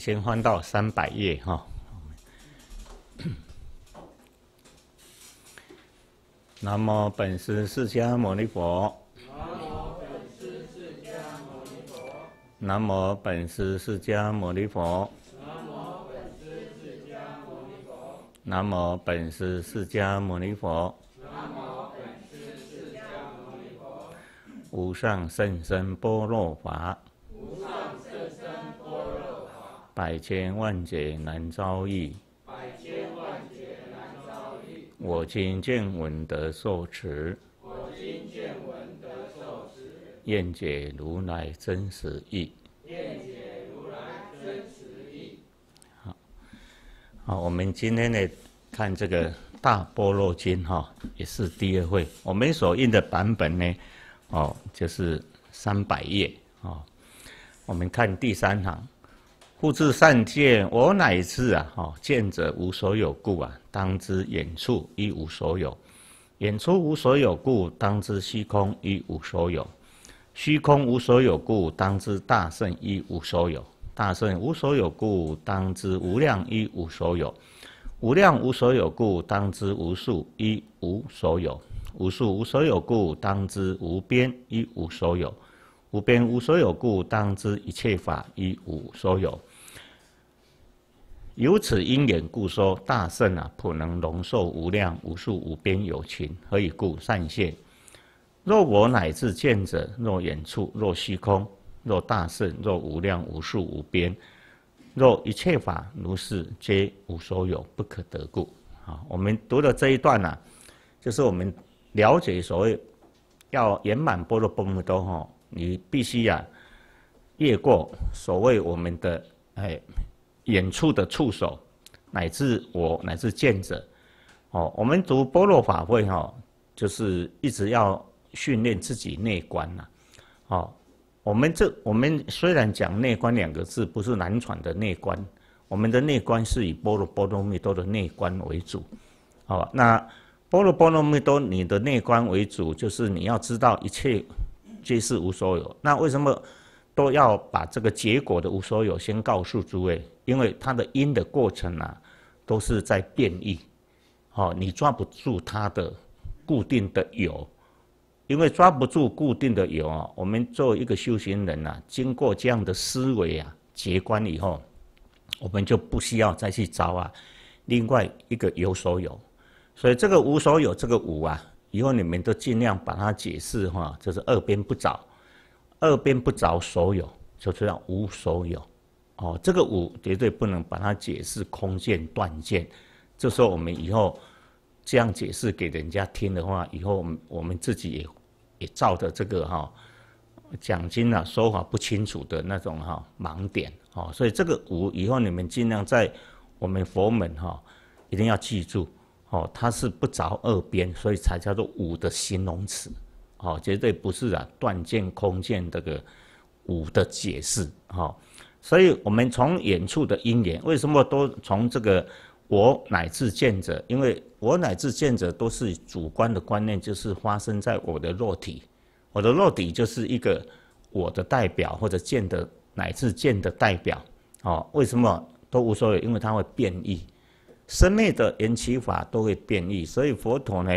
先翻到三百页哈。那么，本师释迦牟尼佛。南无本师释迦牟尼佛。南无本师释迦牟尼佛。南无本师释迦牟尼佛。南无本师释迦牟尼佛。无上甚深般若法。百千万劫难遭遇，百千万劫难遭遇。我今见闻得受持，我今见闻得受持。愿解如来真实意，愿解如来真实意。好，好，我们今天呢，看这个《大般若经》哈，也是第二会。我们所印的版本呢，哦，就是三百页哦。我们看第三行。故自善见，我乃至啊，哈，见者无所有故啊，当知远处一无所有；眼处无所有故，当知虚空一无所有；虚空无所有故，当知大圣一无所有；大圣无所有故，当知无量一无所有；无量无所有故，当知无数一无所有；无数无所有故，当知无边一无所有；无边无所有故，当知一切法一无所有。由此因缘故说，大圣啊，普能容受无量无数无边有情。何以故？善现，若我乃至见者，若远处，若虚空，若大圣，若无量无数无边，若一切法如是，皆无所有，不可得故。好，我们读的这一段呢，就是我们了解所谓要圆满般若波罗蜜多哈，你必须呀，越过所谓我们的哎。远处的触手，乃至我乃至见者，哦，我们读般若法会哈，就是一直要训练自己内观呐，哦，我们这我们虽然讲内观两个字，不是难传的内观，我们的内观是以般若波罗蜜多的内观为主，哦，那般若波罗蜜多你的内观为主，就是你要知道一切皆是无所有，那为什么都要把这个结果的无所有先告诉诸位？因为它的因的过程啊，都是在变异，好，你抓不住它的固定的有，因为抓不住固定的有啊，我们做一个修行人呐，经过这样的思维啊，结观以后，我们就不需要再去找啊，另外一个有所有，所以这个无所有这个无啊，以后你们都尽量把它解释哈，就是二边不找，二边不找所有，就这样无所有。哦，这个五绝对不能把它解释空见、断见，就说我们以后这样解释给人家听的话，以后我们我们自己也也照着这个哈讲经啊，说法不清楚的那种哈盲点。哦，所以这个五以后你们尽量在我们佛门哈一定要记住，哦，它是不着二边，所以才叫做五的形容词。哦，绝对不是啊断见、空见这个五的解释。哈。所以，我们从远处的因缘，为什么都从这个我乃至见者？因为我乃至见者都是主观的观念，就是发生在我的肉体，我的肉体就是一个我的代表或者见的乃至见的代表。哦，为什么都无所谓？因为它会变异，生命的缘起法都会变异。所以佛陀呢，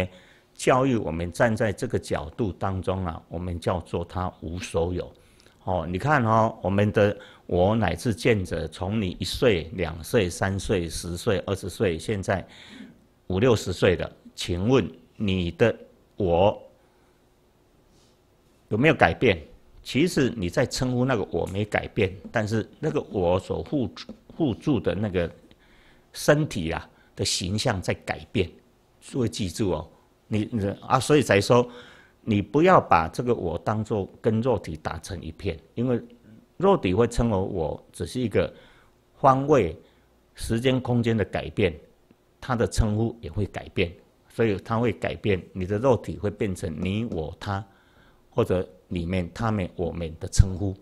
教育我们站在这个角度当中啊，我们叫做它无所有。哦，你看哦，我们的。我乃至见者，从你一岁、两岁、三岁、十岁、二十岁，现在五六十岁的，请问你的我有没有改变？其实你在称呼那个我没改变，但是那个我所护助、护助的那个身体啊的形象在改变。所位记住哦，你啊，所以才说你不要把这个我当做跟肉体打成一片，因为。肉体会称为我，只是一个方位、时间、空间的改变，它的称呼也会改变，所以它会改变你的肉体，会变成你、我、他，或者里面他们、我们的称呼，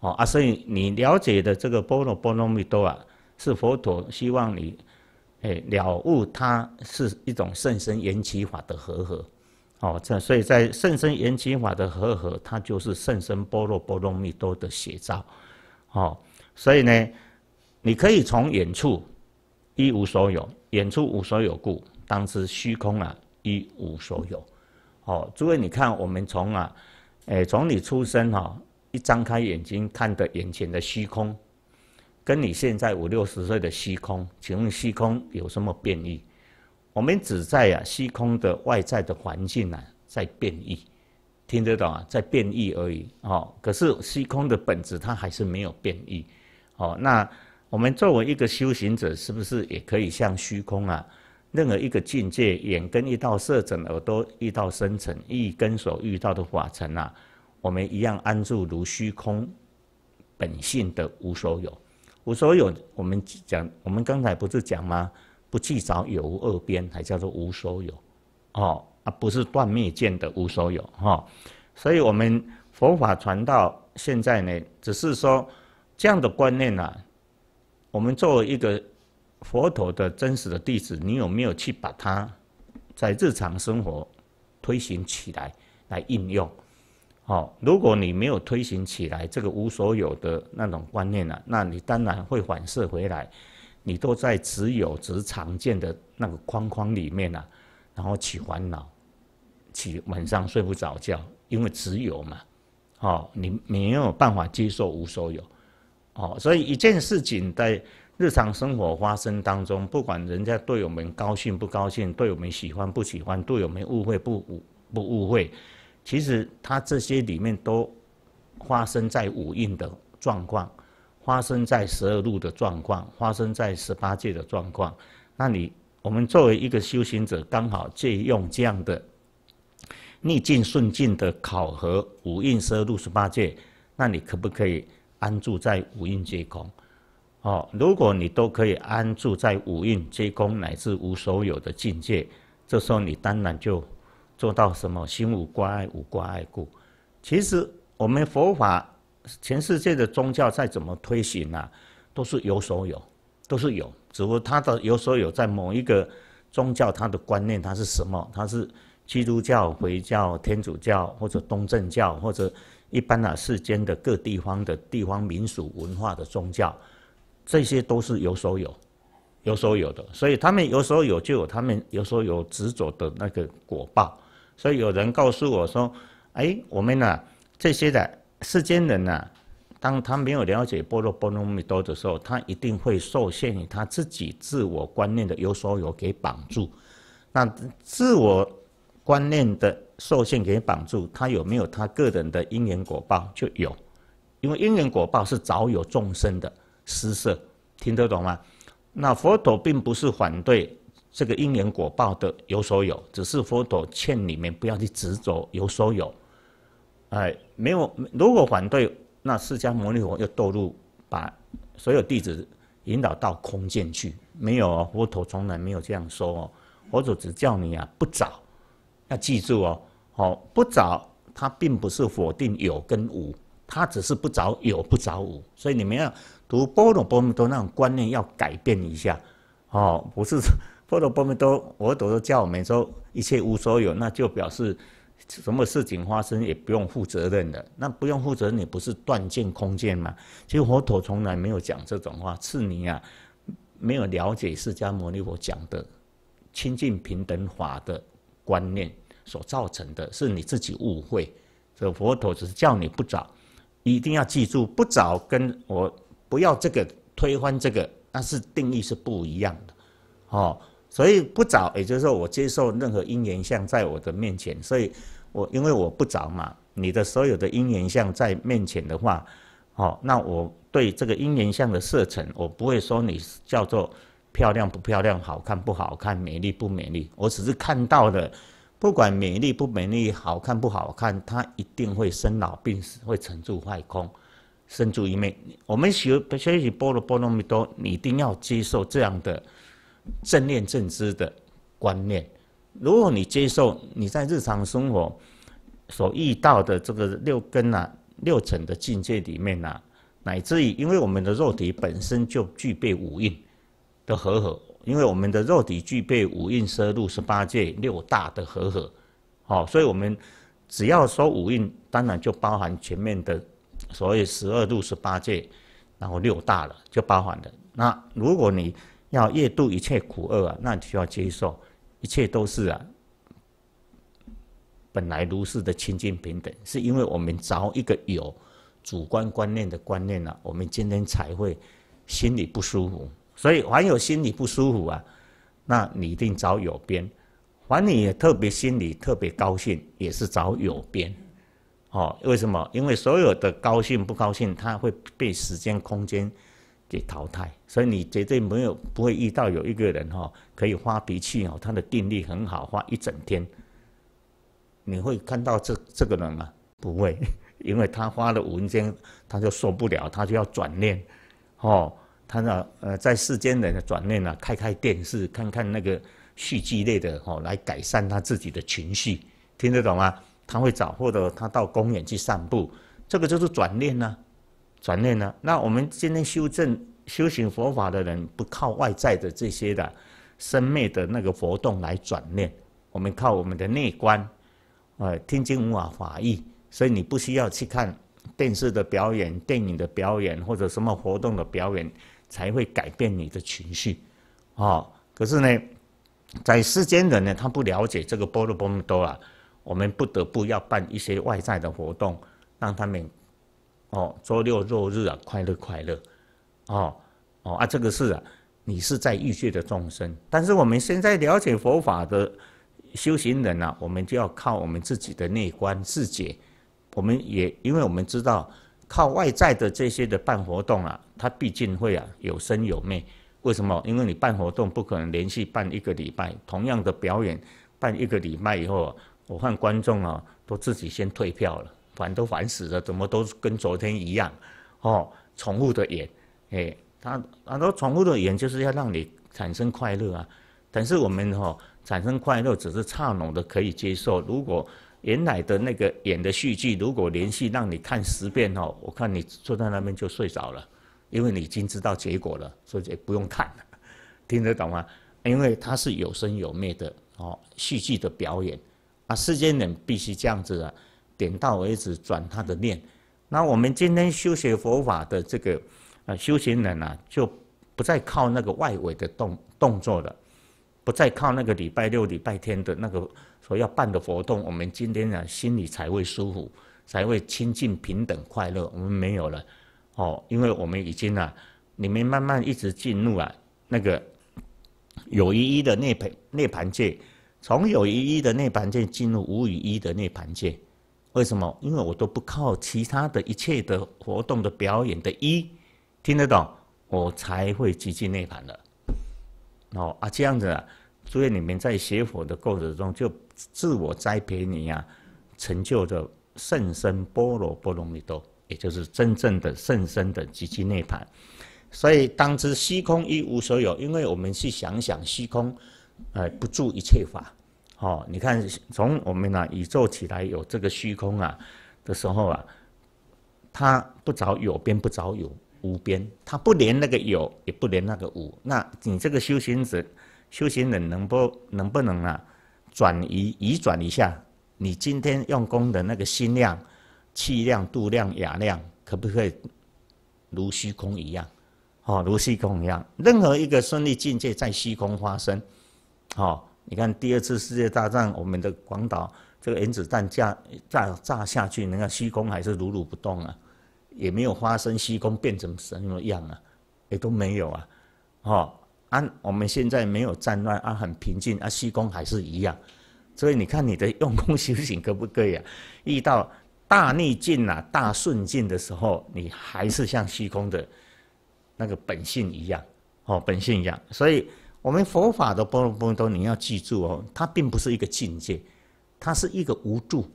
哦啊，所以你了解的这个波罗波罗蜜多啊，是佛陀希望你哎了悟它是一种圣深缘起法的合合。哦，这所以在圣身延起法的和合，它就是圣身波罗波罗蜜多的写照。哦，所以呢，你可以从远处一无所有，远处无所有故，当知虚空啊一无所有。哦，诸位，你看我们从啊，哎，从你出生哈，一张开眼睛看的眼前的虚空，跟你现在五六十岁的虚空，请问虚空有什么变异？我们只在啊虚空的外在的环境啊在变异，听得懂啊？在变异而已哦。可是虚空的本质它还是没有变异哦。那我们作为一个修行者，是不是也可以像虚空啊？任何一个境界，眼跟一道色尘，耳朵一道深尘，一根所遇到的法尘啊，我们一样安住如虚空本性的无所有，无所有。我们讲，我们刚才不是讲吗？不计找有无二边，还叫做无所有，哦啊，不是断灭见的无所有哈，所以我们佛法传到现在呢，只是说这样的观念呢，我们作为一个佛陀的真实的弟子，你有没有去把它在日常生活推行起来，来应用？哦，如果你没有推行起来这个无所有的那种观念呢，那你当然会反射回来。你都在只有、只常见的那个框框里面啊，然后起烦恼，起晚上睡不着觉，因为只有嘛，哦，你没有办法接受无所有，哦，所以一件事情在日常生活发生当中，不管人家对我们高兴不高兴，对我们喜欢不喜欢，对我们误会不误不误会，其实它这些里面都发生在五印的状况。发生在十二路的状况，发生在十八界的状况，那你我们作为一个修行者，刚好借用这样的逆境顺境的考核五蕴十二路十八界，那你可不可以安住在五蕴皆空？哦，如果你都可以安住在五蕴皆空乃至无所有的境界，这时候你当然就做到什么心无挂碍，无挂碍故。其实我们佛法。全世界的宗教再怎么推行啊，都是有所有，都是有，只不过它的有所有在某一个宗教它的观念它是什么？它是基督教、回教、天主教或者东正教或者一般啊世间的各地方的地方民俗文化的宗教，这些都是有所有，有所有的，所以他们有所有就有他们有所有执着的那个果报。所以有人告诉我说：“哎，我们呢这些的。”世间人呐，当他没有了解波若波罗蜜多的时候，他一定会受限于他自己自我观念的有所有给绑住。那自我观念的受限给绑住，他有没有他个人的因缘果报就有？因为因缘果报是早有众生的施舍，听得懂吗？那佛陀并不是反对这个因缘果报的有所有，只是佛陀劝你们不要去执着有所有。哎，没有。如果反对，那释迦牟尼佛又堕入把所有弟子引导到空间去。没有，佛陀从来没有这样说哦。佛祖只叫你啊，不找，要记住哦，哦，不找，他并不是否定有跟无，他只是不找有，不找无。所以你们要读《波若波罗蜜多》那种观念要改变一下哦，不是《波若波罗蜜多》，佛陀都教我们说一切无所有，那就表示。什么事情发生也不用负责任的，那不用负责任，你不是断剑空间吗？其实佛陀从来没有讲这种话，是你啊，没有了解释迦牟尼佛讲的清净平等法的观念所造成的是你自己误会。这佛陀只是叫你不找，一定要记住不找，跟我不要这个推翻这个，那是定义是不一样的哦。所以不找，也就是说我接受任何因缘相在我的面前，所以。我因为我不着嘛，你的所有的因缘相在面前的话，哦，那我对这个因缘相的色尘，我不会说你叫做漂亮不漂亮、好看不好看、美丽不美丽。我只是看到的，不管美丽不美丽、好看不好看，它一定会生老病死，会沉住坏空，生住一面，我们学学习波罗波罗蜜多，你一定要接受这样的正念正知的观念。如果你接受你在日常生活所遇到的这个六根啊、六尘的境界里面啊，乃至于因为我们的肉体本身就具备五蕴的和合，因为我们的肉体具备五蕴、摄入十八界、六大的和合，好，所以我们只要说五蕴，当然就包含前面的所谓十二、度十八界，然后六大了，就包含了。那如果你要越度一切苦厄啊，那你就要接受。一切都是啊，本来如是的清净平等，是因为我们找一个有主观观念的观念呢，我们今天才会心里不舒服。所以凡有心里不舒服啊，那你一定找有边；凡你也特别心里特别高兴，也是找有边。哦，为什么？因为所有的高兴不高兴，它会被时间空间。给淘汰，所以你绝对没有不会遇到有一个人哈，可以发脾气哦，他的定力很好，发一整天，你会看到这这个人吗？不会，因为他发了五天，他就受不了，他就要转念，哦，他呢，呃在世间人转念呢，开开电视，看看那个戏剧类的哦，来改善他自己的情绪，听得懂吗？他会找或者他到公园去散步，这个就是转念呢。转念呢？那我们今天修正修行佛法的人，不靠外在的这些的生灭的那个活动来转念，我们靠我们的内观，呃，听经无法法义。所以你不需要去看电视的表演、电影的表演或者什么活动的表演才会改变你的情绪，啊。可是呢，在世间人呢，他不了解这个波罗蜜多啊，我们不得不要办一些外在的活动，让他们。哦，周六周日啊，快乐快乐，哦哦啊，这个是啊，你是在欲界的众生。但是我们现在了解佛法的修行人啊，我们就要靠我们自己的内观自解。我们也，因为我们知道，靠外在的这些的办活动啊，它毕竟会啊有生有灭。为什么？因为你办活动不可能连续办一个礼拜，同样的表演办一个礼拜以后，我看观众啊都自己先退票了。烦都烦死了，怎么都跟昨天一样，哦，重复的演，哎，他，很多重复的演就是要让你产生快乐啊。但是我们哦，产生快乐只是刹那的可以接受。如果原来的那个演的续剧，如果连续让你看十遍哦，我看你坐在那边就睡着了，因为你已经知道结果了，所以不用看了。听得懂吗？因为它是有生有灭的哦，续剧的表演，啊，世间人必须这样子啊。点到为止，转他的念。那我们今天修学佛法的这个啊修行人啊，就不再靠那个外围的动动作了，不再靠那个礼拜六礼拜天的那个所要办的活动。我们今天啊心里才会舒服，才会亲近平等、快乐。我们没有了哦，因为我们已经啊，你们慢慢一直进入啊那个有余一的涅盘涅盘界，从有余一的涅盘界进入无与一的涅盘界。为什么？因为我都不靠其他的一切的活动的表演的，一听得懂，我才会极寂内盘的。哦啊，这样子啊，祝愿你们在学佛的过程中就自我栽培你啊，成就的甚深波罗波罗蜜多，也就是真正的甚深的极寂内盘。所以当知虚空一无所有，因为我们去想想虚空，呃，不住一切法。哦，你看，从我们呢宇宙起来有这个虚空啊的时候啊，它不着有边，不着有无边，它不连那个有，也不连那个无。那你这个修行者，修行人能不能不能啊转移移转一下？你今天用功的那个心量、气量、度量、雅量，可不可以如虚空一样？哦，如虚空一样，任何一个顺利境界在虚空发生，哦。你看第二次世界大战，我们的广岛这个原子弹炸炸炸下去，你看虚空还是如如不动啊，也没有发生虚空变成什么样啊，也都没有啊，哦，安我们现在没有战乱啊，很平静啊，虚空还是一样，所以你看你的用功修行可不可以啊？遇到大逆境呐、大顺境的时候，你还是像虚空的那个本性一样，哦，本性一样，所以。我们佛法的波罗波多，你要记住哦，它并不是一个境界，它是一个无助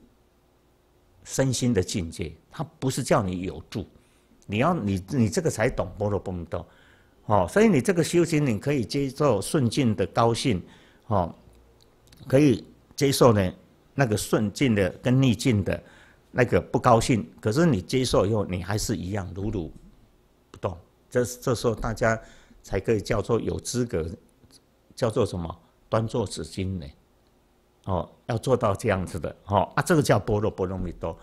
身心的境界。它不是叫你有助，你要你你这个才懂波罗波多，哦，所以你这个修行，你可以接受顺境的高兴，哦，可以接受呢那个顺境的跟逆境的那个不高兴。可是你接受以后，你还是一样如如不动。这这时候大家才可以叫做有资格。叫做什么？端坐紫金呢？哦，要做到这样子的，哦啊，这个叫般若波罗蜜多。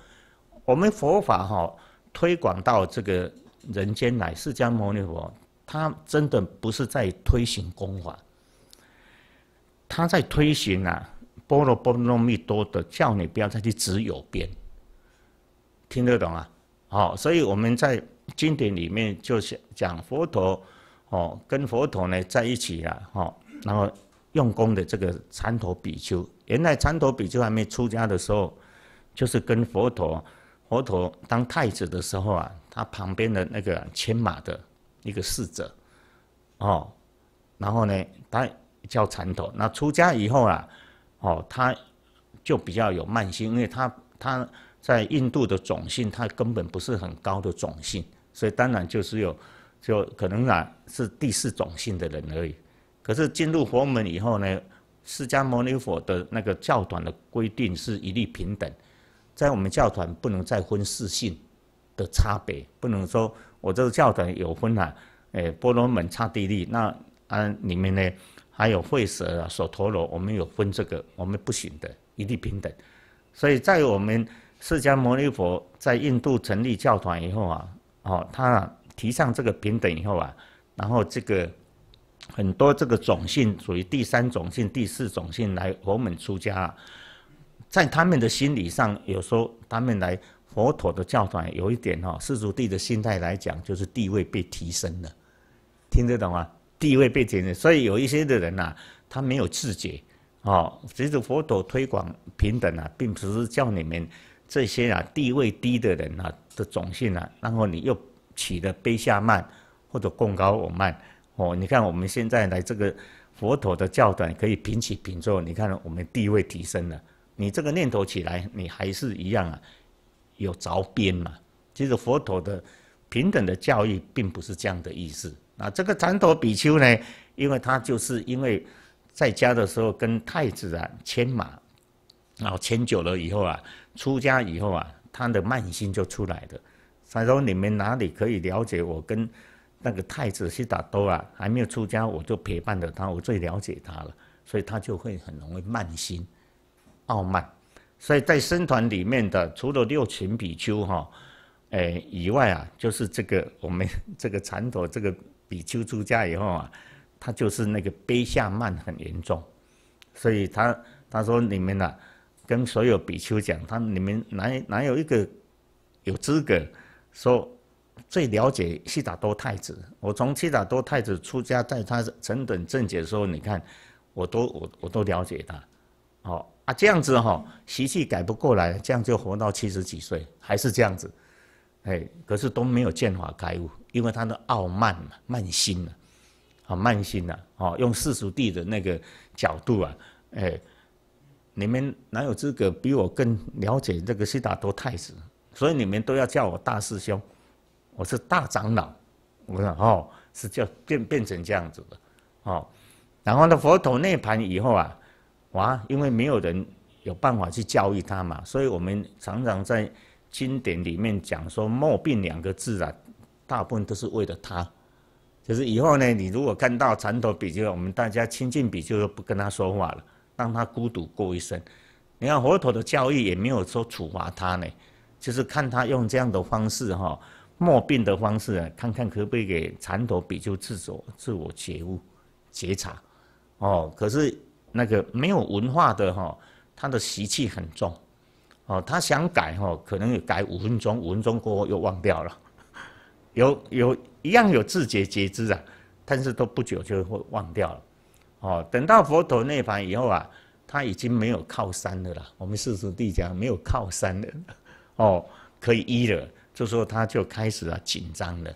我们佛法哈推广到这个人间来，释迦牟尼佛他真的不是在推行功法，他在推行啊般若波罗蜜多的，叫你不要再去执有边，听得懂啊？好，所以我们在经典里面就是讲佛陀，哦，跟佛陀呢在一起了，哈。然后用功的这个缠头比丘，原来缠头比丘还没出家的时候，就是跟佛陀，佛陀当太子的时候啊，他旁边的那个牵马的一个侍者，哦，然后呢，他叫缠头。那出家以后啊，哦，他就比较有慢性，因为他他在印度的种姓，他根本不是很高的种姓，所以当然就是有，就可能啊是第四种姓的人而已。可是进入佛门以后呢，释迦牟尼佛的那个教团的规定是一律平等，在我们教团不能再分世性的差别，不能说我这个教团有分啊，诶，波罗门刹地利，那啊里面呢还有吠舍啊、首陀罗，我们有分这个，我们不行的，一律平等。所以在我们释迦牟尼佛在印度成立教团以后啊，哦，他提倡这个平等以后啊，然后这个。很多这个种姓属于第三种姓、第四种姓来佛门出家，在他们的心理上，有时候他们来佛陀的教团，有一点哈，世俗地的心态来讲，就是地位被提升了，听得懂吗？地位被提升，所以有一些的人呐，他没有自觉，哦，其实佛陀推广平等啊，并不是叫你们这些啊地位低的人啊的种姓啊，然后你又起了卑下慢或者贡高我慢。哦，你看我们现在来这个佛陀的教团可以平起平坐，你看我们地位提升了。你这个念头起来，你还是一样啊，有着边嘛。其实佛陀的平等的教育并不是这样的意思。那这个禅头比丘呢，因为他就是因为在家的时候跟太子啊牵马，然后牵久了以后啊，出家以后啊，他的慢性就出来的。他说：“你们哪里可以了解我跟？”那个太子悉达多啊，还没有出家，我就陪伴着他，我最了解他了，所以他就会很容易慢心、傲慢。所以在僧团里面的，除了六群比丘哈，诶以外啊，就是这个我们 这个禅陀这个比丘出家以后啊，他就是那个卑下慢很严重，所以他他说你们呐，跟所有比丘讲，他你们哪哪有一个有资格说。最了解悉达多太子，我从悉达多太子出家，在他成等正解的时候，你看，我都我我都了解他，哦啊这样子哈，习气改不过来，这样就活到七十几岁，还是这样子，哎，可是都没有见法开悟，因为他的傲慢嘛，慢心呐，啊慢心呐，哦，用世俗地的那个角度啊，哎，你们哪有资格比我更了解这个悉达多太子？所以你们都要叫我大师兄。我是大长老，我说哦，是叫变变成这样子的，哦，然后呢，佛陀涅盘以后啊，哇，因为没有人有办法去教育他嘛，所以我们常常在经典里面讲说“莫病”两个字啊，大部分都是为了他，就是以后呢，你如果看到禅陀比，就我们大家亲近比，就都不跟他说话了，让他孤独过一生。你看佛陀的教育也没有说处罚他呢，就是看他用这样的方式哈。默病的方式啊，看看可不可以给禅头比丘自走自我觉悟觉察哦。可是那个没有文化的哈，他的习气很重哦。他想改哈，可能改五分钟，五分钟过后又忘掉了。有有一样有自觉觉知啊，但是都不久就会忘掉了哦。等到佛陀涅盘以后啊，他已经没有靠山的啦。我们四徒弟讲没有靠山的哦，可以医了。这时候他就开始了紧张了，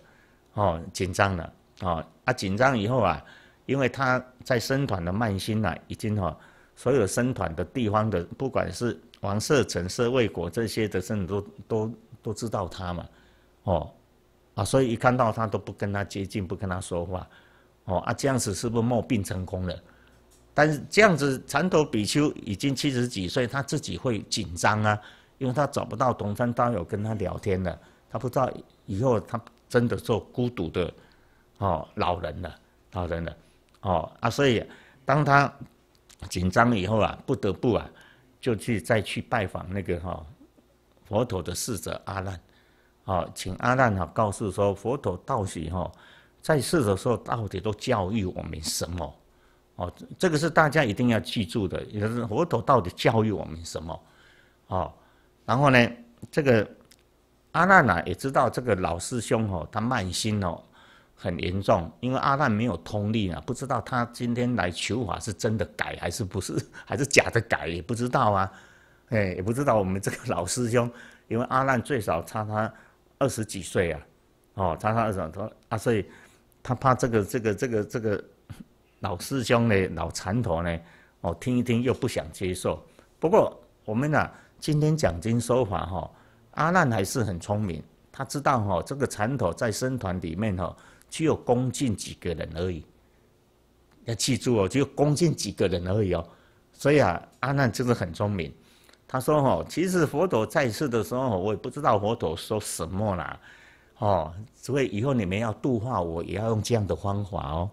哦，紧张了，哦，啊，紧张以后啊，因为他在生团的慢心呐，已经哈，所有生团的地方的，不管是王舍、橙舍、卫国这些的甚至都都都知道他嘛，哦，啊，所以一看到他都不跟他接近，不跟他说话，哦，啊，这样子是不是冒病成功了？但是这样子禅头比丘已经七十几岁，他自己会紧张啊。因为他找不到同山道友跟他聊天了，他不知道以后他真的做孤独的哦老人了，老人了哦啊，所以当他紧张以后啊，不得不啊就去再去拜访那个哈佛陀的侍者阿难哦，请阿难啊告诉说佛陀到底哈在世的时候到底都教育我们什么哦，这个是大家一定要记住的，也是佛陀到底教育我们什么哦。然后呢，这个阿难呐也知道这个老师兄哦，他慢性哦很严重，因为阿难没有通力啊，不知道他今天来求法是真的改还是不是，还是假的改也不知道啊，哎，也不知道我们这个老师兄，因为阿难最少差他二十几岁啊，哦，差他二十多啊，所以他怕这个这个这个这个老师兄呢，老禅陀呢，哦，听一听又不想接受。不过我们啊。今天讲经说法哈，阿难还是很聪明，他知道哈这个禅头在僧团里面哈，只有恭敬几个人而已。要记住哦，只有恭敬几个人而已哦。所以啊，阿难真的很聪明。他说哈，其实佛陀在世的时候，我也不知道佛陀说什么啦。哦，所以以后你们要度化我，也要用这样的方法哦。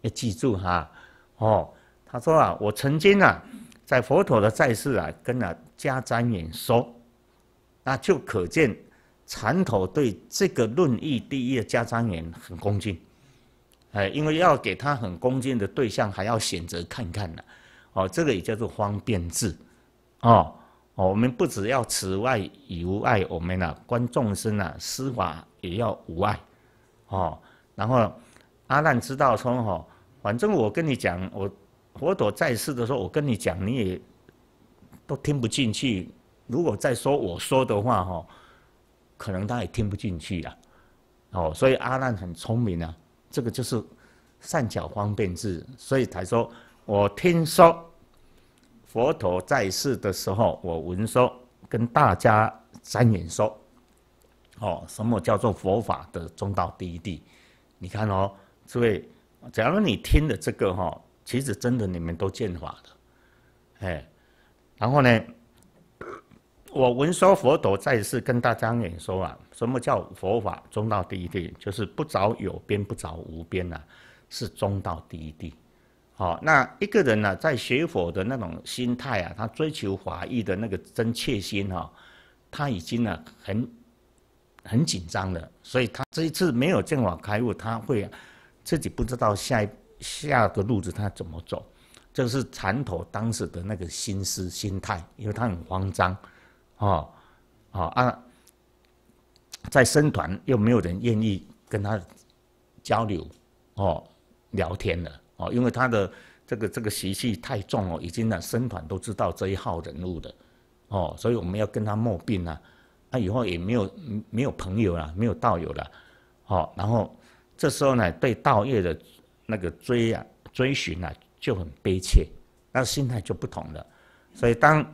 要记住哈，哦，他说啊，我曾经啊。在佛陀的在世啊，跟了迦瞻延说，那就可见禅头对这个论义第一的迦瞻延很恭敬，哎，因为要给他很恭敬的对象，还要选择看看呢，哦，这个也叫做方便智，哦，我们不只要此外，有爱，我们啊观众生啊施法也要无爱，哦，然后阿难知道说，哦，反正我跟你讲，我。佛陀在世的时候，我跟你讲，你也都听不进去。如果再说我说的话，哈，可能他也听不进去了。哦，所以阿难很聪明啊，这个就是善巧方便智，所以才说，我听说佛陀在世的时候，我闻说跟大家瞻演说，哦，什么叫做佛法的中道第一谛？你看哦，诸位，假如你听的这个哈。其实真的，你们都见法了，哎，然后呢，我闻说佛陀再次跟大家演说啊，什么叫佛法？中道第一谛，就是不着有边，不着无边呐，是中道第一谛。好，那一个人呢，在学佛的那种心态啊，他追求法义的那个真切心啊，他已经呢很很紧张了，所以他这一次没有见法开悟，他会自己不知道下一。下个路子他怎么走？这是禅头当时的那个心思心态，因为他很慌张，哦，哦，啊，在僧团又没有人愿意跟他交流，哦，聊天了，哦，因为他的这个这个习气太重哦，已经呢僧团都知道这一号人物的，哦，所以我们要跟他莫病了，啊，以后也没有没有朋友了，没有道友了，哦，然后这时候呢，被道业的。那个追啊追寻啊就很悲切，那心态就不同了。所以当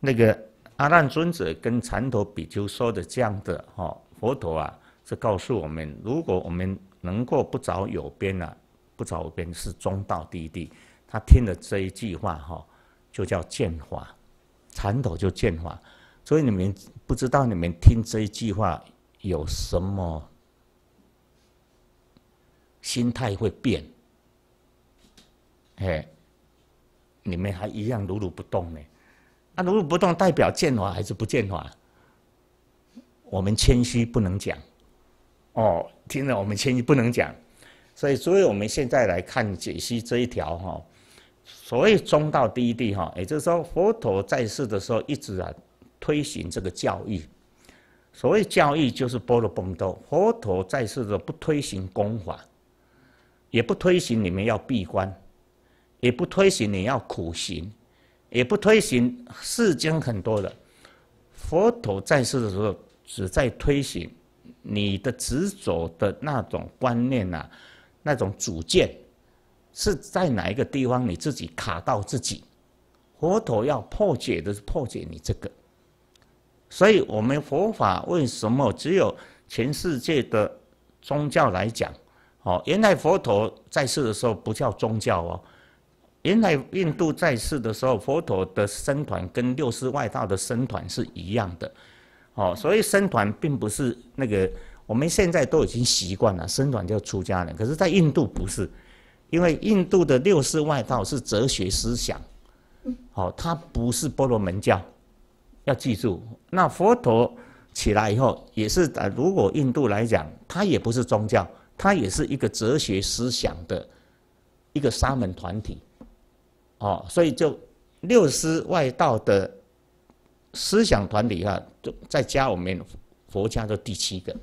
那个阿难尊者跟禅头比丘说的这样的哈，佛陀啊是告诉我们，如果我们能够不着有边啊，不着有边是中道地地。他听了这一句话哈，就叫见法，禅头就见法。所以你们不知道你们听这一句话有什么心态会变。嘿，你们还一样如如不动呢？那如如不动代表见法还是不见法？我们谦虚不能讲，哦，听了我们谦虚不能讲，所以，所以我们现在来看解析这一条哈。所谓中道第一谛哈，也就是说佛陀在世的时候一直啊推行这个教义。所谓教义就是波罗波多，佛陀在世的不推行功法，也不推行你们要闭关。也不推行你要苦行，也不推行世间很多的。佛陀在世的时候，只在推行你的执着的那种观念呐，那种主见，是在哪一个地方你自己卡到自己。佛陀要破解的是破解你这个，所以我们佛法为什么只有全世界的宗教来讲？哦，原来佛陀在世的时候不叫宗教哦。原来印度在世的时候，佛陀的僧团跟六师外道的僧团是一样的，哦，所以僧团并不是那个我们现在都已经习惯了，僧团叫出家人。可是，在印度不是，因为印度的六师外道是哲学思想，好，它不是婆罗门教，要记住。那佛陀起来以后，也是，如果印度来讲，他也不是宗教，他也是一个哲学思想的一个沙门团体。哦，所以就六师外道的，思想团体哈，就再加我们佛家的第七个，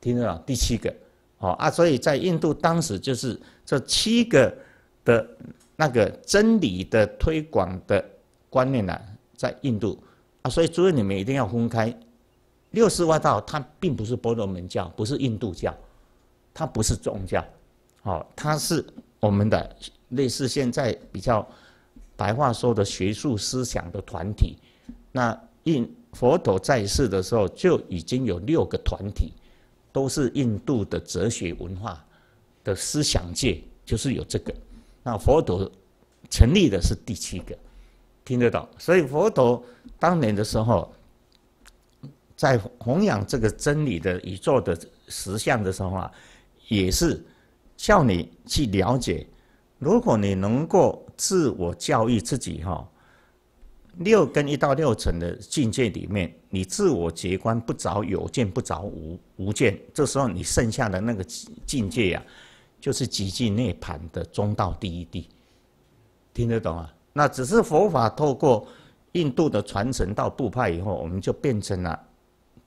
听得楚，第七个，哦啊，所以在印度当时就是这七个的那个真理的推广的观念呢，在印度啊，所以诸位你们一定要分开，六师外道它并不是波罗门教，不是印度教，它不是宗教，哦，它是我们的。类似现在比较白话说的学术思想的团体，那印佛陀在世的时候就已经有六个团体，都是印度的哲学文化的思想界，就是有这个。那佛陀成立的是第七个，听得懂？所以佛陀当年的时候，在弘扬这个真理的宇宙的实相的时候啊，也是叫你去了解。如果你能够自我教育自己哈，六跟一到六层的境界里面，你自我觉观不着有，见不着无无见，这时候你剩下的那个境界呀，就是极尽涅盘的中道第一地，听得懂啊？那只是佛法透过印度的传承到部派以后，我们就变成了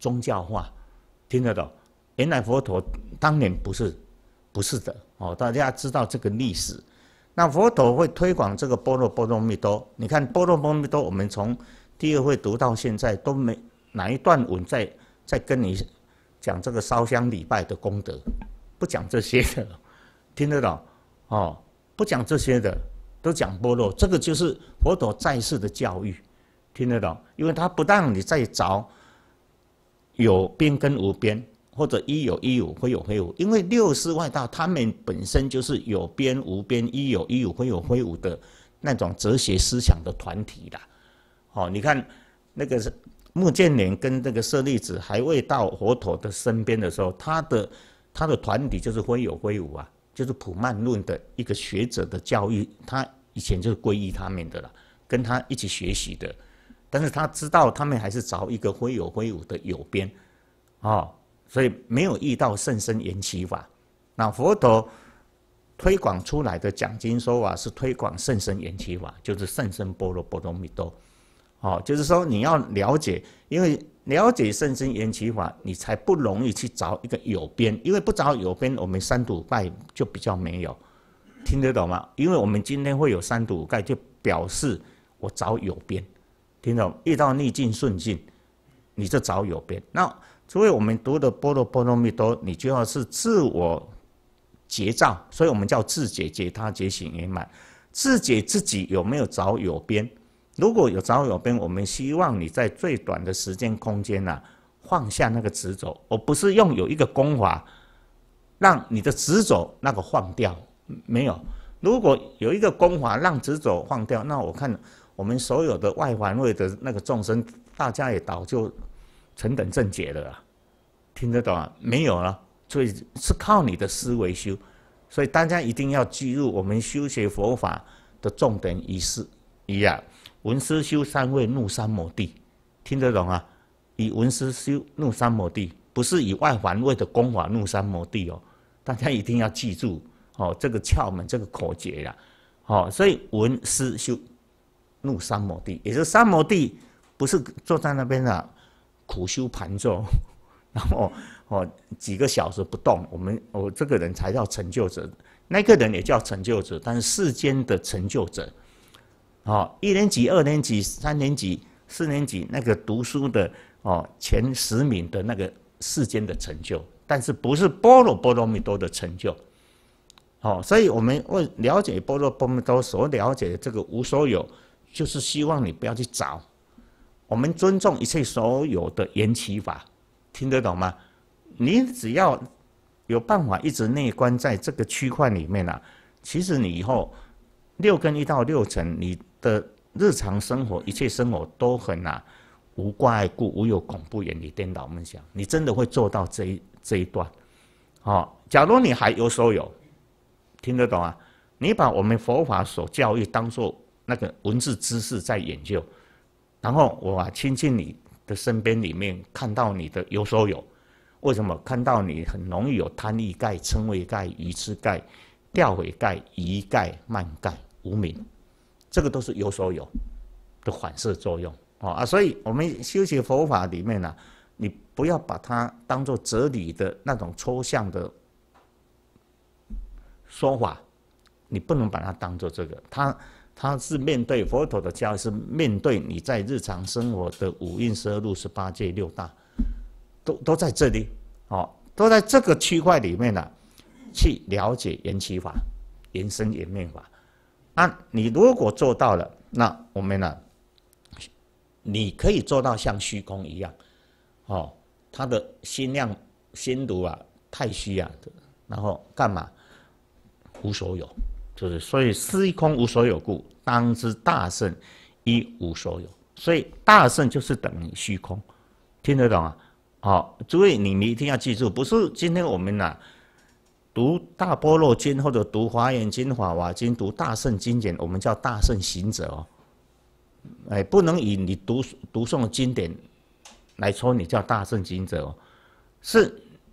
宗教化，听得懂？原来佛陀当年不是不是的哦，大家知道这个历史。那佛陀会推广这个波罗波罗蜜多。你看波罗波罗蜜多，我们从第二会读到现在都没哪一段文在在跟你讲这个烧香礼拜的功德，不讲这些的，听得懂哦？不讲这些的，都讲波罗，这个就是佛陀在世的教育，听得懂？因为他不让你再找有边跟无边。或者一有，一有，会有，会有，因为六师外道，他们本身就是有边无边，一有，一有，会有，会有”的那种哲学思想的团体的。哦，你看那个是目犍连跟那个舍利子还未到佛陀的身边的时候，他的他的团体就是会有、会有啊，就是普曼论的一个学者的教育，他以前就是皈依他们的了，跟他一起学习的，但是他知道他们还是找一个会有、会有”的有边啊。所以没有遇到圣身缘起法，那佛陀推广出来的讲经说法是推广圣身缘起法，就是圣身波罗波罗蜜多。好，就是说你要了解，因为了解圣身缘起法，你才不容易去找一个有边。因为不找有边，我们三堵拜就比较没有听得懂吗？因为我们今天会有三堵盖，就表示我找有边，听懂？遇到逆境顺境，你就找有边。那所以我们读的波罗波罗蜜多，你就要是自我结照，所以我们叫自解解他，结行圆满。自解自己有没有找有边？如果有找有边，我们希望你在最短的时间空间呐，放下那个执着，而不是用有一个功法，让你的执着那个放掉。没有，如果有一个功法让执着放掉，那我看我们所有的外环位的那个众生，大家也倒就。成等正解的啦，听得懂啊？没有了，所以是靠你的思维修，所以大家一定要记住我们修学佛法的重点仪式一样，闻思修三味怒三摩地，听得懂啊？以闻思修怒三摩地，不是以外环位的功法怒三摩地哦，大家一定要记住哦，这个窍门这个口诀呀，哦，所以闻思修怒三摩地，也就是三摩地不是坐在那边的。苦修盘坐，然后哦几个小时不动，我们哦这个人才叫成就者，那个人也叫成就者，但是世间的成就者，哦一年级、二年级、三年级、四年级那个读书的哦前十名的那个世间的成就，但是不是波罗波罗蜜多的成就，哦，所以我们为了解波罗波罗蜜多所了解的这个无所有，就是希望你不要去找。我们尊重一切所有的缘起法，听得懂吗？你只要有办法一直内观在这个区块里面啊，其实你以后六根一到六层，你的日常生活一切生活都很啊无挂碍故无有恐怖，远离颠倒梦想，你真的会做到这一这一段。哦，假如你还有所有听得懂啊，你把我们佛法所教育当做那个文字知识在研究。然后我亲近你的身边里面，看到你的有所有，为什么看到你很容易有贪欲盖、嗔为盖、愚痴盖、吊悔盖、疑盖、慢盖、无明，这个都是有所有的反射作用啊啊！所以我们修习佛法里面呢，你不要把它当做哲理的那种抽象的说法，你不能把它当做这个它。他是面对佛陀的教，是面对你在日常生活的五蕴、十二路、十八界、六大，都都在这里，哦，都在这个区块里面呢，去了解缘起法、缘生缘灭法。啊，你如果做到了，那我们呢，你可以做到像虚空一样，哦，他的心量、心毒啊，太虚啊，然后干嘛，无所有。就是，所以失空无所有故，当知大圣一无所有。所以大圣就是等于虚空，听得懂啊？好，诸位你们一定要记住，不是今天我们呐读《大波若经》或者读《华严经》《法华经》、读《大圣经典》，我们叫大圣行者哦。哎，不能以你读读诵经典来说，你叫大圣经者哦。是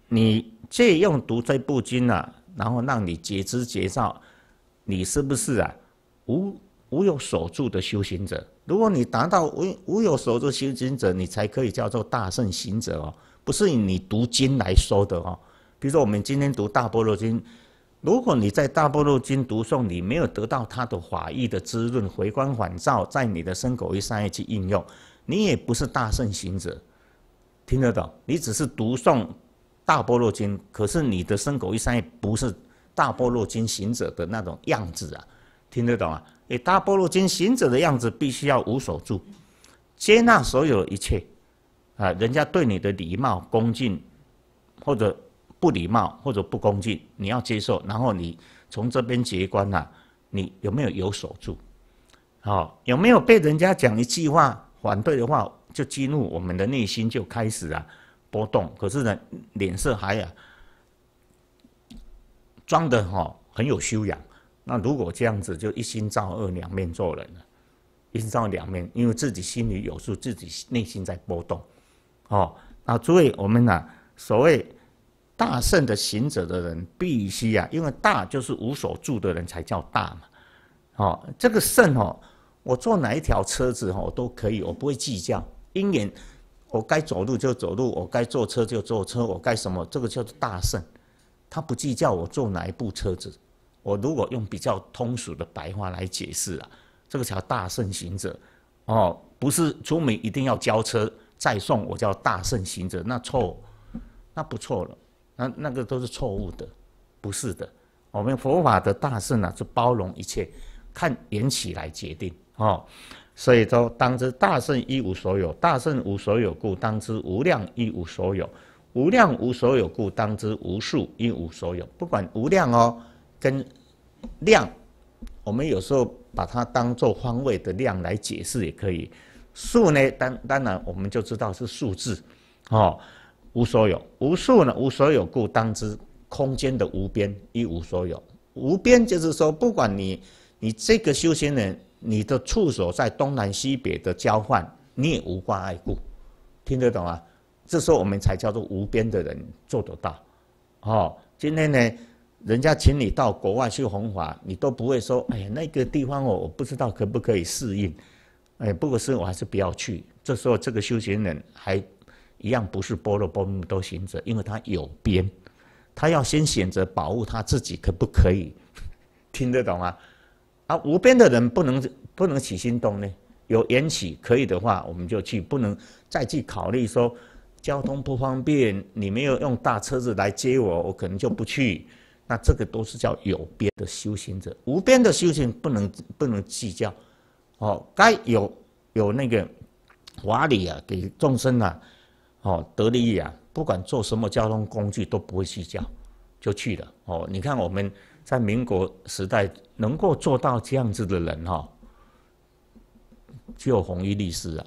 你借用读这部经啊，然后让你觉知觉照。你是不是啊？无无有所住的修行者？如果你达到无无有所住修行者，你才可以叫做大圣行者哦，不是以你读经来说的哦。比如说我们今天读《大般若经》，如果你在《大般若经》读诵，你没有得到它的法义的滋润，回光返照，在你的身口意三业去应用，你也不是大圣行者。听得懂？你只是读诵《大般若经》，可是你的身口意三业不是。大波罗津行者的那种样子啊，听得懂啊？你大波罗津行者的样子必须要无所住，接纳所有一切，啊，人家对你的礼貌恭敬，或者不礼貌或者不恭敬，你要接受。然后你从这边结关呐，你有没有有所住？好，有没有被人家讲一句话反对的话就激怒我们的内心就开始啊波动？可是呢，脸色还啊。装的哈很有修养，那如果这样子就一心造恶两面做人了，一心造两面，因为自己心里有数，自己内心在波动，哦，那诸位，我们呢，所谓大圣的行者的人，必须啊，因为大就是无所住的人才叫大嘛，哦，这个圣哦，我坐哪一条车子哦都可以，我不会计较，因缘，我该走路就走路，我该坐车就坐车，我该什么，这个叫做大圣。他不计较我坐哪一部车子，我如果用比较通俗的白话来解释啊，这个叫大圣行者，哦，不是出门一定要交车再送，我叫大圣行者，那错，那不错了，那那个都是错误的，不是的。我们佛法的大圣啊，是包容一切，看缘起来决定哦。所以说，当知大圣一无所有，大圣无所有故，当知无量一无所有。无量无所有故，当知无数亦无所有。不管无量哦，跟量，我们有时候把它当做方位的量来解释也可以。数呢，当当然我们就知道是数字，哦，无所有。无数呢，无所有故，当知空间的无边一无所有。无边就是说，不管你你这个修行人，你的触手在东南西北的交换，你也无关爱故。听得懂啊？这时候我们才叫做无边的人做得到，哦，今天呢，人家请你到国外去弘法，你都不会说，哎呀，那个地方我我不知道可不可以适应，哎，不过是我还是不要去。这时候这个修行人还一样不是波罗波蜜多行者，因为他有边，他要先选择保护他自己可不可以？听得懂吗？啊，无边的人不能不能起心动念，有缘起可以的话我们就去，不能再去考虑说。交通不方便，你没有用大车子来接我，我可能就不去。那这个都是叫有边的修行者，无边的修行不能不能计较。哦，该有有那个法理啊，给众生啊，哦得利益啊，不管坐什么交通工具都不会计较，就去了。哦，你看我们在民国时代能够做到这样子的人哈，就有弘一律师啊，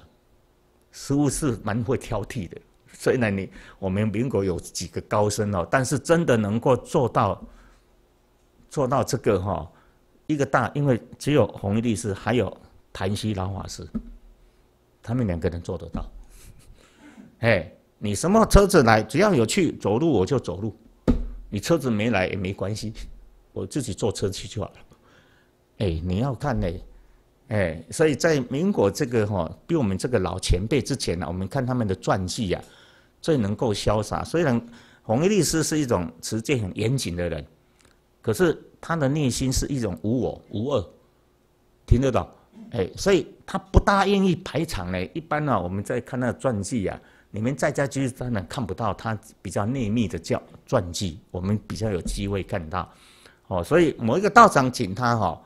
似乎是蛮会挑剔的。所以呢，你我们民国有几个高僧哦？但是真的能够做到做到这个哈，一个大，因为只有弘一律师还有谭西老法师，他们两个人做得到。哎，你什么车子来？只要有去走路，我就走路。你车子没来也没关系，我自己坐车去就好了。哎，你要看呢，哎，所以在民国这个哈，比我们这个老前辈之前呢，我们看他们的传记呀。最能够潇洒。虽然弘一律师是一种持戒很严谨的人，可是他的内心是一种无我无恶，听得懂？哎，所以他不大愿意排场呢。一般呢，我们在看那传记啊，你们在家居实当然看不到他比较内密的叫传记，我们比较有机会看到。哦，所以某一个道长请他哈，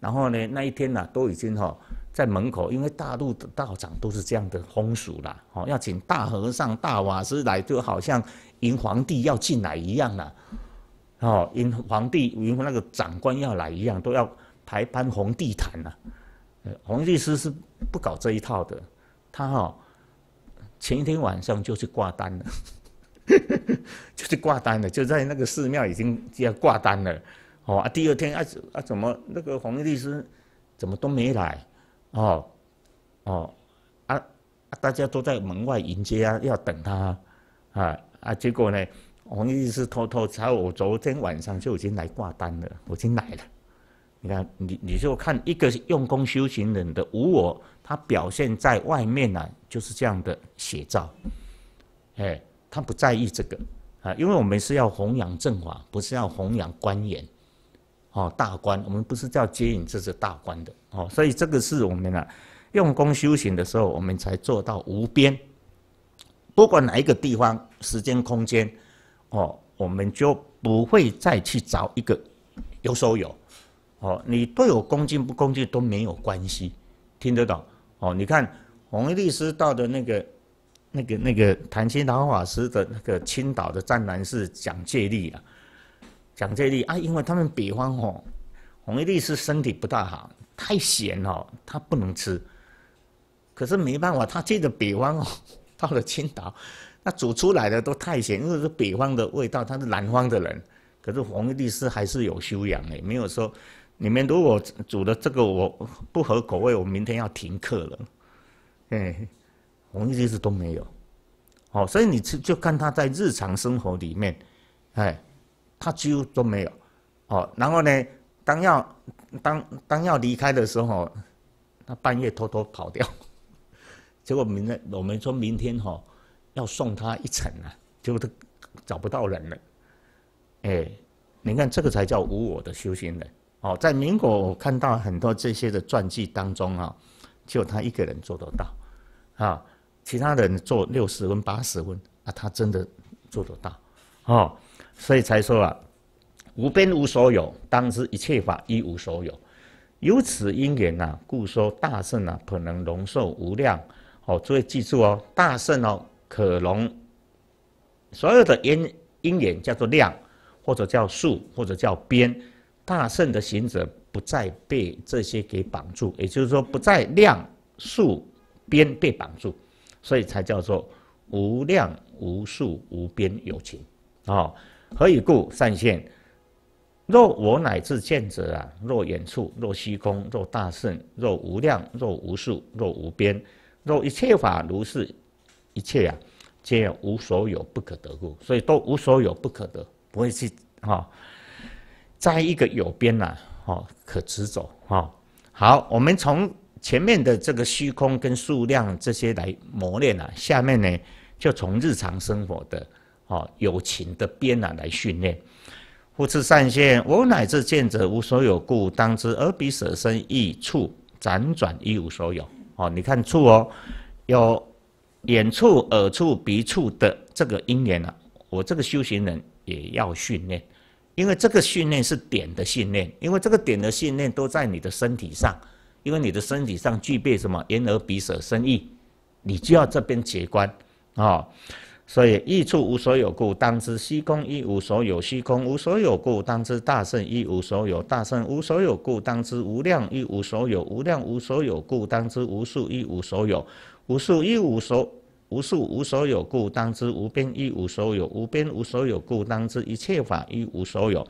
然后呢，那一天呢，都已经哈。在门口，因为大陆的道长都是这样的风俗啦，哦，要请大和尚、大法师来，就好像迎皇帝要进来一样啦，哦，迎皇帝、迎那个长官要来一样，都要排班红地毯啊。弘律师是不搞这一套的，他哦，前一天晚上就去挂单了，就去挂单了，就在那个寺庙已经就要挂单了，哦，第二天啊啊怎么那个弘律师怎么都没来？哦，哦，啊，大家都在门外迎接啊，要等他，啊啊，结果呢，王律师偷偷查，我昨天晚上就已经来挂单了，我已经来了。你看，你你就看，一个用功修行人的无我，他表现在外面呢，就是这样的写照。哎，他不在意这个啊，因为我们是要弘扬正法，不是要弘扬官员。哦，大官，我们不是叫接引，这是大官的哦，所以这个是我们呢，用功修行的时候，我们才做到无边，不管哪一个地方、时间、空间，哦，我们就不会再去找一个有所有，哦，你对我恭敬不恭敬都没有关系，听得懂？哦，你看弘一律师到的那个、那个、那个谭清堂法师的那个青岛的湛南寺讲戒律啊。讲介例啊，因为他们北方哦，红一律师身体不大好，太咸哦，他不能吃。可是没办法，他借着北方哦，到了青岛，那煮出来的都太咸，因为是北方的味道。他是南方的人，可是红一律师还是有修养哎，没有说你们如果煮的这个我不合口味，我明天要停课了。哎，红一律师都没有，哦，所以你吃就看他在日常生活里面，哎。他几乎都没有，哦，然后呢，当要当当要离开的时候，他半夜偷偷跑掉，结果明天我们说明天哈要送他一程啊，结果都找不到人了，哎，你看这个才叫无我的修行人哦，在民国我看到很多这些的传记当中啊，只有他一个人做得到，啊，其他人做六十分、八十分啊，他真的做得到，哦。所以才说啊，无边无所有，当知一切法一无所有。由此因缘啊，故说大圣啊，可能容受无量。哦，诸位记住哦，大圣哦，可容所有的因因缘叫做量，或者叫数，或者叫边。大圣的行者不再被这些给绑住，也就是说，不再量数边被绑住，所以才叫做无量无数无边有情。哦。何以故善现？若我乃至见者啊，若远处，若虚空，若大圣，若无量，若无数，若无边，若一切法如是，一切啊皆无所有不可得故。所以都无所有不可得，不会去哈，在一个有边呐，哈可执走哈。好，我们从前面的这个虚空跟数量这些来磨练啊，下面呢就从日常生活的。哦，友情的边啊，来训练。复次善现，我乃至见者无所有故，当知耳鼻舍身亦处辗转一无所有。哦，你看处哦，有眼处、耳处、鼻处的这个因缘啊，我这个修行人也要训练，因为这个训练是点的训练，因为这个点的训练都在你的身体上，因为你的身体上具备什么眼耳鼻舌身意，你就要这边结观啊。所以，一处无所有故，当知虚空一无所有；虚空无所有故，当知大圣一无所有；大圣无所有故，当知无量一无所有；无量无所有故，当知无数一无所有；无数一无所无数无所有故，当知无边一无所有；无边无所有故，当知一切法一无所有。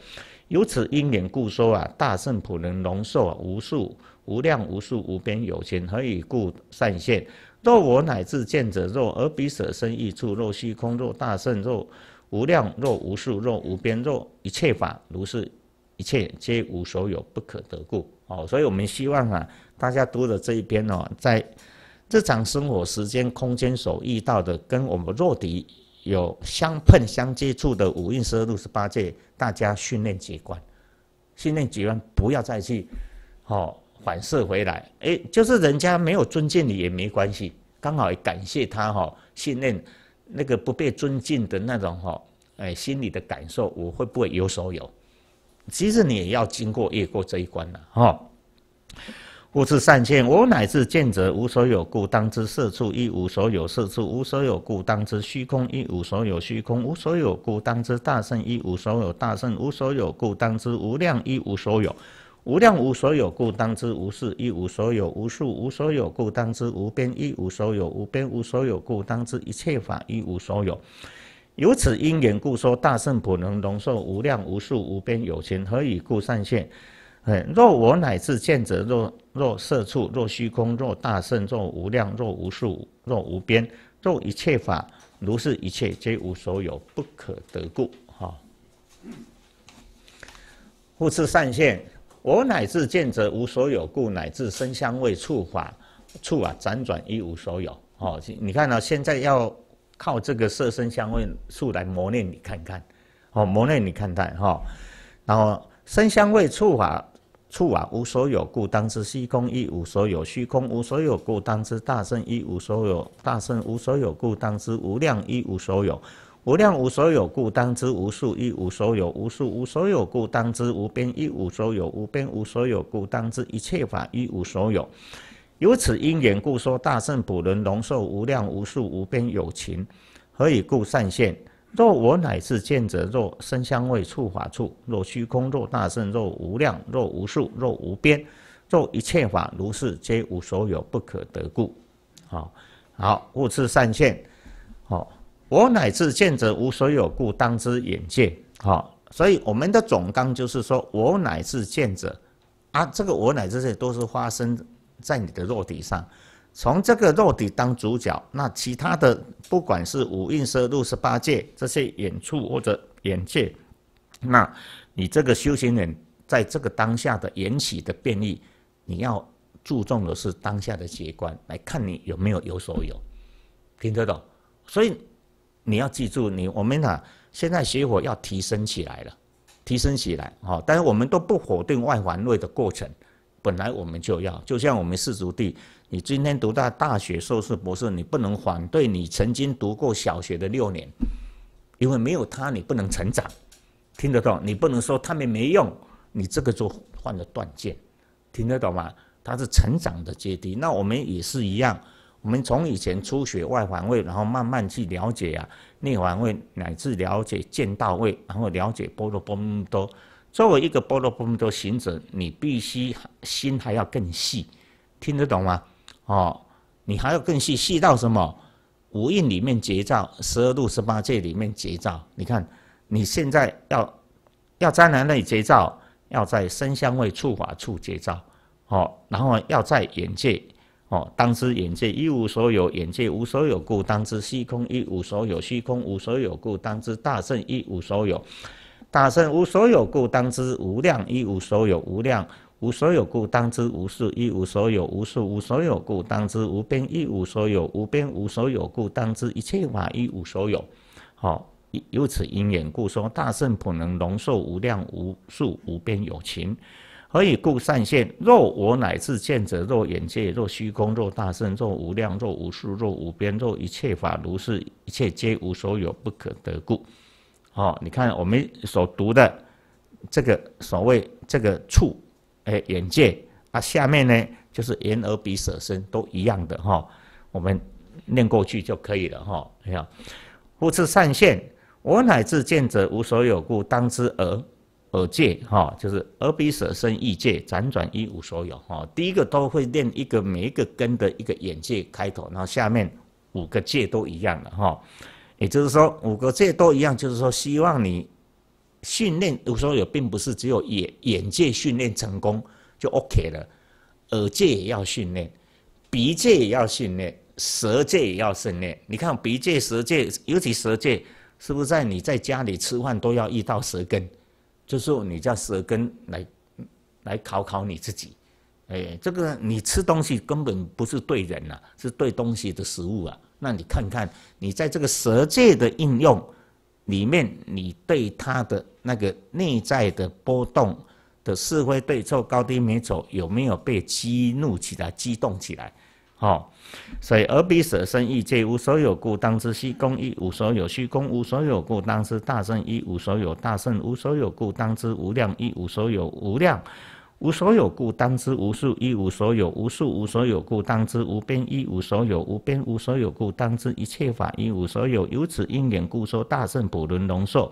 由此因缘故说啊，大圣普能容受啊，无数无量无数无边有情，何以故善现？若我乃至见者，若而彼舍身异处，若虚空，若大圣，若无量，若无数，若无边，若一切法，如是，一切皆无所有，不可得故。哦，所以我们希望啊，大家读的这一篇哦，在日常生活、时间、空间所遇到的，跟我们肉体有相碰、相接触的五蕴、十二路十八界，大家训练觉观，训练觉观，不要再去，哦。反射回来，哎，就是人家没有尊敬你也没关系，刚好感谢他哈，信任那个不被尊敬的那种哈，哎，心里的感受，我会不会有所有？其实你也要经过越过这一关了哈。我是善见，我乃至见者无所有故，当知色处一无所有；色处无所有故，当知虚空一无所有；虚空无所有故，当知大圣一无所有；大圣无所有故，当知无量一无所有。无量无所有故，当知无事；一无所有，无数无所有故，当知无边；一无所有，无边无所有故，当知一切法一无所有。由此因缘故说，大圣不能容受无量无数无边有情，何以故善现？哎，若我乃至见者，若若色处，若虚空，若大圣，若无量，若无数，若无边，若一切法，如是一切皆无所有，不可得故。哈，复次善现。我乃至见者无所有故，乃至身香味触法触啊，辗转一无所有。哦，你看到现在要靠这个色、身香味、触来磨练你看看，哦，磨练你看看哈。然后，身香味触法触啊，无所有故，当知虚空一无所有；虚空无所有故，当知大圣一无所有；大圣无所有故，当知无量一无所有。无量无所有故，当知无数一无所有；无数无所有故，当知无边一无所有；无边无所有故，当知一切法一无所有。由此因缘故说，大圣普轮龙受无量无数无边有情，何以故善现？若我乃至见者，若身香味触法处，若虚空，若大圣，若无量，若无数，若无边，若一切法，如是皆无所有，不可得故。好，好，故次善现，好。我乃至见者无所有故，当知眼界。好，所以我们的总纲就是说，我乃至见者啊，这个我乃至这些都是发生在你的肉体上，从这个肉体当主角，那其他的不管是五蕴、色、六、十八界这些眼处或者眼界，那你这个修行人在这个当下的缘起的变异，你要注重的是当下的结观来看你有没有有所有，听得懂？所以。你要记住，你我们呢？现在邪火要提升起来了，提升起来哦。但是我们都不否定外环位的过程，本来我们就要。就像我们四足地，你今天读到大学、硕士、博士，你不能反对你曾经读过小学的六年，因为没有他你不能成长。听得懂？你不能说他们没用，你这个就换了断剑。听得懂吗？它是成长的阶梯。那我们也是一样。我们从以前出血外环位，然后慢慢去了解啊，内环位乃至了解见道位，然后了解波罗波密多。作为一个波罗波密多行者，你必须心还要更细，听得懂吗？哦，你还要更细，细到什么？五蕴里面结照，十二度十八界里面结照。你看，你现在要要在哪里结照？要在身香味触法处结照，哦，然后要在眼界。哦，当知眼界一无所有，眼界无所有故，当知虚空一无所有，虚空无所有故，当知大圣一无所有，大圣无所有故，当知无量一无所有，无量无所有故，当知无数一无所有，无数无所有故，当知无边一无所有，无边无所有故，当知一切法一无所有。好，由此因缘故说，大圣不能容受无量无数无边有情。可以故善现，若我乃至见者，若眼界，若虚空，若大身，若无量，若无数，若无边，若一切法如是，一切皆无所有，不可得故。哦，你看我们所读的这个所谓这个处，哎，眼界啊，下面呢就是言而鼻舍身都一样的哈，我们念过去就可以了哈。你看，故是善现，我乃至见者无所有故，当知而。耳界哈，就是耳鼻舌身意界，辗转一无所有哈。第一个都会练一个每一个根的一个眼界开头，然后下面五个界都一样的哈。也就是说，五个界都一样，就是说希望你训练，无所有，并不是只有眼眼界训练成功就 OK 了，耳界也要训练，鼻界也要训练，舌界也要训练。你看鼻界、舌界，尤其舌界，是不是在你在家里吃饭都要遇到舌根？就是你叫舌根来，来考考你自己。哎，这个你吃东西根本不是对人呐，是对东西的食物啊。那你看看，你在这个舌界的应用里面，你对它的那个内在的波动的是非对错高低美丑，有没有被激怒起来、激动起来？哦。所以，而彼舍身欲界无所有故，当知虚空一无所有；虚空无所有故，当知大圣亦无所有；大圣无所有故，当知无量亦无所有；无量无所有故，当知无数一无所有；无数无所有故，当知无边一无所有；无边无所有故，当知一切法一无所有。由此因缘，故说大圣普轮龙寿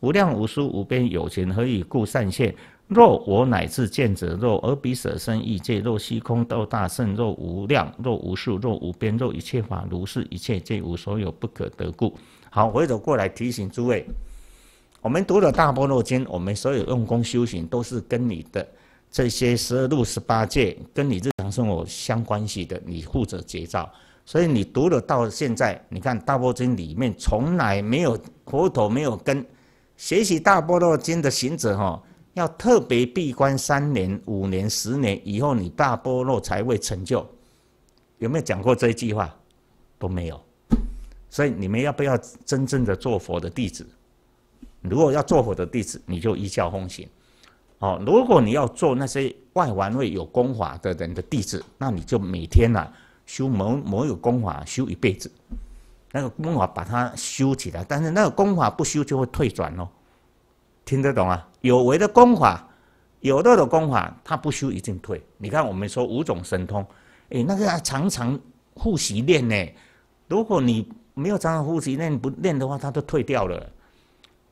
无量无数无边有情，何以故善现？若我乃至见者，若而彼舍身意界，若虚空，斗大圣，若无量，若无数，若无边，若一切法，如是，一切皆无所有，不可得故。好，回头过来提醒诸位，我们读了《大般若经》，我们所有用功修行，都是跟你的这些十二路十八界，跟你日常生活相关系的，你负责结照。所以你读了到现在，你看《大般若经》里面从来没有佛陀没有跟学习《大般若经》的行者哈。要特别闭关三年、五年、十年以后，你大波落才会成就。有没有讲过这句话？都没有。所以你们要不要真正的做佛的弟子？如果要做佛的弟子，你就一教风行。哦，如果你要做那些外环位有功法的人的弟子，那你就每天呢修某某有功法，修一辈子。那个功法把它修起来，但是那个功法不修就会退转哦。听得懂啊？有为的功法，有漏的功法，他不修一定退。你看，我们说五种神通，哎，那个常常呼吸练呢，如果你没有常常呼吸练不练的话，他都退掉了，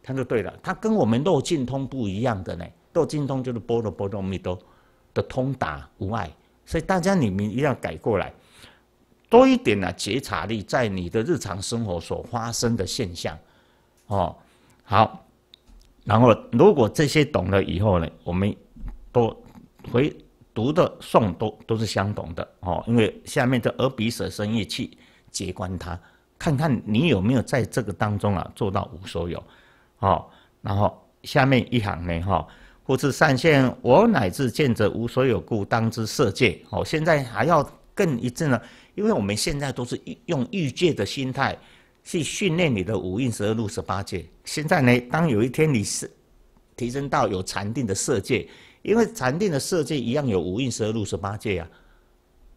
他就对了。他跟我们漏尽通不一样的呢，漏尽通就是波罗波罗蜜多的通达无碍。所以大家你们一定要改过来，多一点呢觉察力，在你的日常生活所发生的现象哦。好。然后，如果这些懂了以后呢，我们都回读的诵都都是相同的哦，因为下面的耳鼻舌身意气皆观他，看看你有没有在这个当中啊做到无所有哦。然后下面一行呢哈，故是善现，我乃至见者无所有故，当知色界哦。现在还要更一阵呢，因为我们现在都是用欲界的心态。去训练你的五蕴十二入十八界。现在呢，当有一天你是提升到有禅定的色界，因为禅定的色界一样有五蕴十二入十八界啊，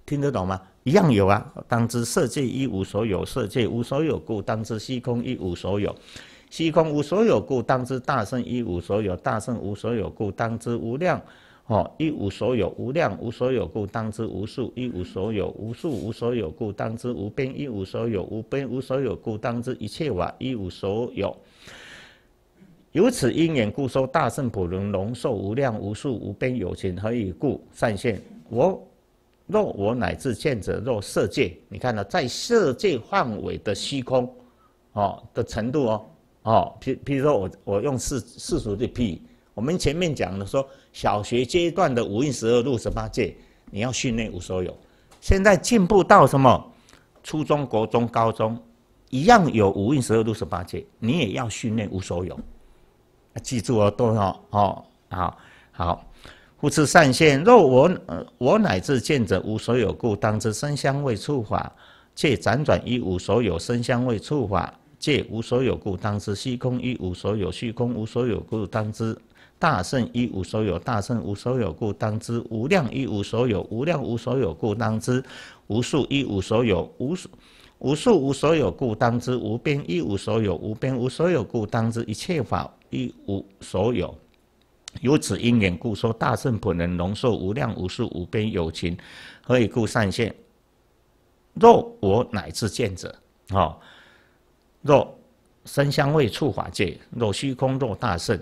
听得懂吗？一样有啊。当知色界一无所有，色界无所有故，当知虚空一无所有；虚空无所有故，当知大圣一无所有；大圣无所有故，当知无量。哦，一无所有，无量无所有故，当知无数；一无所有，无数无所有故，当知无边；一无所有，无边无所有故，当知一切法一无所有。由此因缘故，说大圣普能，龙受无量无数无边有情，何以故？善现，我若我乃至见者，若色界。你看呢，在色界范围的虚空，哦，的程度哦，哦，譬譬如说我我用世世俗的譬，我们前面讲的说。小学阶段的五蕴十二路十八界，你要训练无所有。现在进步到什么？初中国中高中，一样有五蕴十二路十八界，你也要训练无所有。记住哦，多少哦，好，好。复次善现，若我我乃至见者无所有故，当知生香味触法，借辗转于无所有；生香味触法，借无所有故，当知虚空于无所有，虚空无所有故，当知。大圣一无所有，大圣无所有故当知无量一无所有，无量无所有故当知无数一无所有，无数无数无所有故当知无边一无所有，无边无所有故当知一切法一无所有。如此因缘故说大圣本能容受无量无数无边有情，何以故善现？若我乃至见者，哦，若身香味触法界，若虚空，若大圣。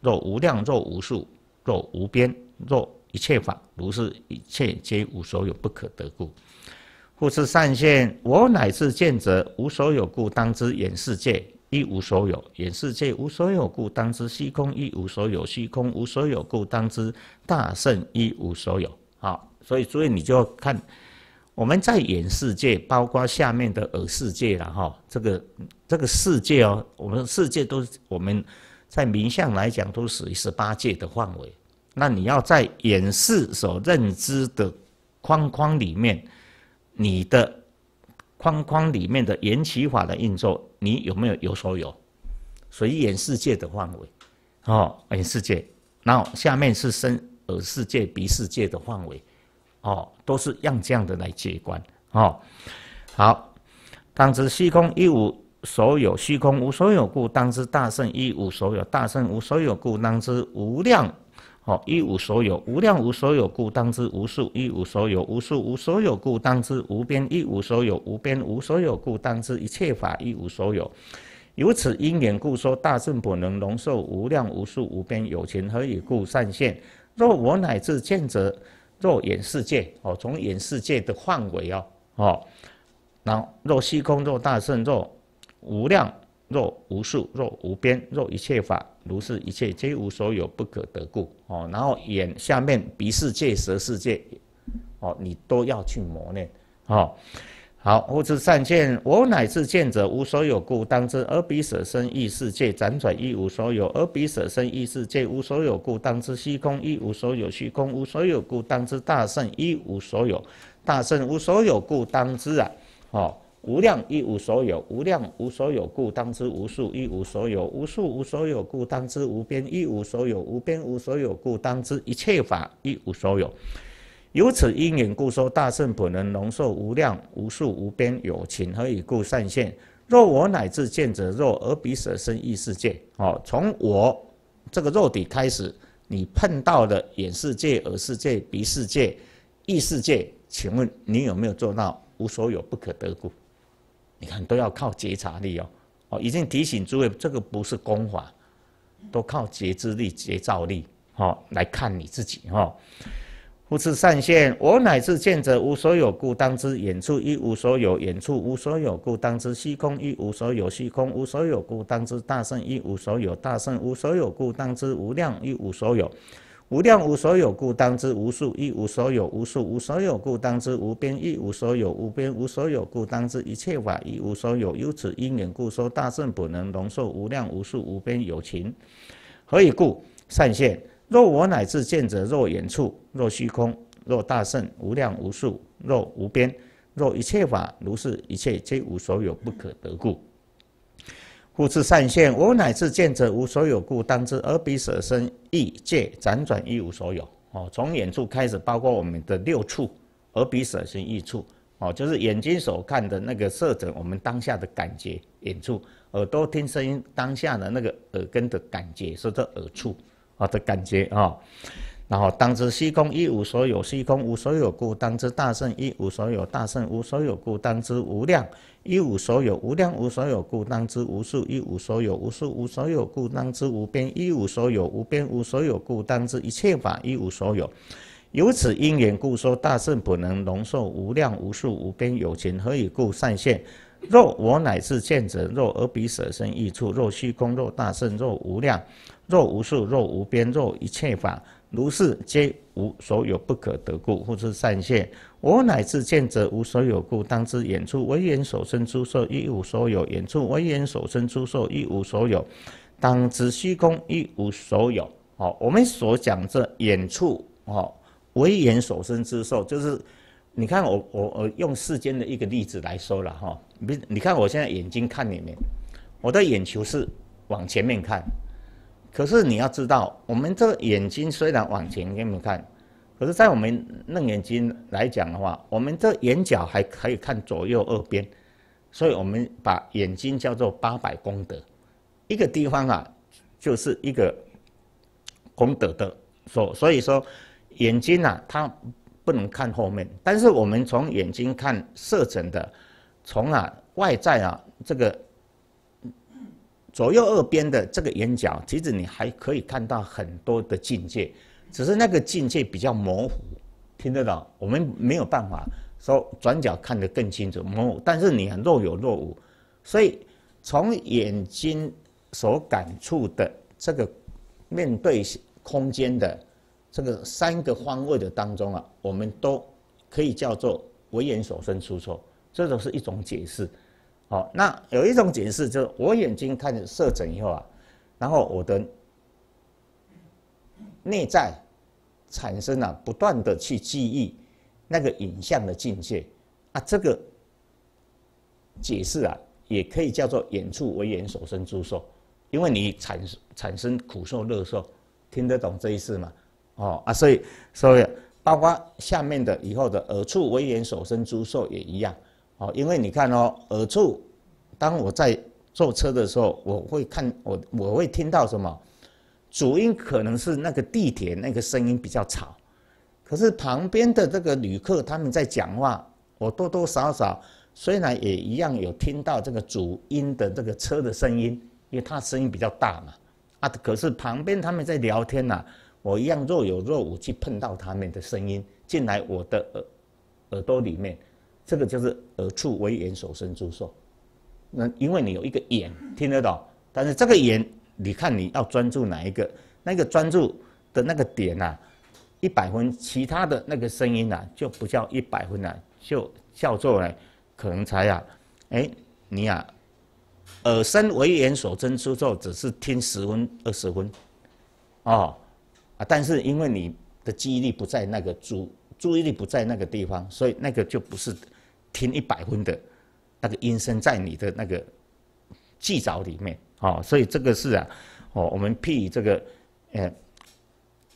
若无量，若无数，若无边，若一切法如是，一切皆无所有，不可得故。复是善现，我乃至见者无所有故，当知眼世界一无所有；眼世界无所有故，当知虚空一无所有；虚空无所有故，当知大圣一无所有。好，所以，所以你就要看我们在眼世界，包括下面的耳世界了哈。这个这个世界哦，我们世界都是我们。在名相来讲，都属于十八界的范围。那你要在演示所认知的框框里面，你的框框里面的缘起法的运作，你有没有有所有？所以眼世界的范围，哦，眼世界，然后下面是身、耳、世界、鼻世界的范围，哦，都是这样的来接观。哦，好，当知虚空一无。所有虚空无所有故，当知大圣一无所有；大圣无所有故，当知无量。哦，一无所有，无量无所有故，当知无数；一无所有，无数无所有故，当知无边；一无所有，无边无所有故，当知一切法一无所有。由此因缘故说，大圣不能容受无量无数无边有情，何以故？善现，若我乃至见者，若眼世界哦，从眼世界的范围哦哦，然后若虚空，若大圣，若无量若无数若无边若一切法如是一切皆无所有不可得故哦，然后眼下面鼻世界舌世界哦，你都要去磨练哦。好，我知善见，我乃至见者无所有故，当知而彼舍身异世界辗转一无所有，而彼舍身异世界无所有故，当知虚空一无所有，虚空无所有故，当知大圣一无所有，大圣无所有故，当知啊哦。无量一无所有，无量无所有故，当知无数一无所有；无数无所有故，当知无边一无所有；无边无所有故，当知一切法一无所有。由此因缘故说，大圣本能容受无量无数无边有情，何以故？善现，若我乃至见者若，而彼舍身异世界。哦，从我这个肉体开始，你碰到的眼世界、耳世界、鼻世界、异世界，请问你有没有做到无所有不可得故？你看，都要靠觉察力哦，哦，已经提醒诸位，这个不是功法，都靠觉知力、觉照力，哦，来看你自己，哦。复次善现，我乃至见者无所有故，当知远处一无所有；远处无所有故，当知虚空一无所有；虚空无所有故，当知大圣一无所有；大圣无所有故，当知无量一无所有。无量无所有故，当知无数亦无所有；无数无所有故，当知无边亦无所有；无边无所有故，当知一切法亦无所有。由此因缘故，说大圣不能容受无量无数无边有情。何以故？善现，若我乃至见者，若眼处，若虚空，若大圣，无量无数，若无边，若一切法，如是，一切皆无所有，不可得故。故知善现，我乃至见者无所有故，当知耳鼻舍身意界辗转一无所有。哦，从眼处开始，包括我们的六处，耳鼻舍身意处，哦，就是眼睛所看的那个色者，我们当下的感觉，眼处；耳朵听声音当下的那个耳根的感觉，是这耳处，啊的感觉啊。然后当知虚空一无所有，虚空无所有故，当知大圣一无所有，大圣无所有故，当知无量。一无所有，无量无所有故，当知无数；一无所有，无数无所有故，当知无边；一无所有，无边无所有故，当知一切法一无所有。由此因缘故说，大圣不能容受无量无数无边有情。何以故？善现，若我乃至见者，若尔彼舍身异处，若虚空，若大圣，若无量，若无数，若无边，若一切法。如是皆无所有，不可得故，或是善现。我乃至见者无所有故，当知眼处为眼所生处受一无所有；眼处为眼所生处受一无所有，当知虚空一无所有。哦，我们所讲这眼处哦，为眼所生之受，就是你看我我我用世间的一个例子来说了哈，你、你看我现在眼睛看里面，我的眼球是往前面看。可是你要知道，我们这个眼睛虽然往前给你们看，可是，在我们弄眼睛来讲的话，我们这眼角还可以看左右二边，所以我们把眼睛叫做八百功德，一个地方啊，就是一个功德的所，所以说眼睛呐，它不能看后面，但是我们从眼睛看色尘的，从啊外在啊这个。左右二边的这个眼角，其实你还可以看到很多的境界，只是那个境界比较模糊，听得懂？我们没有办法说转角看得更清楚，模，糊，但是你若有若无，所以从眼睛所感触的这个面对空间的这个三个方位的当中啊，我们都可以叫做唯眼所生出错，这都是一种解释。好，那有一种解释就是我眼睛看着色尘以后啊，然后我的内在产生了不断的去记忆那个影像的境界啊，这个解释啊，也可以叫做眼处为眼所生诸受，因为你产产生苦受、乐受，听得懂这一思吗？哦啊，所以所以包括下面的以后的耳处为眼所生诸受也一样。哦，因为你看哦，耳处，当我在坐车的时候，我会看我，我会听到什么？主音可能是那个地铁那个声音比较吵，可是旁边的这个旅客他们在讲话，我多多少少虽然也一样有听到这个主音的这个车的声音，因为它声音比较大嘛，啊，可是旁边他们在聊天呐，我一样若有若无去碰到他们的声音进来我的耳耳朵里面。这个就是耳处为眼所生诸受，那因为你有一个眼听得懂，但是这个眼，你看你要专注哪一个，那个专注的那个点呐，一百分，其他的那个声音呐就不叫一百分了，就叫做呢，可能才呀，哎你呀耳身为眼所生诸受，只是听十分二十分，哦啊，但是因为你的记忆力不在那个注注意力不在那个地方，所以那个就不是。听一百分的那个音声在你的那个祭照里面哦，所以这个是啊，哦，我们譬这个，呃，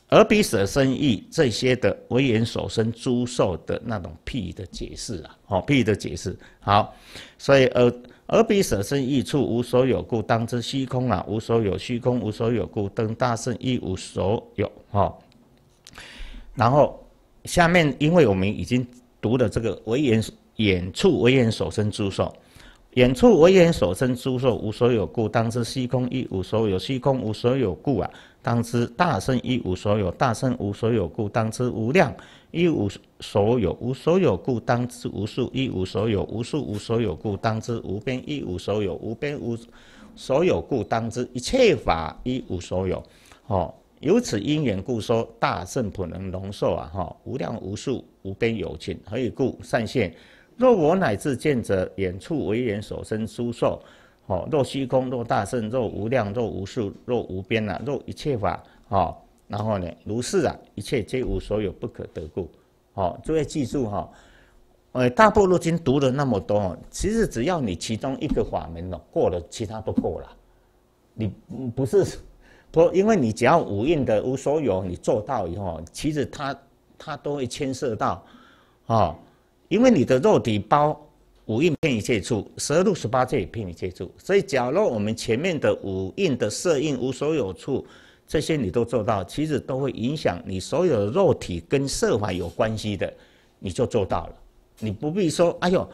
而彼舍身意这些的唯言所生诸受的那种譬喻的解释啊，哦，譬喻的解释好，所以呃，而彼舍身意处无所有故，当知虚空啊无所有，虚空无所有故，登大圣一无所有啊。然后下面，因为我们已经读了这个唯言。远处为眼所生诸受，远处为眼所生诸受无所有故，当知虚空一无所有；虚空无所有故啊，当知大圣一无所有；大圣无所有故，当知无量一无所有，无所有故，当知无数一无所有，无数无所有故，当知无边一无所有，无边无所有故，当知一切法一无所有。哦，由此因缘故说，大圣不能容受啊！哈，无量无数无边有情，何以故？善现。若我乃至见者，远处为眼所生殊受，哦，若虚空，若大圣，若无量，若无数，若无边啊，若一切法，哦，然后呢，如是啊，一切皆无所有，不可得故。哦，诸位记住哈，呃，大部若经读了那么多，其实只要你其中一个法门了过了，其他都过了。你不是不，因为你只要五蕴的无所有，你做到以后，其实它它都会牵涉到，哦。因为你的肉体包五蕴遍你接触，十二入十八界遍你接触，所以假如我们前面的五蕴的色印无所有处，这些你都做到，其实都会影响你所有的肉体跟色法有关系的，你就做到了。你不必说，哎呦，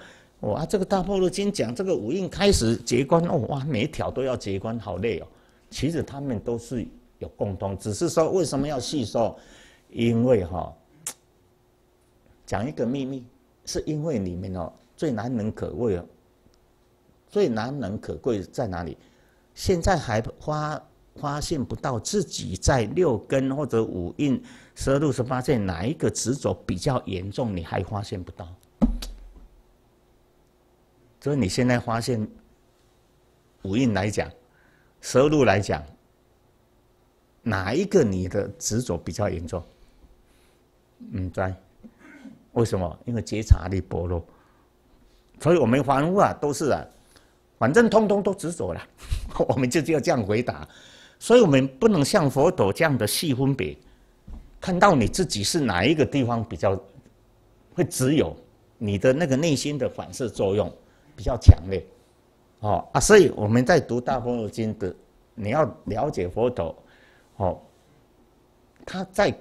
哇，这个大般若经讲这个五蕴开始结关哦，哇，每一条都要结关，好累哦。其实他们都是有共通，只是说为什么要细说？因为哈，讲一个秘密。是因为你们哦，最难能可贵哦，最难能可贵在哪里？现在还发发现不到自己在六根或者五印、十二、路十八界哪一个执着比较严重？你还发现不到？所以你现在发现五印来讲，十二、来讲，哪一个你的执着比较严重？嗯，对。为什么？因为觉察力薄弱，所以我们凡夫啊都是啊，反正通通都执着了，我们就就要这样回答。所以我们不能像佛陀这样的细分别，看到你自己是哪一个地方比较会只有你的那个内心的反射作用比较强烈。哦啊，所以我们在读《大佛经》的，你要了解佛陀，哦，他在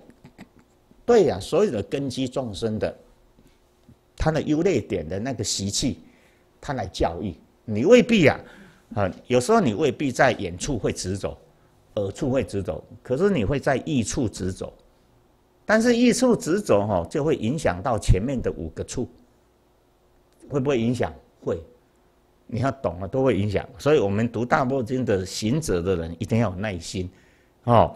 对呀，所有的根基众生的。他的优劣点的那个习气，他来教育你未必呀，啊，有时候你未必在远处会直走，耳处会直走，可是你会在异处直走，但是异处直走哈，就会影响到前面的五个处，会不会影响？会，你要懂了都会影响，所以我们读大部经的行者的人一定要有耐心，哦。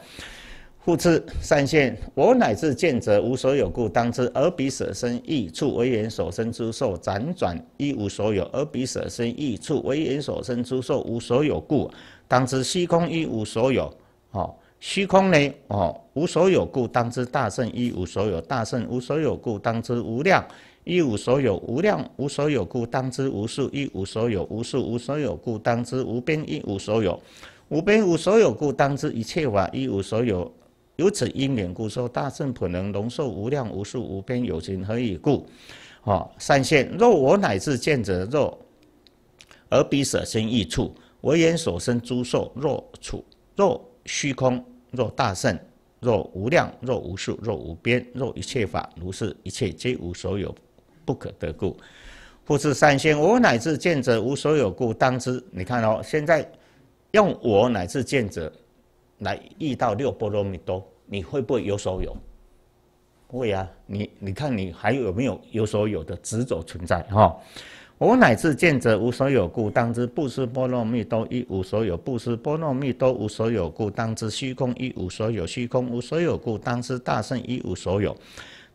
复次善现，我乃至见者无所有故，当知而彼舍身异处为人所生之受，辗转一无所有；而彼舍身异处为人所生之受无所有故，当知虚空一无所有。哦，虚空呢？哦，无所有故，当知大圣一无所有；大圣无所有故，当知无量一无所有；无量无所有故，当知无数一无所有；无数无所有故，当知无边一无所有；无边无所有故，当知一切法一无所有。由此因缘故说，大圣普能容受无量无数无边有情，何以故？哦，善现，若我乃至见者，若而彼舍身异处，唯言所生诸受，若处若虚空，若大圣，若无量，若无数，若无边，若一切法，如是，一切皆无所有，不可得故。复是善现，我乃至见者无所有故，当知。你看哦，现在用我乃至见者。来，一到六波罗蜜多，你会不会有所有？会啊，你你看，你还有没有有所有的执着存在？哈，我乃至见者无所有故，当知布施波罗蜜多一无所有；布施波罗蜜多无所有故，当知虚空一无所有；虚空无所有故，当知大圣一无所有。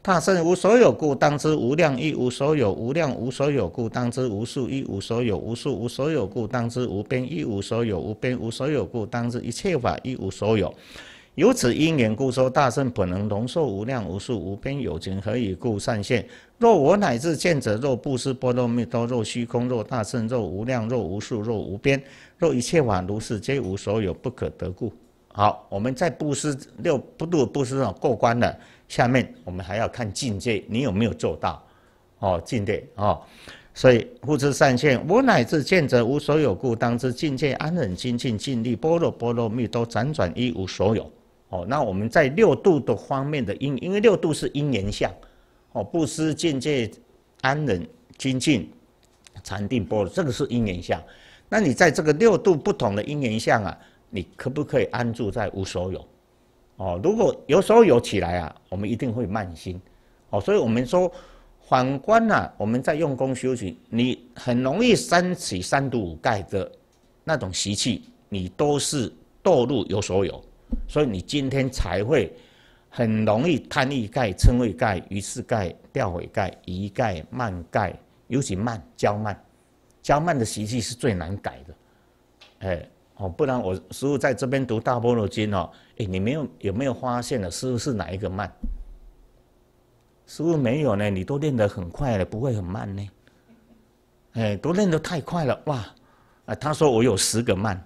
大圣无所有故，当知无量；一无所有，无量无所有故，当知无数；一无所有，无数无所有故，当知无边；一无所有，无边无所有故，当知一切法一无所有。由此因缘故说，大圣本能容受无量无数无边有情，何以故？善现，若我乃至见者，若布施波罗蜜多，若虚空，若大圣，若无量，若无数，若无边，若一切法如是皆无所有，不可得故。好，我们在布施六不度布施上过关了。下面我们还要看境界，你有没有做到？哦，境界哦，所以呼之善现，我乃至见者无所有故，当知境界安忍精进尽力波罗波罗蜜多，辗转一无所有。哦，那我们在六度的方面的因，因为六度是因缘相，哦，布施、境界安忍精进禅定波，罗，这个是因缘相。那你在这个六度不同的因缘相啊，你可不可以安住在无所有？哦，如果有时候有起来啊，我们一定会慢心。哦，所以我们说，反观呐，我们在用功修行，你很容易生起三毒五盖的，那种习气，你都是堕入有所有，所以你今天才会很容易贪欲盖、嗔恚盖、愚痴盖、掉毁盖、疑盖、慢盖，尤其慢、骄慢、骄慢的习气是最难改的，哎。哦，不然我师傅在这边读《大般若经》哦，哎，你没有有没有发现了师傅是哪一个慢？师傅没有呢，你都练得很快了，不会很慢呢。哎，都练得太快了，哇！啊，他说我有十个慢。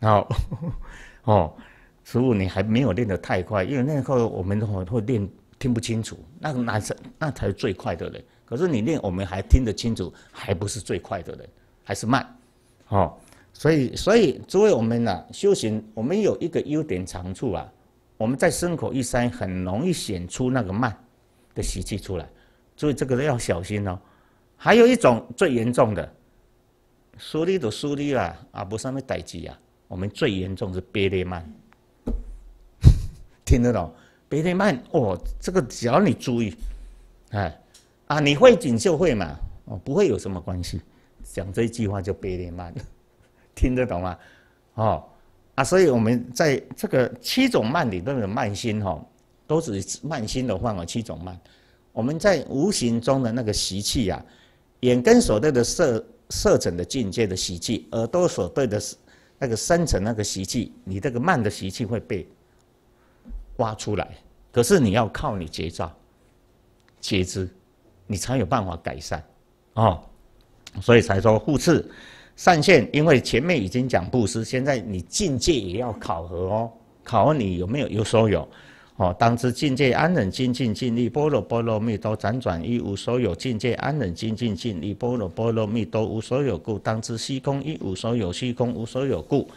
好，哦，师傅你还没有练得太快，因为那个我们会会练听不清楚。那个男生那才是最快的人，可是你练我们还听得清楚，还不是最快的人，还是慢。哦。所以，所以，作为我们呢，修行，我们有一个优点长处啊，我们在深口一塞，很容易显出那个慢的习气出来，所以这个要小心哦。还有一种最严重的，疏离都疏离了啊，不上面待机啊，我们最严重是憋裂慢，听得懂？憋裂慢哦，这个只要你注意，哎，啊，你会紧就会嘛，哦，不会有什么关系。讲这一句话就憋裂慢。听得懂吗？哦，啊，所以我们在这个七种慢里都的慢心哈，都是慢心的患啊。七种慢，我们在无形中的那个习气呀，眼根所对的色色尘的境界的习气，耳朵所对的，那个深层那个习气，你这个慢的习气会被挖出来。可是你要靠你结照、截肢，你才有办法改善，哦，所以才说护斥。善现，因为前面已经讲布施，现在你境界也要考核哦，考核你有没有有所有，哦，当知境界安忍精进尽力，波罗波罗蜜多，辗转一无所有；境界安忍精进尽力，波罗波罗蜜多，无所有故，当知虚空一无所有，虚空无所有故，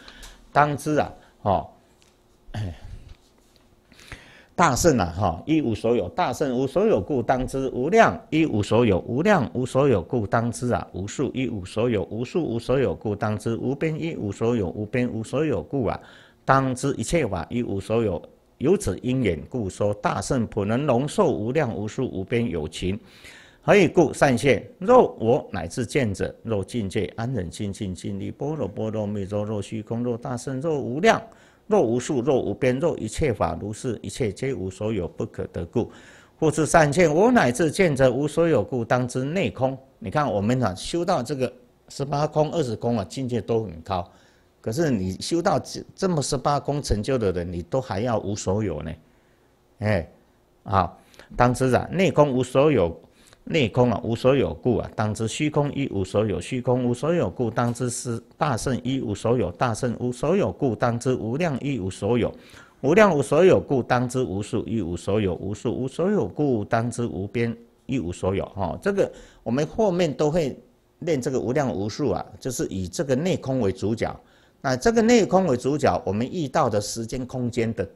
当知啊，哦。大圣啊，哈！一无所有。大圣无所有故，当知无量；一无所有，无量无所有故，当知啊，无数；一无所有，无数无所有故，当知无边；一无所有，无边无所有故啊，当知一切法一无所有。由此因缘故说，大圣普能容受无量无数无边有情。何以故？善现，若我乃至见者，若境界安忍清净，静力波罗波罗蜜多，若虚空，若大圣，若无量。若无数，若无边，若一切法如是，一切皆无所有，不可得故。复是善见，我乃至见者无所有故，当知内空。你看，我们啊，修到这个十八空、二十空啊，境界都很高。可是你修到这么十八空成就的人，你都还要无所有呢？哎，啊，当知啊，内空无所有。内空啊，无所有故啊，当知虚空一无所有；虚空无所有故，当知是大圣一无所有；大圣无所有故，当知无量一无所有；无量无所有故，当知无数一无所有；无数无所有故，当知无边一无所有。哈，这个我们后面都会练这个无量无数啊，就是以这个内空为主角。那这个内空为主角，我们遇到的时间、空间的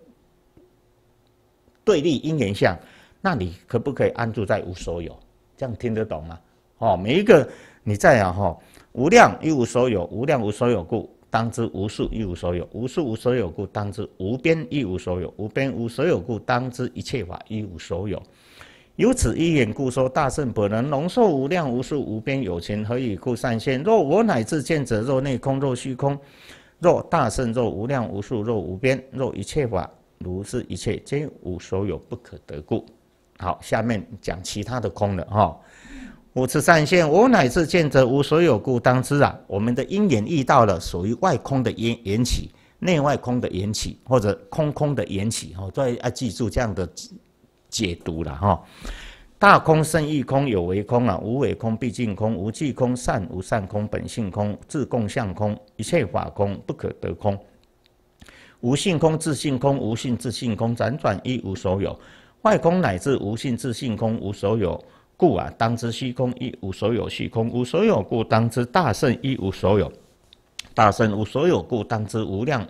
对立因缘相，那你可不可以安住在无所有？这样听得懂吗？哦，每一个你在啊哈，无量一无所有，无量无所有故，当知无数一无所有，无数无所有故，当知无边一无所有，无边无所有故，当知一切法一无所有。由此一因故说大圣不能容受无量无数无边有情，何以故？善现，若我乃至见者，若内空，若虚空，若大圣，若无量无数，若无边，若一切法，如是，一切皆无所有，不可得故。好，下面讲其他的空了哈。五次善现，我乃至见者无所有故，当知啊。我们的因缘遇到了，属于外空的缘缘起，内外空的缘起，或者空空的缘起哦。都要记住这样的解读了哈。大空胜一空，有为空啊，无为空，毕竟空，无际空，善无善空，本性空，自共相空，一切法空，不可得空。无性空，自性空，无性自性空，辗转一无所有。外空乃至无性自性空无所有，故啊当知虚空亦无所有；虚空无所有故当知大圣亦无所有；大圣无所有故当知无量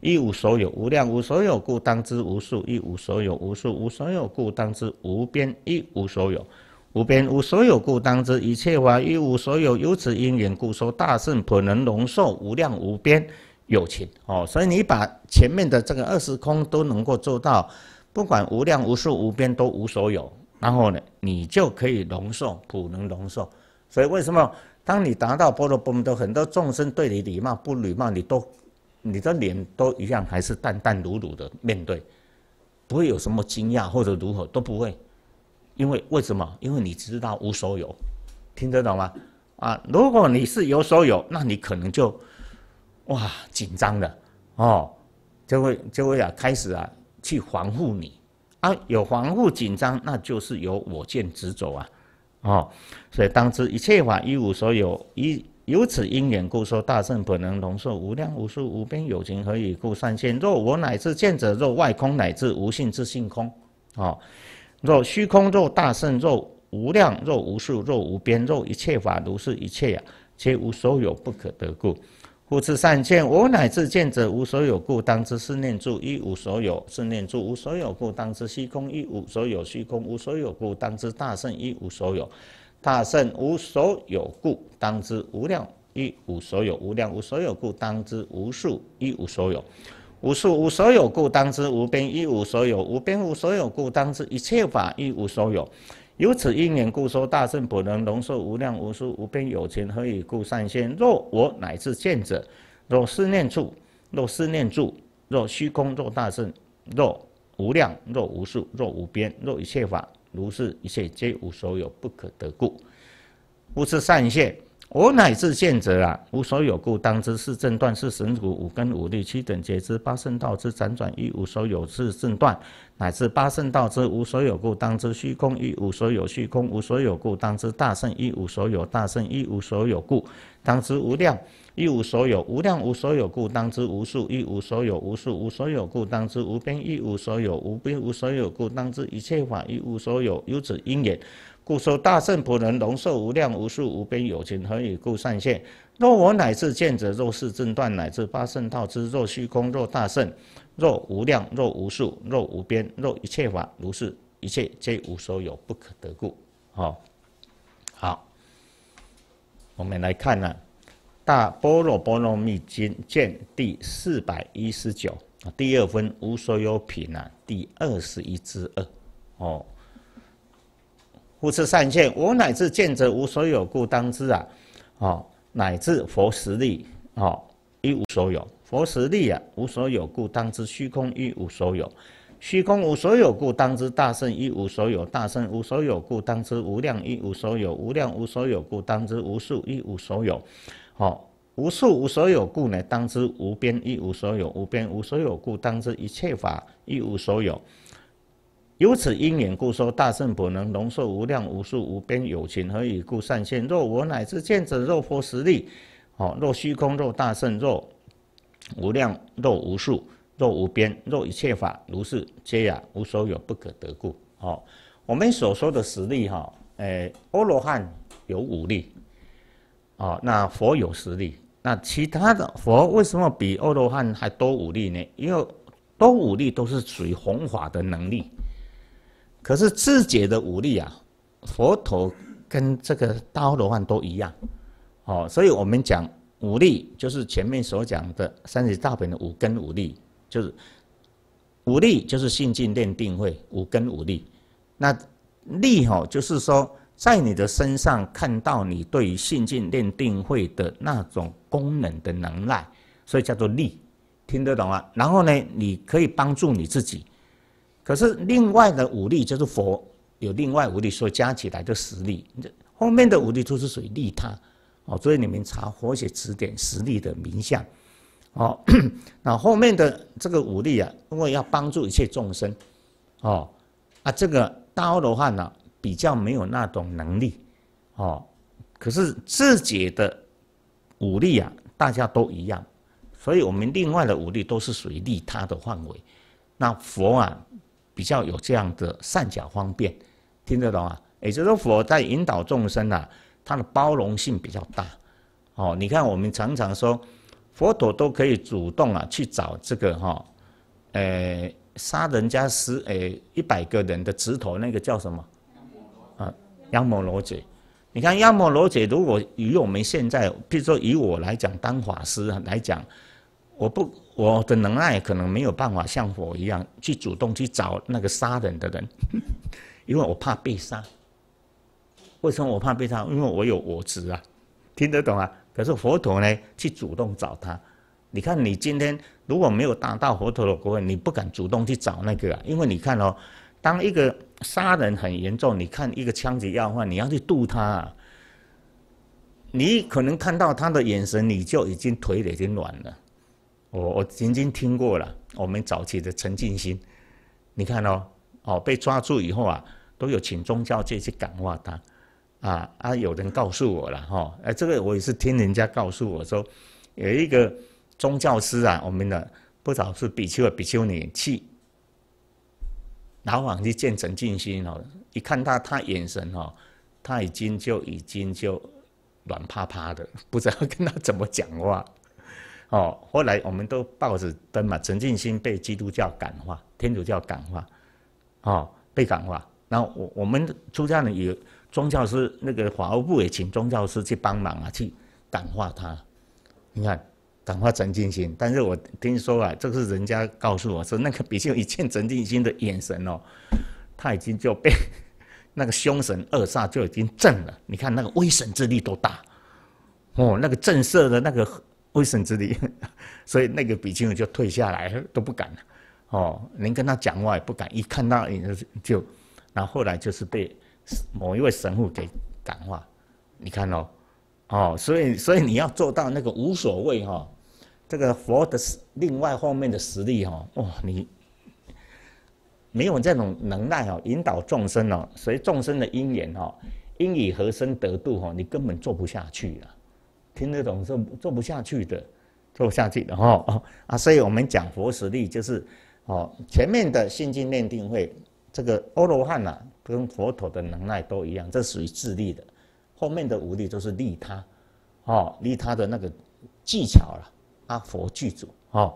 亦无所有；无量无所有故当知无数亦无所有；无数无所有故当知无边亦无所有；无边无所有故当知一切法亦无所有。由此因缘，故说大圣普能容受无量无边有情。哦，所以你把前面的这个二十空都能够做到。不管无量无数无边都无所有，然后呢，你就可以容受，普能容受。所以为什么，当你达到波罗蜜多，很多众生对你礼貌不礼貌，你都你的脸都一样，还是淡淡如卤的面对，不会有什么惊讶或者如何都不会。因为为什么？因为你知道无所有，听得懂吗？啊，如果你是有所有，那你可能就哇紧张的哦，就会就会啊开始啊。去防护你啊！有防护紧张，那就是由我见执着啊！哦，所以当知一切法一无所有，一由此因缘故说大圣本能容受无量无数无边有情，何以故？三千若我乃至见者，若外空乃至无性之性空，哦，若虚空，若大圣，若无量，若无数，若无边，若一切法如是一切呀，皆无所有，不可得故。故知善见，我乃至见者无所有故，当知是念住一无所有；是念住无所有故，当知虚空一无所有；虚空无所有故，当知大圣一无所有；大圣无所有故，当知无量一无所有；无量无所有故，当知无数一无所有；无数无所有故，当知无边一无所有；无边无所有故，当知一切法一无所有。由此因缘故说，大圣不能容受无量无数无边有情，何以故？善现，若我乃至见者，若思念处，若思念住，若虚空，若大圣，若无量，若无数，若无边，若一切法，如是，一切皆无所有，不可得故，故是善现。我乃至见者啊，无所有故，当知是正断；是神骨五根五力七等结之八圣道之辗转一无所有是正断，乃至八圣道之无所有故，当知虚空一无所有；虚空无所有故，当知大圣一无所有；大圣一无所有故，当知无量一无所有；无量无所有故，当知无数一无所有；无数无所有故，当知无边一无所有；无边无所有故，当知一切法一无所有。由此因缘。故说大圣不能容受无量无数无边有情，何以故？善现，若我乃至见者，若世正断，乃至八圣道之若虚空，若大圣，若无量，若无数，若无边，若一切法，如是，一切皆无所有，不可得故。好，好，我们来看呢，《大般若波罗蜜经》卷第四百一十九，第二分无所有品啊，第二十一之二。哦。无是善见，我乃至见者无所有，故当知啊，哦，乃至佛实力，哦，一无所有。佛实力啊，无所有，故当知虚空一无所有。虚空无所有，故当知大圣一无所有。大圣无所有，故当知无量一无所有。无量无所有，故当知无数一无所有。好，无数无所有，故呢当知无边一无所有。无边无所有，故当知一切法一无所有。由此因缘故说，大圣不能容受无量无数无边有情，何以故？善现，若我乃至见者，若佛实力，哦，若虚空，若大圣，若无量，若无数，若无边，若一切法如是，皆呀无所有，不可得故。哦，我们所说的实力哈，诶，阿罗汉有五力，哦，那佛有实力，那其他的佛为什么比阿罗汉还多五力呢？因为多五力都是属于弘法的能力。可是自己的武力啊，佛陀跟这个大罗汉都一样，哦，所以我们讲武力就是前面所讲的《三十大本品》的五根五力，就是武力就是信、进、定、慧五根五力。那力哦，就是说在你的身上看到你对于信、进、定、慧的那种功能的能耐，所以叫做力，听得懂吗？然后呢，你可以帮助你自己。可是另外的五力就是佛有另外五力所加起来的实力，这后面的五力都是属于利他，哦，所以你们查佛学词典十力的名相，哦，那后面的这个五力啊，因为要帮助一切众生，哦，啊这个刀的话呢，比较没有那种能力，哦，可是自己的武力啊，大家都一样，所以我们另外的五力都是属于利他的范围，那佛啊。比较有这样的善巧方便，听得懂啊？也就是佛在引导众生啊，他的包容性比较大。哦，你看，我们常常说，佛陀都可以主动啊去找这个哈，诶，杀人家十诶一百个人的指头那个叫什么？啊，央摩罗姐。你看，央摩罗姐，如果以我们现在，比如说以我来讲，当法师来讲。我不，我的能耐可能没有办法像佛一样去主动去找那个杀人的人，因为我怕被杀。为什么我怕被杀？因为我有我执啊，听得懂啊？可是佛陀呢，去主动找他。你看，你今天如果没有达到佛陀的果位，你不敢主动去找那个啊。因为你看哦，当一个杀人很严重，你看一个枪击要犯，你要去渡他，啊。你可能看到他的眼神，你就已经腿已经软了。我我曾经听过了，我们早期的陈静心，你看哦，哦被抓住以后啊，都有请宗教界去感化他，啊啊有人告诉我了哈，哎这个我也是听人家告诉我说，有一个宗教师啊，我们的不道是比丘比丘尼去，老往去见陈静心哦，一看他他眼神哦，他已经就已经就软趴趴的，不知道跟他怎么讲话。哦，后来我们都报纸登嘛，陈进心被基督教感化，天主教感化，哦，被感化。然后我我们出家人也宗教师，那个法务部也请宗教师去帮忙啊，去感化他。你看感化陈进心，但是我听说啊，这是人家告诉我说，那个比较一见陈进心的眼神哦，他已经就被 那个凶神恶煞就已经震了。你看那个威神之力多大，哦，那个震慑的那个。威神之力，所以那个比丘就退下来，都不敢了。哦，连跟他讲话也不敢，一看到你就，然后后来就是被某一位神父给感化。你看哦，哦，所以所以你要做到那个无所谓哈，这个佛的另外方面的实力哈，哇，你没有这种能耐哦，引导众生哦，所以众生的因缘哦，因以何身得度哦，你根本做不下去了。听得懂做做不下去的，做不下去的哈啊，所以我们讲佛实力就是哦，前面的信精念定会，这个欧罗汉呐跟佛陀的能耐都一样，这属于自利的；后面的无力就是利他，哦，利他的那个技巧了。阿佛具足哦，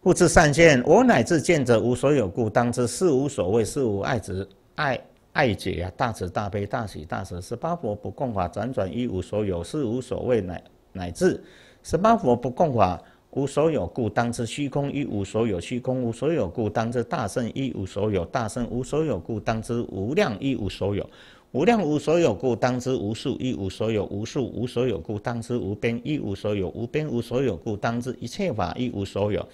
不知善见，我乃至见者无所有故，当知是无所谓，是无爱执爱。爱解呀，大慈大悲大喜大舍，十八佛不共法，辗转一无所有，是无所谓，乃乃至十八佛不共法，无所有故，当知虚空一无所有；虚空无所有故，当知大圣一无所有；大圣无所有故，当知无量一无所有；无量无所有故，当知无数一无所有；无数无所有故，当知无边一无所有；无边无所有故，当知一切法一无所有。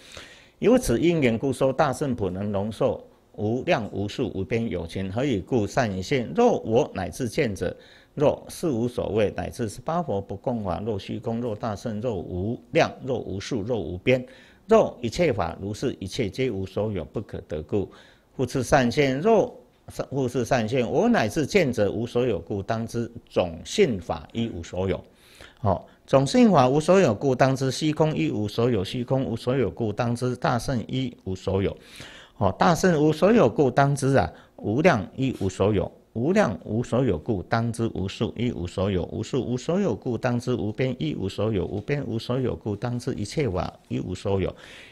由此因缘故说，大圣普能容受。无量无数无边有情，何以故？善现，若我乃至见者，若是无所谓，乃至十八佛不共法，若虚空，若大圣，若无量，若无数，若无边，若一切法如是，一切皆无所有，不可得故。复次善现，若复次善现，我乃至见者无所有故，当知种性法一无所有。好，种性法无所有故，当知虚空一无所有；虚空无所有故，当知大圣一无所有。哦，大圣无所有故当知啊，无量亦无所有，无量无所有故当知无数亦无所有，无数无所有故当知无边亦无所有，无边无所有故当知一切法一无所有。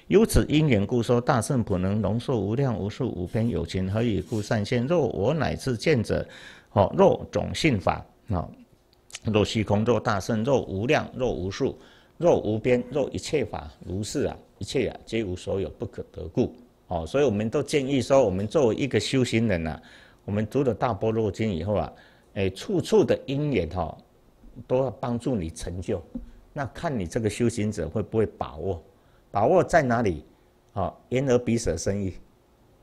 由此因缘故说，大圣普能容受无量无数无边有情，何以故善现？若我乃至见者，哦，若种性法啊，若虚空，若大圣，若无量，若无数，若无边，若一切法，如是啊，一切啊，皆无所有，不可得故。哦，所以我们都建议说，我们作为一个修行人呐，我们读了《大般若经》以后啊，哎，处处的因缘哈，都要帮助你成就。那看你这个修行者会不会把握，把握在哪里？哦，因而比舍生意，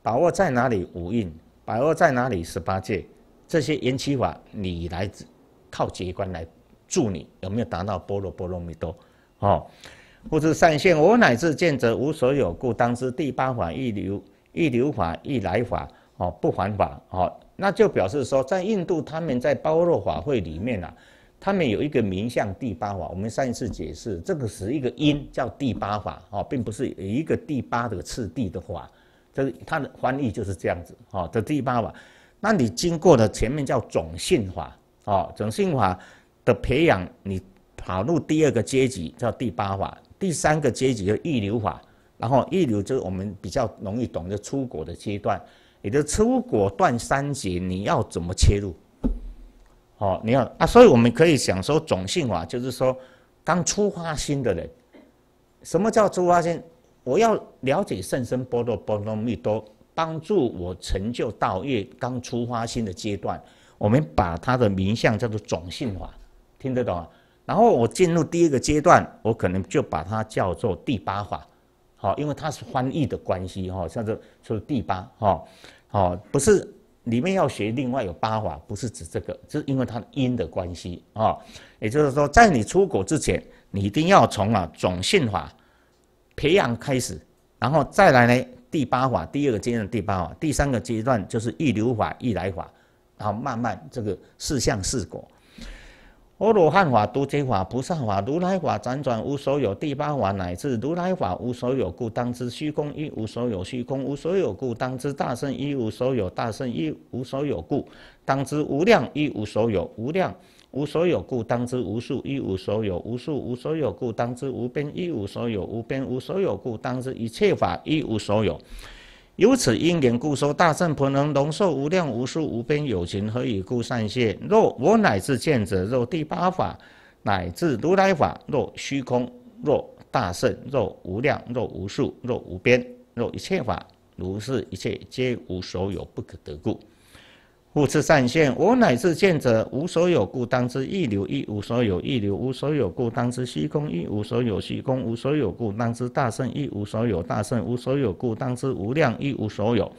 把握在哪里？五蕴，把握在哪里？十八界，这些缘起法，你来靠结观来助你，有没有达到波罗波罗蜜多？哦。不知善现，我乃至见者无所有故，当知第八法一流一流法一来法哦，不还法哦，那就表示说，在印度他们在般若法会里面啊，他们有一个名相第八法。我们上一次解释，这个是一个因叫第八法哦，并不是一个第八的次第的法，这是它的翻译就是这样子哦，这第八法。那你经过了前面叫种性法哦，种性法的培养，你跑入第二个阶级叫第八法。第三个阶级叫一流法，然后一流就是我们比较容易懂的出国的阶段。你的出国断三节，你要怎么切入？哦，你要啊，所以我们可以想说种性法，就是说刚出发心的人，什么叫出发心？我要了解甚深波罗波罗蜜多，帮助我成就道业。刚出发心的阶段，我们把他的名相叫做种性法，听得懂？啊？然后我进入第二个阶段，我可能就把它叫做第八法，好，因为它是翻译的关系哈，像这叫第八哈，哦，不是里面要学另外有八法，不是指这个，是因为它的因的关系啊，也就是说在你出国之前，你一定要从啊种姓法培养开始，然后再来呢第八法，第二个阶段第八法，第三个阶段就是一流法一来法，然后慢慢这个四相四果。阿罗汉法，都皆法菩萨法；如来法辗转无所有，第八法乃至如来法无所有，故当知虚空亦无所有；虚空无所有，故当知大圣亦无所有；大圣亦无所有，故当知无量亦无所有；无量无所有，故当知无数亦无所有；无数无所有，故当知无边亦无所有；无边无所有，故当知一切法亦无所有。由此因缘故说，大圣婆能容受无量无数无边有情，何以故善现？若我乃至见者，若第八法，乃至如来法，若虚空，若大圣，若无量，若无数，若无边，若一切法，如是一切皆无所有，不可得故。故知善现，我乃至见者无所有故，当知一流一无所有；一流无所有故，当知虚空一无所有；虚空无所有故，当知大圣一无所有；大圣无所有故，当知无量一无所有。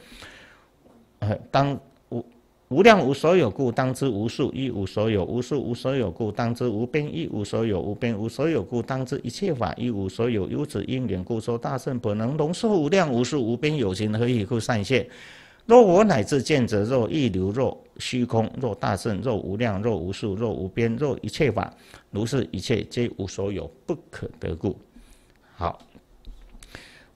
呃，当无无量无所有故，当知无数一无所有；无数无所有故，当知无边一无所有；无边无所有故，当知一切法一无所有。由此因缘故说大圣，不能容受无量无数无边有情，何以故善现？若我乃至见者，若一流，若虚空，若大圣，若无量，若无数，若无边，若一切法，如是，一切皆无所有，不可得故。好，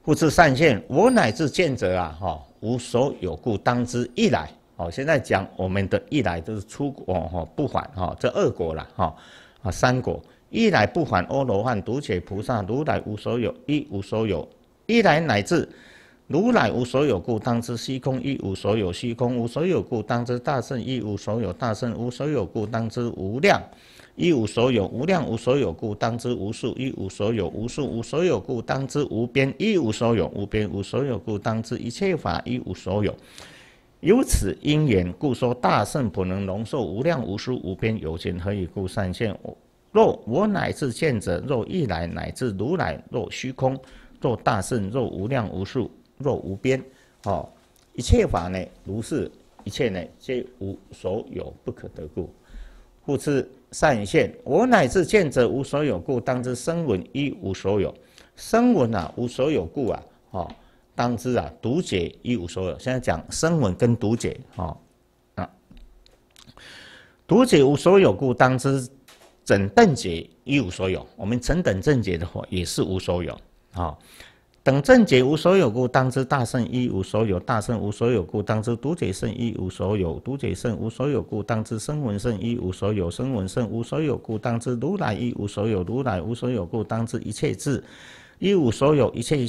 复次善现，我乃至见者啊，哈，无所有故，当知一来。好，现在讲我们的一来，就是出国哈，不还哈，这二国了哈，啊，三国一来不还，阿罗汉、独且菩萨如来无所有，一无所有，一来乃至。如来无所有故，当知虚空亦无所有；虚空无所有故，当知大圣亦无所有；大圣无所有故，当知无量亦无所有；无量无所有故，当知无数亦无所有；无数无所有故，当知无边亦无所有；无边无所有故，当知一切法亦无所有。由此因缘，故说大圣不能容受无量无数无边有情，何以故？善现，若我乃至见者，若一来乃至如来，若虚空，若大圣，若无量无数。若无边，哦，一切法呢如是，一切呢皆无所有，不可得故。故知善现，我乃至见者无所有故，当知生闻一无所有。生闻啊无所有故啊，哦，当知啊独解一无所有。现在讲生闻跟独解，哦啊，独解无所有故，当知整等解一无所有。我们整等正解的话，也是无所有，哦。等正解无所有故，当知大圣一无所有；大圣无所有故，当知独解圣一无所有；独解圣无所有故，当知声闻圣一无所有；声闻圣无所有故，当知如来一无所有；如来无所有故，当知一切智一无所有；一切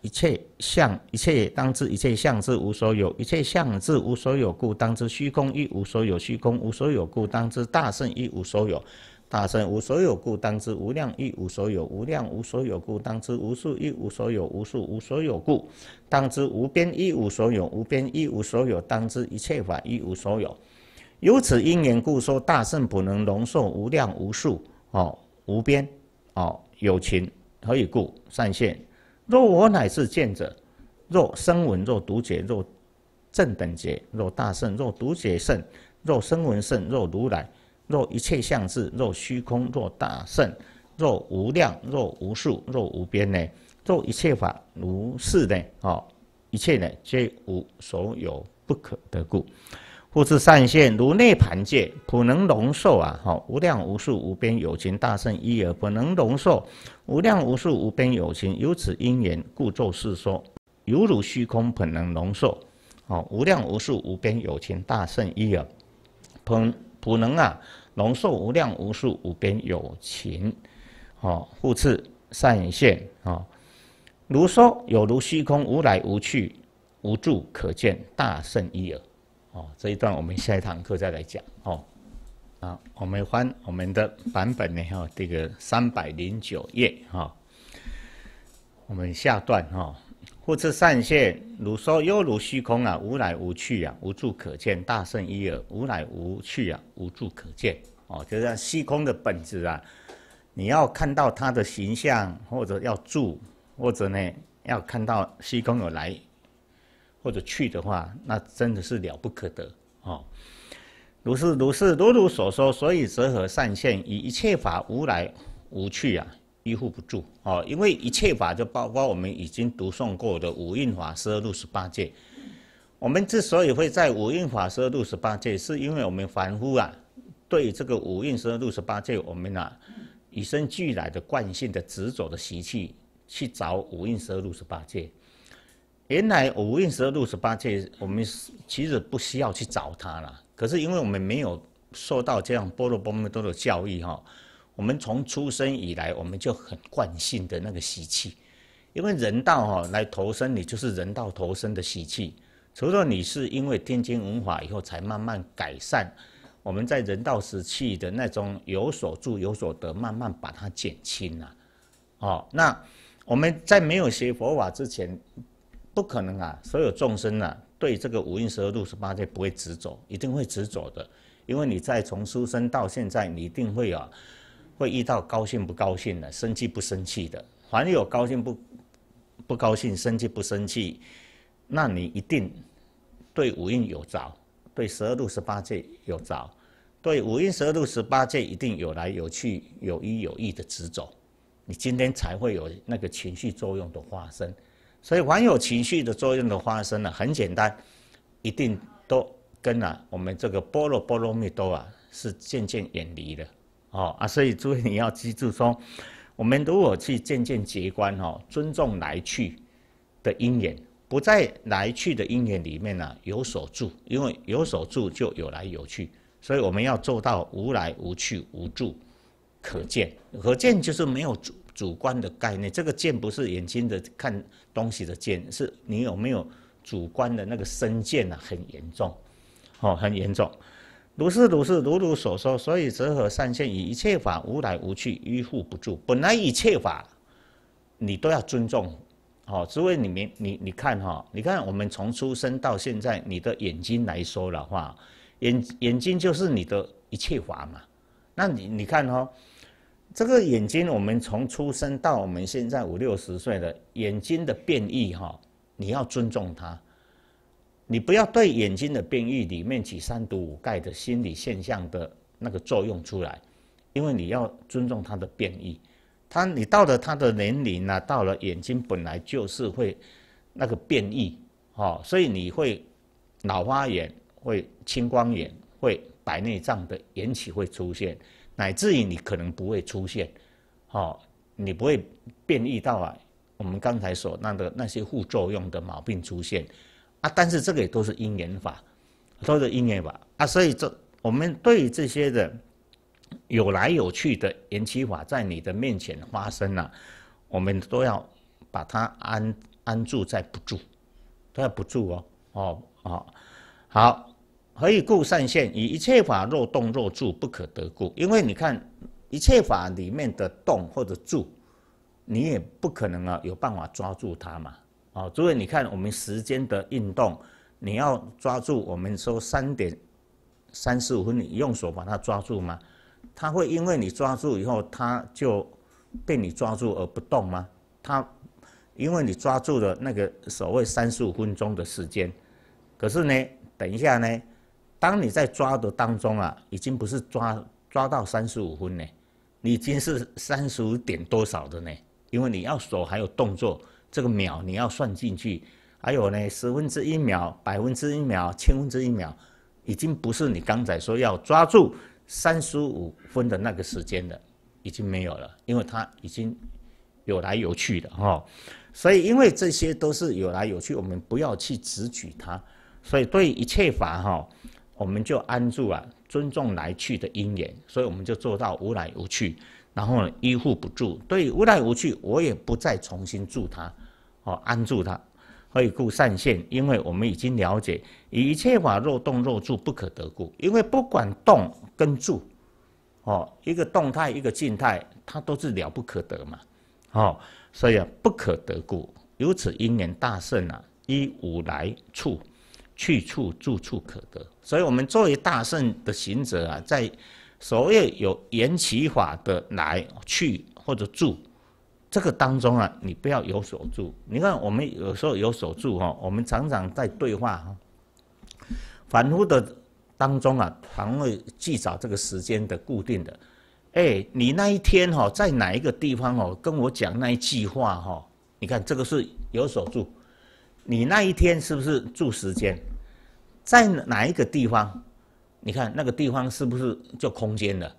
一切相一切当知一切相智无所有；一切相智无所有故，当知虚空一无所有；虚空无所有故，当知大圣一无所有。大圣无所有故，当知无量亦无所有；无量无所有故，当知无数亦无所有；无数无所有故，当知无边亦无所有；无边亦无所有，当知一切法亦无所有。由此因缘故说，大圣不能容受无量无数哦，无边哦，有情何以故善现？若我乃是见者，若声闻，若独解，若正等觉，若大圣，若独解圣，若声闻圣，若如来。若一切相是，若虚空，若大圣，若无量，若无数，若无边呢？若一切法如是呢？哦，一切呢，皆无所有，不可得故。复次善现，如内盘界，普能容受啊！哈，无量无数无边有情大圣一尔，普能容受。无量无数无边有情，由此因缘故作是说：如汝虚空，普能容受。哦，无量无数无边有情大圣一尔，普普能啊！龙缩无量无数无边有情，哦，互次善现哦，如说有如虚空无来无去无住可见大胜一耳，哦，这一段我们下一堂课再来讲哦。啊，我们翻我们的版本呢，哈，这个三百零九页哈，我们下段哈。或是善现如说犹如虚空啊，无来无去啊，无助可见。大圣一耳，无来无去啊，无助可见。哦，就是虚空的本质啊，你要看到它的形象，或者要住，或者呢要看到虚空有来或者去的话，那真的是了不可得哦。如是如是如如所说，所以则和善现以一切法无来无去啊。依附不住哦，因为一切法就包括我们已经读诵过的五蕴法、十二入、十八界。我们之所以会在五蕴法、十二入、十八界，是因为我们凡夫啊，对这个五蕴、十二入、十八界，我们啊，与生俱来的惯性的执着的习气，去找五蕴、十二入、十八界。原来五蕴、十二入、十八界，我们其实不需要去找它了。可是因为我们没有受到这样波罗波密多的教义哈。我们从出生以来，我们就很惯性的那个习气，因为人道哈来投生，你就是人道投生的习气。除了你是因为天经文法以后才慢慢改善，我们在人道时期的那种有所住有所得，慢慢把它减轻了。哦，那我们在没有学佛法之前，不可能啊，所有众生啊，对这个五阴十六、十八界不会执着，一定会执着的，因为你在从出生到现在，你一定会啊。会遇到高兴不高兴的，生气不生气的，凡有高兴不不高兴，生气不生气，那你一定对五蕴有着，对十二度十八界有着，对五蕴十二度十八界一定有来有去，有依有依的直走，你今天才会有那个情绪作用的发生。所以，凡有情绪的作用的发生呢，很简单，一定都跟啊我们这个波罗波罗蜜多啊是渐渐远离的。哦啊，所以诸位你要记住说，我们如果去见见觉观哦，尊重来去的因缘，不在来去的因缘里面呢有所住，因为有所住就有来有去，所以我们要做到无来无去无住可见。可见就是没有主主观的概念，这个见不是眼睛的看东西的见，是你有没有主观的那个身见呢？很严重，哦，很严重。如是如是，如如所说，所以则和善现？以一切法无来无去，依附不住。本来一切法，你都要尊重。哦，诸位，你明你你看哈，你看我们从出生到现在，你的眼睛来说的话，眼眼睛就是你的一切法嘛。那你你看哈，这个眼睛，我们从出生到我们现在五六十岁了，眼睛的变异哈，你要尊重它。你不要对眼睛的变异里面起三毒五盖的心理现象的那个作用出来，因为你要尊重它的变异，它你到了它的年龄啊，到了眼睛本来就是会那个变异哦，所以你会老花眼、会青光眼、会白内障的引起会出现，乃至于你可能不会出现哦，你不会变异到啊，我们刚才所那的那些副作用的毛病出现。啊，但是这个也都是因缘法，都是因缘法啊，所以这我们对于这些的有来有去的缘起法在你的面前发生了，我们都要把它安安住在不住，都要不住哦，哦哦，好，何以故？善现，以一切法若动若住，不可得故。因为你看一切法里面的动或者住，你也不可能啊有办法抓住它嘛。哦，诸位，你看我们时间的运动，你要抓住我们说三点三十五分，你用手把它抓住吗？它会因为你抓住以后，它就被你抓住而不动吗？他因为你抓住了那个所谓三十五分钟的时间，可是呢，等一下呢，当你在抓的当中啊，已经不是抓抓到三十五分呢，你已经是三十五点多少的呢？因为你要手还有动作。这个秒你要算进去，还有呢，十分之一秒、百分之一秒、千分之一秒，已经不是你刚才说要抓住三十五分的那个时间了，已经没有了，因为它已经有来有去的哈。所以，因为这些都是有来有去，我们不要去直取它。所以，对一切法哈，我们就安住啊，尊重来去的因缘。所以，我们就做到无来无去，然后呢，依护不住。对无来无去，我也不再重新住它。哦，安住他，会故善现，因为我们已经了解一切法若动若住不可得故，因为不管动跟住，哦，一个动态一个静态，它都是了不可得嘛，哦，所以啊不可得故，由此因缘大圣啊，依无来处、去处、住处可得，所以我们作为大圣的行者啊，在所谓有缘起法的来去或者住。这个当中啊，你不要有所住。你看，我们有时候有所住哈，我们常常在对话哈，反复的当中啊，常会记找这个时间的固定的。哎，你那一天哈，在哪一个地方哦，跟我讲那一句话哈。你看，这个是有所住，你那一天是不是住时间？在哪一个地方？你看那个地方是不是就空间了？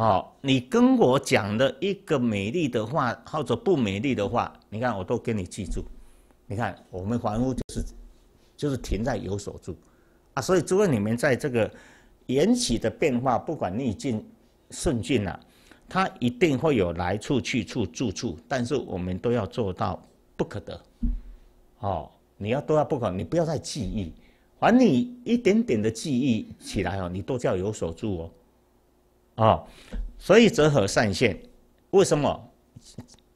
哦，你跟我讲的一个美丽的话，或者不美丽的话，你看我都给你记住。你看，我们房屋就是，就是停在有所住啊。所以，诸位你们在这个缘起的变化，不管逆境、顺境啊，它一定会有来处、去处、住处。但是，我们都要做到不可得。哦，你要都要不可，你不要再记忆，凡你一点点的记忆起来哦，你都叫有所住哦。啊，所以折合善现，为什么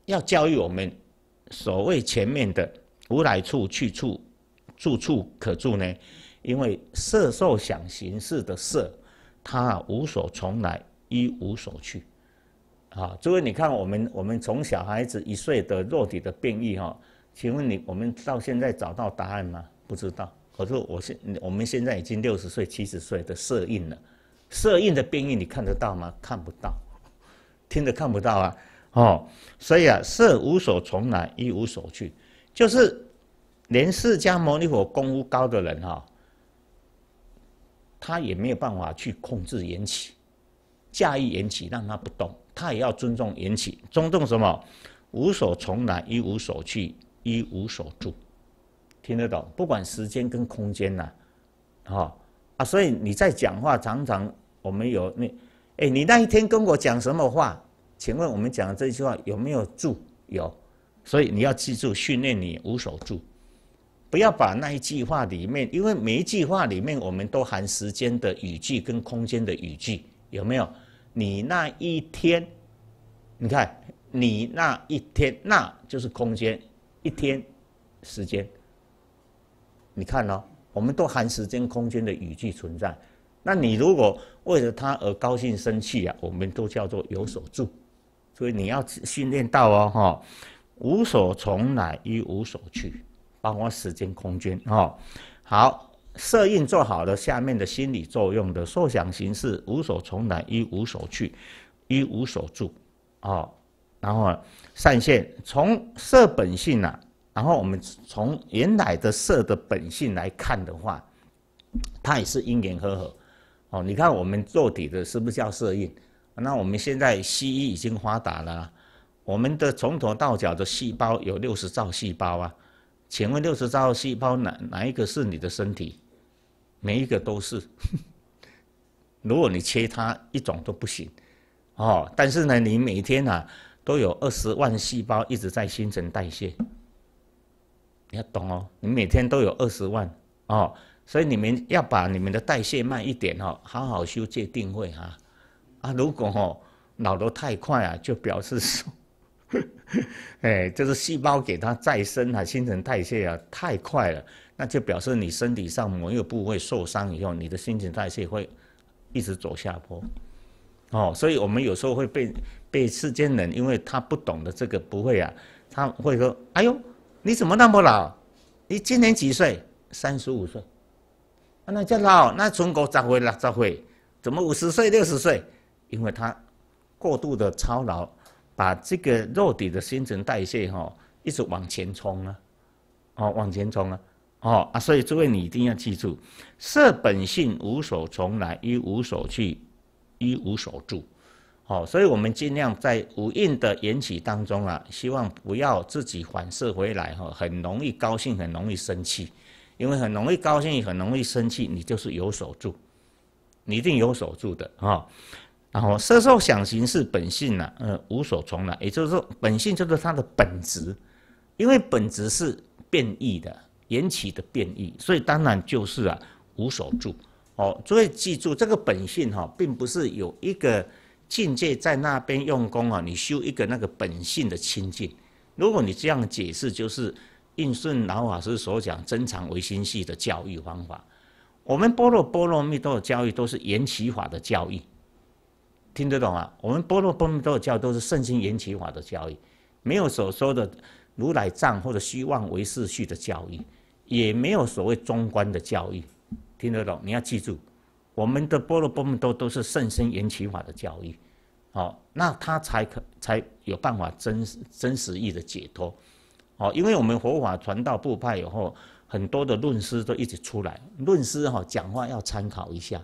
要教育我们所谓前面的无来处去处住处可住呢？因为色受想行识的色，它无所从来，一无所去。啊，诸位，你看我们我们从小孩子一岁的肉体的变异哈，请问你我们到现在找到答案吗？不知道。可是我现我们现在已经六十岁七十岁的色印了。色印的变异你看得到吗？看不到，听得看不到啊！哦，所以啊，色无所从来，一无所去，就是连释迦牟尼佛功夫高的人哈，他也没有办法去控制缘起，驾驭缘起，让他不动，他也要尊重缘起，尊重什么？无所从来，一无所去，一无所住，听得懂？不管时间跟空间呐，哈啊，所以你在讲话常常。我们有那，哎，你那一天跟我讲什么话？请问我们讲的这句话有没有住？有，所以你要记住训练你无所住，不要把那一句话里面，因为每一句话里面我们都含时间的语句跟空间的语句，有没有？你那一天，你看你那一天，那就是空间一天时间，你看哦，我们都含时间空间的语句存在。那你如果为了他而高兴、生气啊，我们都叫做有所住，所以你要训练到哦，哈，无所从来，亦无所去，包括时间、空间，哈。好，色印做好了，下面的心理作用的受想行识，无所从来，亦无所去，亦无所住，哦。然后善现从色本性啊，然后我们从原来的色的本性来看的话，它也是因缘合合。哦，你看我们做底的是不是叫色印？那我们现在西医已经发达了，我们的从头到脚的细胞有六十兆细胞啊。请问六十兆细胞哪哪一个是你的身体？每一个都是。如果你切它一种都不行。哦，但是呢，你每天啊都有二十万细胞一直在新陈代谢。你要懂哦，你每天都有二十万哦。所以你们要把你们的代谢慢一点哦，好好修戒定位啊！啊，如果哦老得太快啊，就表示说，哎，就是细胞给它再生啊，新陈代谢啊太快了，那就表示你身体上某一个部位受伤以后，你的新陈代谢会一直走下坡。哦，所以我们有时候会被被世间人，因为他不懂得这个，不会啊，他会说：“哎呦，你怎么那么老？你今年几岁？三十五岁。”啊，那叫老，那从高杂回，杂回，怎么五十岁、六十岁？因为他过度的操劳，把这个肉体的新陈代谢哈，一直往前冲啊，哦，往前冲啊，哦啊，所以诸位你一定要记住，色本性无所从来，亦无所去，亦无所住，哦，所以我们尽量在无印的缘起当中啊，希望不要自己反射回来哈，很容易高兴，很容易生气。因为很容易高兴，很容易生气，你就是有所住，你一定有所住的啊。然后色受想行是本性呢，呃，无所从来，也就是说本性就是它的本质，因为本质是变异的，引起的变异，所以当然就是啊无所住。哦，所以记住这个本性哈，并不是有一个境界在那边用功啊，你修一个那个本性的清净。如果你这样解释，就是。应顺老法师所讲“真常唯心系”的教育方法，我们波若波罗蜜多的教育都是缘起法的教育，听得懂啊？我们波若波罗蜜多的教都是圣心缘起法的教育，没有所说的如来藏或者虚妄唯世序的教育，也没有所谓中观的教育，听得懂？你要记住，我们的波罗波罗蜜多都是圣心缘起法的教育，好，那他才可才有办法真真实意的解脱。哦，因为我们佛法传到部派以后，很多的论师都一直出来论师哈，讲话要参考一下。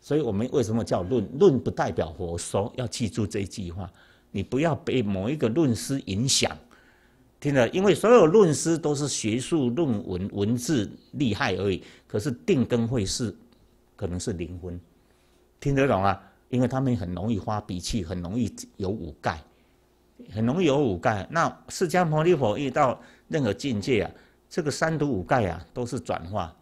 所以我们为什么叫论？论不代表佛说，要记住这一句话。你不要被某一个论师影响。听着，因为所有论师都是学术论文文字厉害而已，可是定根会是，可能是灵魂。听得懂啊？因为他们很容易发脾气，很容易有五盖。很容易有五盖。那释迦牟尼佛遇到任何境界啊，这个三毒五盖啊，都是转化。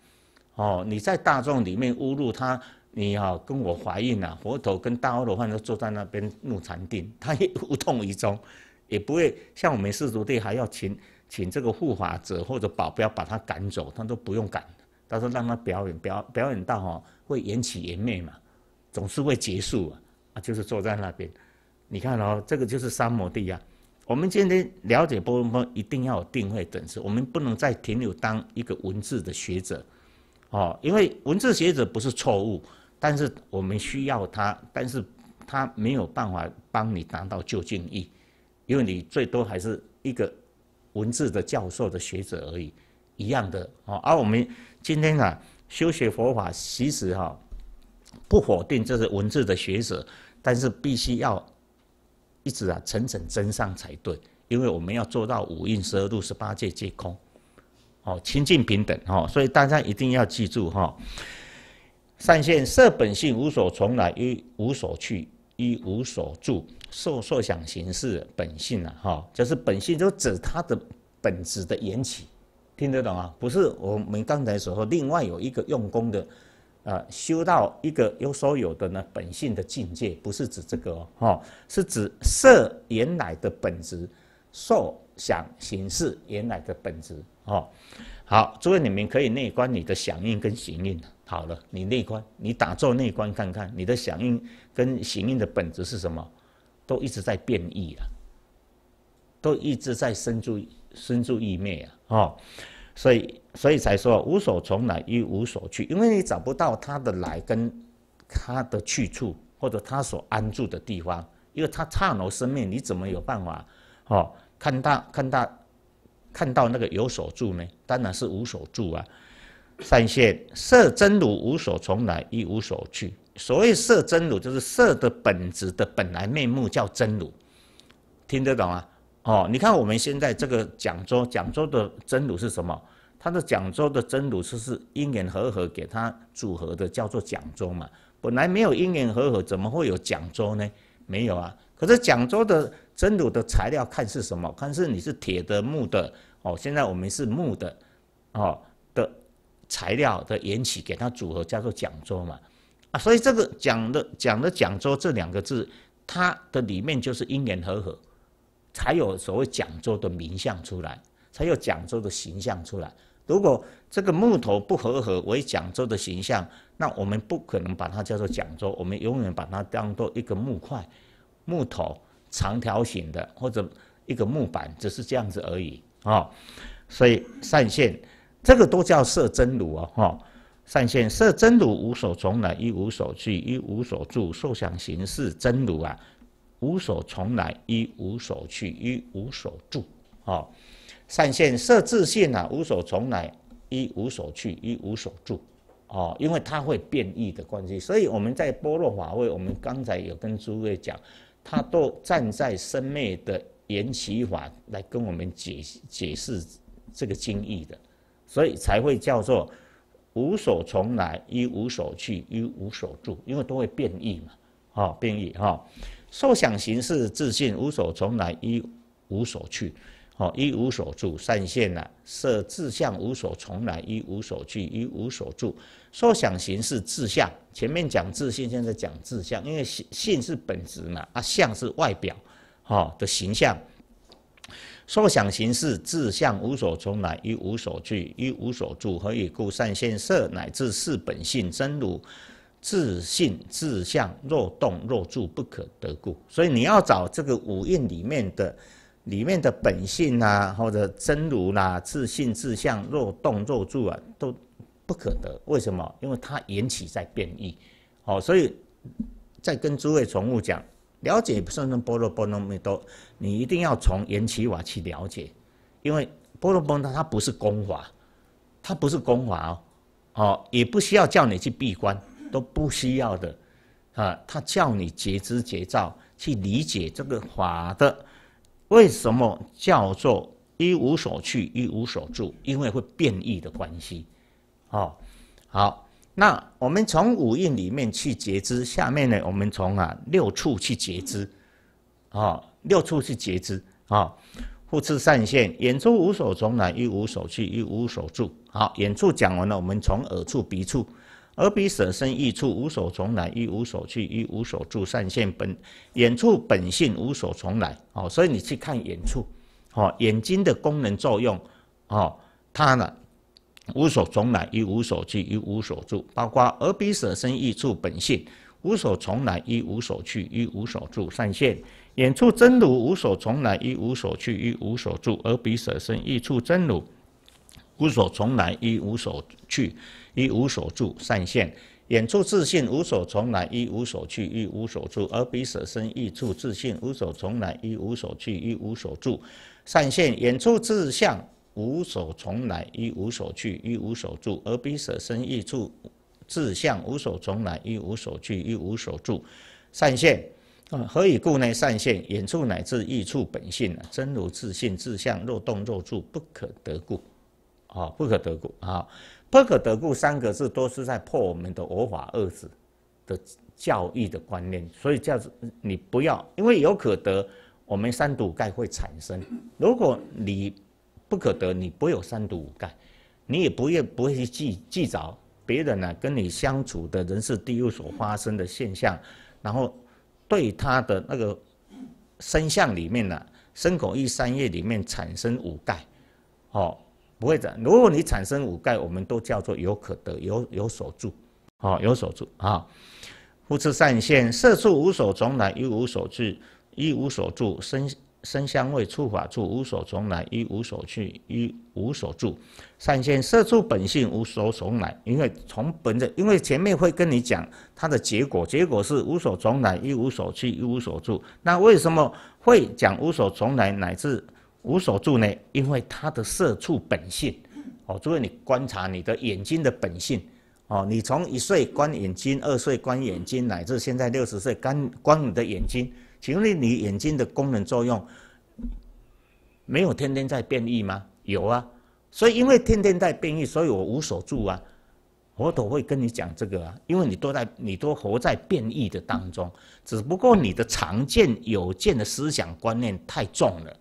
哦，你在大众里面侮辱他，你啊，跟我怀孕了，佛陀跟大阿罗汉都坐在那边入禅定，他也无动于衷，也不会像我们世俗地还要请请这个护法者或者保镖把他赶走，他都不用赶，他说让他表演，表表演到哈会延起延灭嘛，总是会结束啊，啊，就是坐在那边。你看哦，这个就是三摩地呀。我们今天了解波罗蜜，一定要有定位等式，我们不能再停留当一个文字的学者，哦，因为文字学者不是错误，但是我们需要他，但是他没有办法帮你达到究竟义，因为你最多还是一个文字的教授的学者而已，一样的哦。而我们今天啊，修学佛法，其实哈，不否定这是文字的学者，但是必须要。一直啊，层层增上才对，因为我们要做到五蕴十二度，十八界皆空，哦，清净平等哦，所以大家一定要记住哈。善现，色本性，无所从来，一无所去，一无所住，受受想行是本性啊，哈，就是本性，就指它的本质的缘起，听得懂啊？不是我们刚才所说，另外有一个用功的。啊，修到一个有所有的呢本性的境界，不是指这个哦，哦是指色原来的本质、受想行识原来的本质哦。好，诸位你们可以内观你的响应跟行应好了，你内观，你打坐内观看看你的响应跟行应的本质是什么，都一直在变异啊，都一直在生住生住异灭啊，哦，所以。所以才说无所从来，亦无所去，因为你找不到他的来跟他的去处，或者他所安住的地方。因为他刹那生命，你怎么有办法哦？看到看到看到那个有所住呢？当然是无所住啊！善现色真如，无所从来，亦无所去。所谓色真如，就是色的本质的本来面目，叫真如。听得懂吗？哦，你看我们现在这个讲座，讲座的真如是什么？他的讲州的真如是是因缘和合给他组合的，叫做讲州嘛。本来没有因缘和合，怎么会有讲州呢？没有啊。可是讲州的真如的材料看是什么？看是你是铁的、木的哦。现在我们是木的哦的材料的缘起，给它组合，叫做讲州嘛。啊，所以这个讲的讲的讲州这两个字，它的里面就是因缘和合，才有所谓讲州的名相出来，才有讲桌的形象出来。如果这个木头不合合为讲座的形象，那我们不可能把它叫做讲座，我们永远把它当做一个木块、木头长条形的，或者一个木板，只是这样子而已啊。所以善现，这个都叫色真如哦，哈。善现色真如无所从来，亦无所去，亦无所住，受想行识真如啊，无所从来，亦无所去，亦无所住啊。善现摄自性啊，无所从来，一无所去，一无所住，哦，因为它会变异的关系，所以我们在般若法会，我们刚才有跟诸位讲，他都站在生灭的缘起法来跟我们解解释这个经义的，所以才会叫做无所从来，一无所去，一无所住，因为都会变异嘛，哦，变异哈，受想行识自性无所从来，一无所去。哦，一无所住善现呐，色智相无所从来，一无所去，一无所住。所想行是智相，前面讲智性，现在讲智相，因为性是本质嘛，啊相是外表，哦的形象。所想行是智相，无所从来，一无所去，一无所住，何以故？善现色乃至是本性真如，智性智相若动若住不可得故。所以你要找这个五蕴里面的。里面的本性啊，或者真如啦、自性、自相、若动若住啊，都不可得。为什么？因为它缘起在变异。好，所以在跟诸位从物讲，了解甚深般若波罗蜜多，你一定要从缘起法去了解，因为波罗波罗它不是功法，它不是功法哦，哦，也不需要叫你去闭关，都不需要的啊。他叫你觉知觉照，去理解这个法的。为什么叫做一无所去一无所住？因为会变异的关系。哦，好，那我们从五蕴里面去截肢。下面呢，我们从啊六处去截肢。哦，六处去截肢。哦，复次善现，眼处无所从来，一无所去，一无所住。好，眼处讲完了，我们从耳处、鼻处。而彼舍身异处，无所从来，亦无所去，亦无所住，善现本远处本性无所从来。哦，所以你去看远处，哦，眼睛的功能作用，哦，它呢无所从来，亦无所去，亦无所住，包括而彼舍身异处本性无所从来，亦无所去，亦无所住，善现远处真如无所从来，亦无所去，亦无所住，而彼舍身亦处真如。无所从来，亦无所去，亦无所住。善现，远处自信，无所从来，亦无所去，亦无所住。而彼舍身异处，自信，无所从来，亦无所去，亦无所住。善现，远处自相无所从来，亦无所去，亦无所住。而彼舍身异处，自相无所从来，亦无所去，亦无所住。善现，啊，何以故呢？善现，远处乃至异处本性真如自性自相若动若住不可得故。啊，不可得故啊，不可得故三个字都是在破我们的我法二执的教义的观念，所以叫你不要，因为有可得，我们三毒五盖会产生；如果你不可得，你不会有三毒五盖，你也不愿不会去记记着别人呢跟你相处的人事地物所发生的现象，然后对他的那个身相里面呢，身口意三业里面产生五盖，哦。不会的，如果你产生五盖，我们都叫做有可得，有有所住，哦，有所住啊。不持善现，色触无所从来，亦无所去，亦无所住。身身香味触法处无所从来，亦无所去，亦无所住。善现，色触本性无所从来，因为从本着，因为前面会跟你讲它的结果，结果是无所从来，亦无所去，亦无所住。那为什么会讲无所从来，乃至？无所住呢？因为他的色触本性哦。注意你观察你的眼睛的本性哦。你从一岁观眼睛，二岁观眼睛，乃至现在六十岁观观你的眼睛，请问你眼睛的功能作用没有天天在变异吗？有啊。所以因为天天在变异，所以我无所住啊。佛陀会跟你讲这个啊，因为你都在你都活在变异的当中，只不过你的常见有见的思想观念太重了。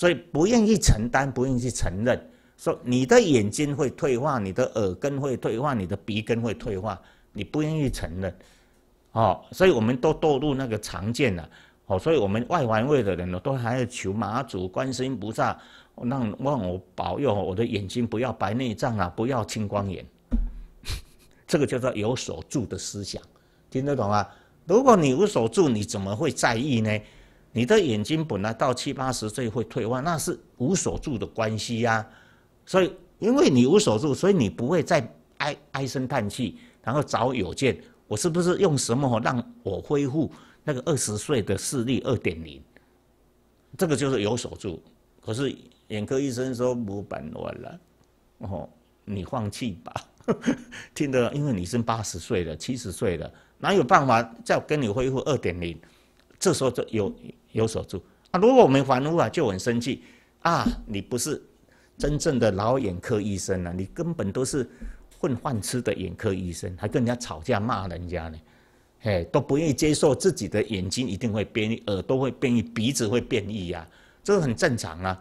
所以不愿意承担，不愿意去承认，说你的眼睛会退化，你的耳根会退化，你的鼻根会退化，你不愿意承认，哦，所以我们都堕入那个常见了，哦，所以我们外环位的人呢，都还要求马祖、观世音菩萨，让让我保佑我的眼睛不要白内障啊，不要青光眼，这个叫做有所住的思想，听得懂吗？如果你无所住，你怎么会在意呢？你的眼睛本来到七八十岁会退化，那是无所住的关系呀。所以，因为你无所住，所以你不会再唉唉声叹气，然后找有剑。我是不是用什么让我恢复那个二十岁的视力二点零？这个就是有所住。可是眼科医生说模板完了，哦，你放弃吧。听得，因为你是八十岁了、七十岁了，哪有办法再跟你恢复二点零？这时候就有有所助啊！如果我们还误啊，就很生气啊！你不是真正的老眼科医生啊，你根本都是混饭吃的眼科医生，还跟人家吵架骂人家呢，哎，都不愿意接受自己的眼睛一定会变异，耳朵会变异，鼻子会变异啊，这很正常啊！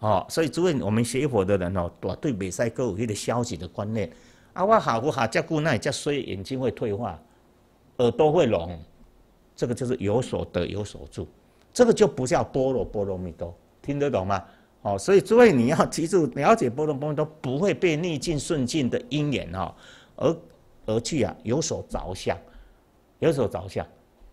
哦，所以诸位我们学佛的人哦，对美赛歌舞有的消极的观念啊，我好好照顾，那才所衰，眼睛会退化，耳朵会聋。这个就是有所得有所助，这个就不叫般若波罗蜜多，听得懂吗？哦，所以诸位你要记住，了解般若波罗蜜多，不会被逆境顺境的因缘啊而而去啊有所着想，有所着想，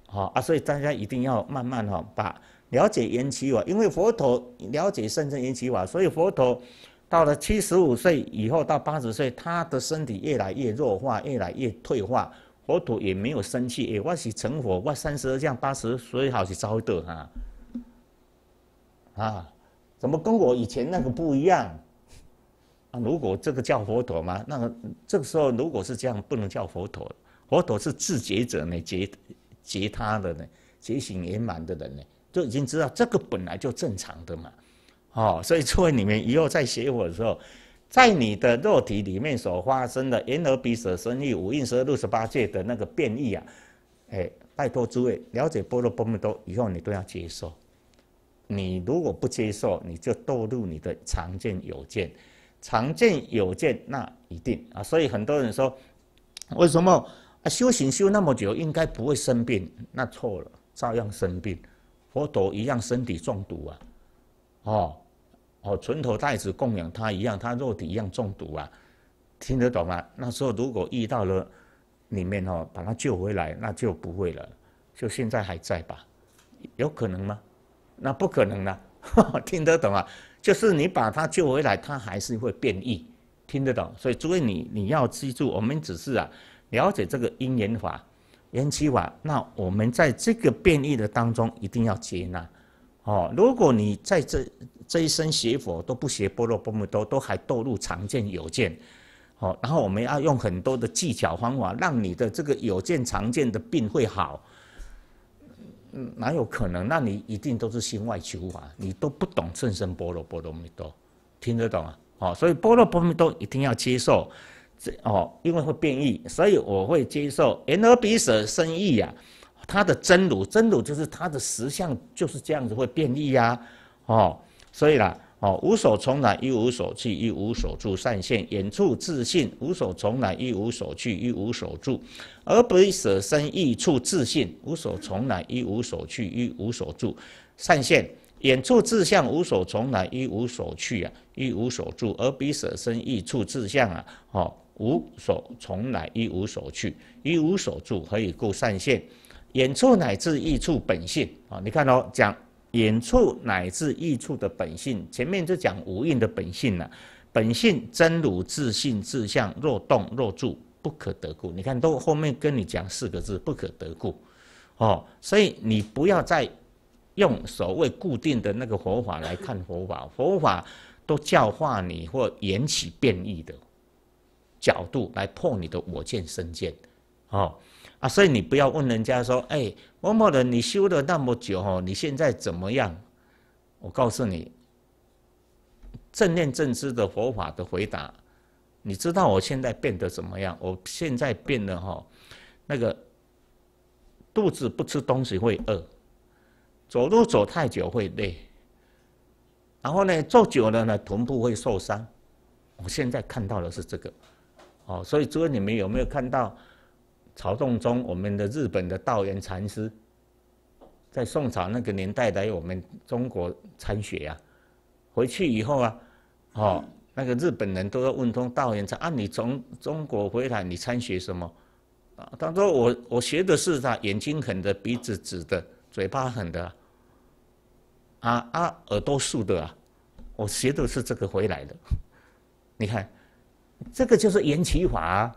好啊，所以大家一定要慢慢哈把了解缘起法，因为佛陀了解甚深缘起法，所以佛陀到了七十五岁以后到八十岁，他的身体越来越弱化，越来越退化。佛陀也没有生气，哎，我是成佛，我三十二相八十岁好是遭的哈，啊，怎么跟我以前那个不一样？啊，如果这个叫佛陀吗？那个这个时候如果是这样，不能叫佛陀。佛陀是自觉者呢，觉觉他的呢，觉醒圆满的人呢，就已经知道这个本来就正常的嘛。哦，所以诸位你们以后在学佛的时候。在你的肉体里面所发生的言而必舍、生意五蕴二六十八戒的那个变异啊，哎，拜托诸位了解波罗波蜜多以后，你都要接受。你如果不接受，你就堕入你的常见有见，常见有见那一定啊。所以很多人说，为什么修行修那么久，应该不会生病？那错了，照样生病，佛陀一样身体中毒啊，哦。哦，纯头袋子供养他一样，他肉体一样中毒啊！听得懂吗？那时候如果遇到了，里面哦，把他救回来，那就不会了。就现在还在吧？有可能吗？那不可能了。听得懂啊？就是你把他救回来，他还是会变异。听得懂？所以诸位，你你要记住，我们只是啊，了解这个因缘法、缘起法。那我们在这个变异的当中，一定要接纳。哦，如果你在这。这一生学佛都不学般若波罗蜜多，都还堕入常见有见，好，然后我们要用很多的技巧方法，让你的这个有见常见的病会好，哪有可能？那你一定都是心外求法，你都不懂甚深般若波罗蜜多，听得懂啊？好，所以般若波罗蜜多一定要接受，这哦，因为会变异，所以我会接受。言而彼舌生意呀，它的真如真如就是它的实相就是这样子会变异呀，哦。所以啦，哦，无所从来，一无所去，一无所住，善现；远处自信，无所从来，一无所去，一无所住，而彼舍身亦处自信，无所从来，一无所去，一无所住，善现；远处志向无所从来，一无所去啊，一无所住，而彼舍身异处志向啊，哦，无所从来，一无所去，一无所住，可以故善现；远处乃至一处本性啊，你看哦，讲。远处乃至意处的本性，前面就讲无印的本性了。本性真如自性自相，若动若住，不可得故。你看都后面跟你讲四个字，不可得故。哦，所以你不要再用所谓固定的那个佛法来看佛法，佛法都教化你或引起变异的角度来破你的我见身见。哦，啊，所以你不要问人家说，哎。王某人，你修了那么久哦，你现在怎么样？我告诉你，正念正知的佛法的回答。你知道我现在变得怎么样？我现在变得哈，那个肚子不吃东西会饿，走路走太久会累。然后呢，坐久了呢，臀部会受伤。我现在看到的是这个，哦，所以诸位，你们有没有看到？朝中，我们的日本的道元禅师，在宋朝那个年代来我们中国参学呀，回去以后啊，哦，那个日本人都要问通道元禅啊，你从中国回来，你参学什么？啊，他说我我学的是啥？眼睛狠的，鼻子直的，嘴巴狠的，啊啊耳朵竖的，啊，我学的是这个回来的。你看，这个就是严奇华。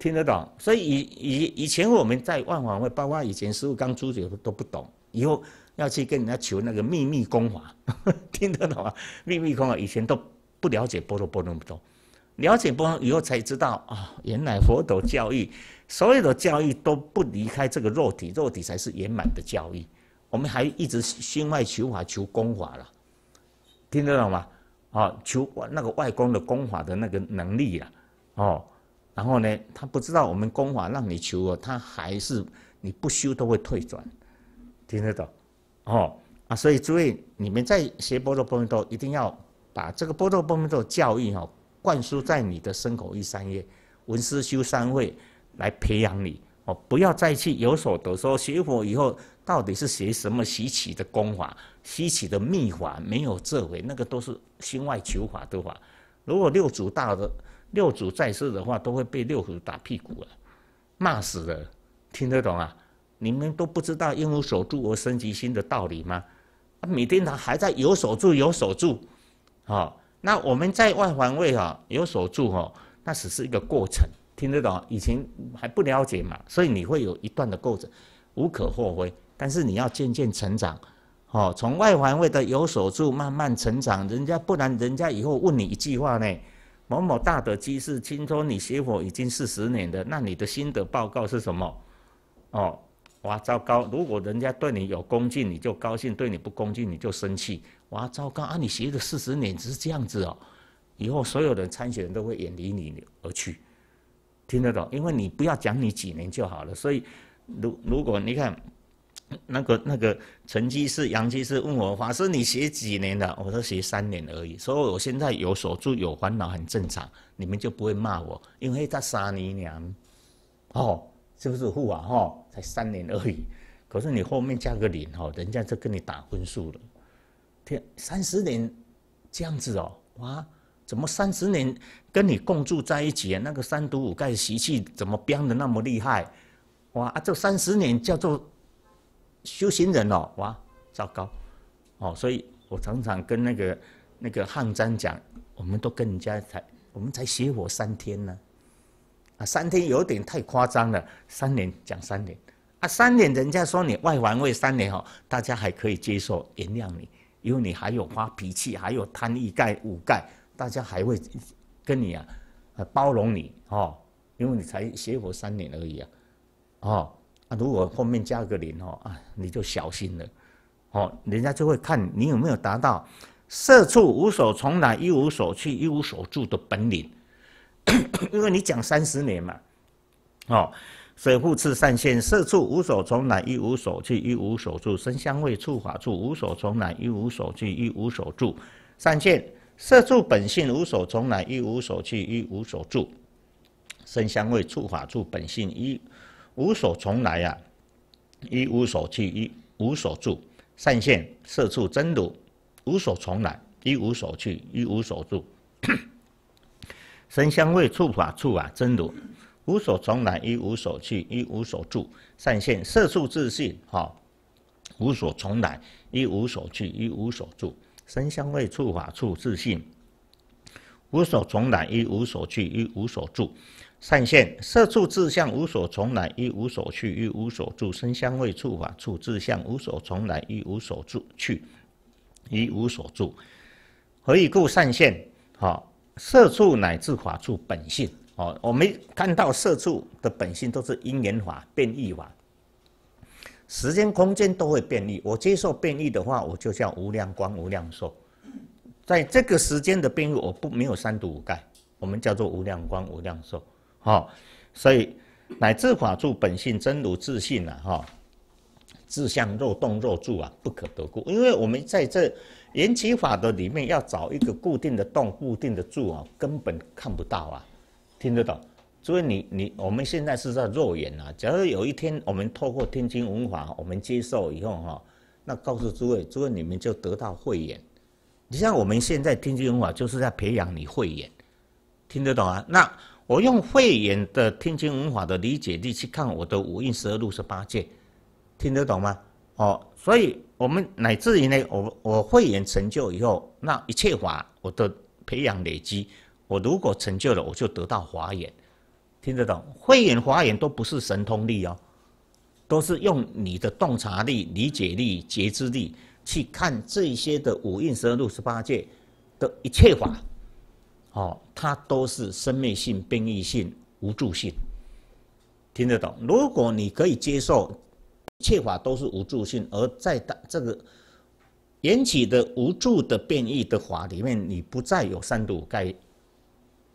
听得懂，所以以以以前我们在万法会，包括以前师傅刚出家都不懂，以后要去跟人家求那个秘密功法，听得懂吗？秘密功法以前都不了解，波多波那么多，了解波以后才知道啊，原来佛陀教育所有的教育都不离开这个肉体，肉体才是圆满的教育。我们还一直心外求法、求功法了，听得懂吗？啊，求那个外功的功法的那个能力呀，哦。然后呢，他不知道我们功法让你求哦，他还是你不修都会退转，听得懂？哦啊，所以诸位你们在学波罗波密多，一定要把这个波罗波蜜多教义哦，灌输在你的身口意三业、闻思修三会来培养你哦，不要再去有所得说学佛以后到底是学什么稀奇的功法、稀奇的秘法，没有这回那个都是心外求法的法。如果六祖大的。六祖在世的话，都会被六祖打屁股了，骂死了。听得懂啊？你们都不知道因无所住而生其新的道理吗？啊，每天他还在有守住有守住，好，那我们在外环位啊有守住哦，那只是一个过程，听得懂？以前还不了解嘛，所以你会有一段的过程，无可厚非。但是你要渐渐成长，哦，从外环位的有守住慢慢成长，人家不然人家以后问你一句话呢。某某大的机事，听说你学佛已经四十年了，那你的心得报告是什么？哦，哇，糟糕！如果人家对你有恭敬，你就高兴；，对你不恭敬，你就生气。哇，糟糕！啊，你学了四十年只是这样子哦，以后所有的参选人都会远离你而去，听得懂？因为你不要讲你几年就好了。所以，如如果你看。那个那个陈居士、杨居士问我法师，你学几年的？我说学三年而已。所以我现在有所住有烦恼，很正常。你们就不会骂我，因为他杀你娘，哦，是不是护法哦，才三年而已，可是你后面加个零哦，人家就跟你打分数了。天，三十年这样子哦，哇，怎么三十年跟你共住在一起，啊？那个三毒五盖习气怎么变的那么厉害？哇啊，这三十年叫做。修行人哦，哇，糟糕！哦，所以我常常跟那个那个汉章讲，我们都跟人家才，我们才学佛三天呢，啊，三天有点太夸张了。三年讲三年，啊，三年人家说你外环卫三年哦，大家还可以接受，原谅你，因为你还有发脾气，还有贪欲盖五盖，大家还会跟你啊包容你哦，因为你才学佛三年而已啊，哦。那如果后面加个零哦，啊，你就小心了，哦，人家就会看你有没有达到色处无所从来，一无所去，一无所住的本领，因为你讲三十年嘛，哦，水以赤次善现色处无所从来，一无所去，一无所住，身香味触法处，无所从来，一无所去，一无所住，善现色触本性无所从来，一无所去，一无所住，身香味触法住本性一。无所从来呀，一无所去，一无所住。善现色触真如，无所从来，一无所去，一无所住。身香味触法处啊，真如，无所从来，一无所去，一无所住。善现色触自性，哈，无所从来，一无所去，一无所住。身香味触法处自性，无所从来，一无所去，一无所住。善现色处自相无所从，来，亦无所去，亦无所住。身香味触法，处自相无所从，来，亦无所住去，亦无所住。何以故？善现，好色处乃至法处本性，好我们看到色处的本性都是因缘法，变异法，时间空间都会变异。我接受变异的话，我就叫无量光无量寿。在这个时间的变异，我不没有三毒五盖，我们叫做无量光无量寿。好，所以乃至法住本性真如自性呐，哈，自相若动若住啊，不可得故。因为我们在这缘起法的里面，要找一个固定的动、固定的住啊，根本看不到啊，听得懂？所以你你，我们现在是在肉眼啊。假如有一天我们透过天经文法，我们接受以后哈，那告诉诸位，诸位你们就得到慧眼。你像我们现在天津文化就是在培养你慧眼，听得懂啊？那。我用慧眼的天经文法的理解力去看我的五蕴十二路十八界，听得懂吗？哦，所以，我们乃至于呢，我我慧眼成就以后，那一切法，我的培养累积，我如果成就了，我就得到华眼，听得懂？慧眼、华眼都不是神通力哦，都是用你的洞察力、理解力、觉知力去看这些的五蕴十二路十八界的一切法。哦，它都是生灭性、变异性、无助性，听得懂？如果你可以接受一切法都是无助性，而在它这个引起的无助的变异的法里面，你不再有三毒盖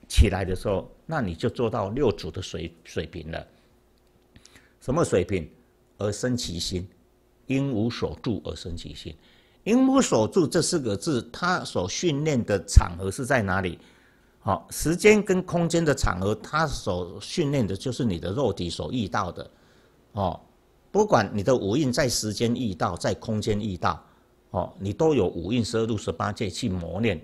起来的时候，那你就做到六祖的水水平了。什么水平？而生其心，因无所住而生其心。因无所住这四个字，它所训练的场合是在哪里？好，时间跟空间的场合，它所训练的就是你的肉体所遇到的，哦，不管你的五蕴在时间遇到，在空间遇到，哦，你都有五蕴十二入十八界去磨练，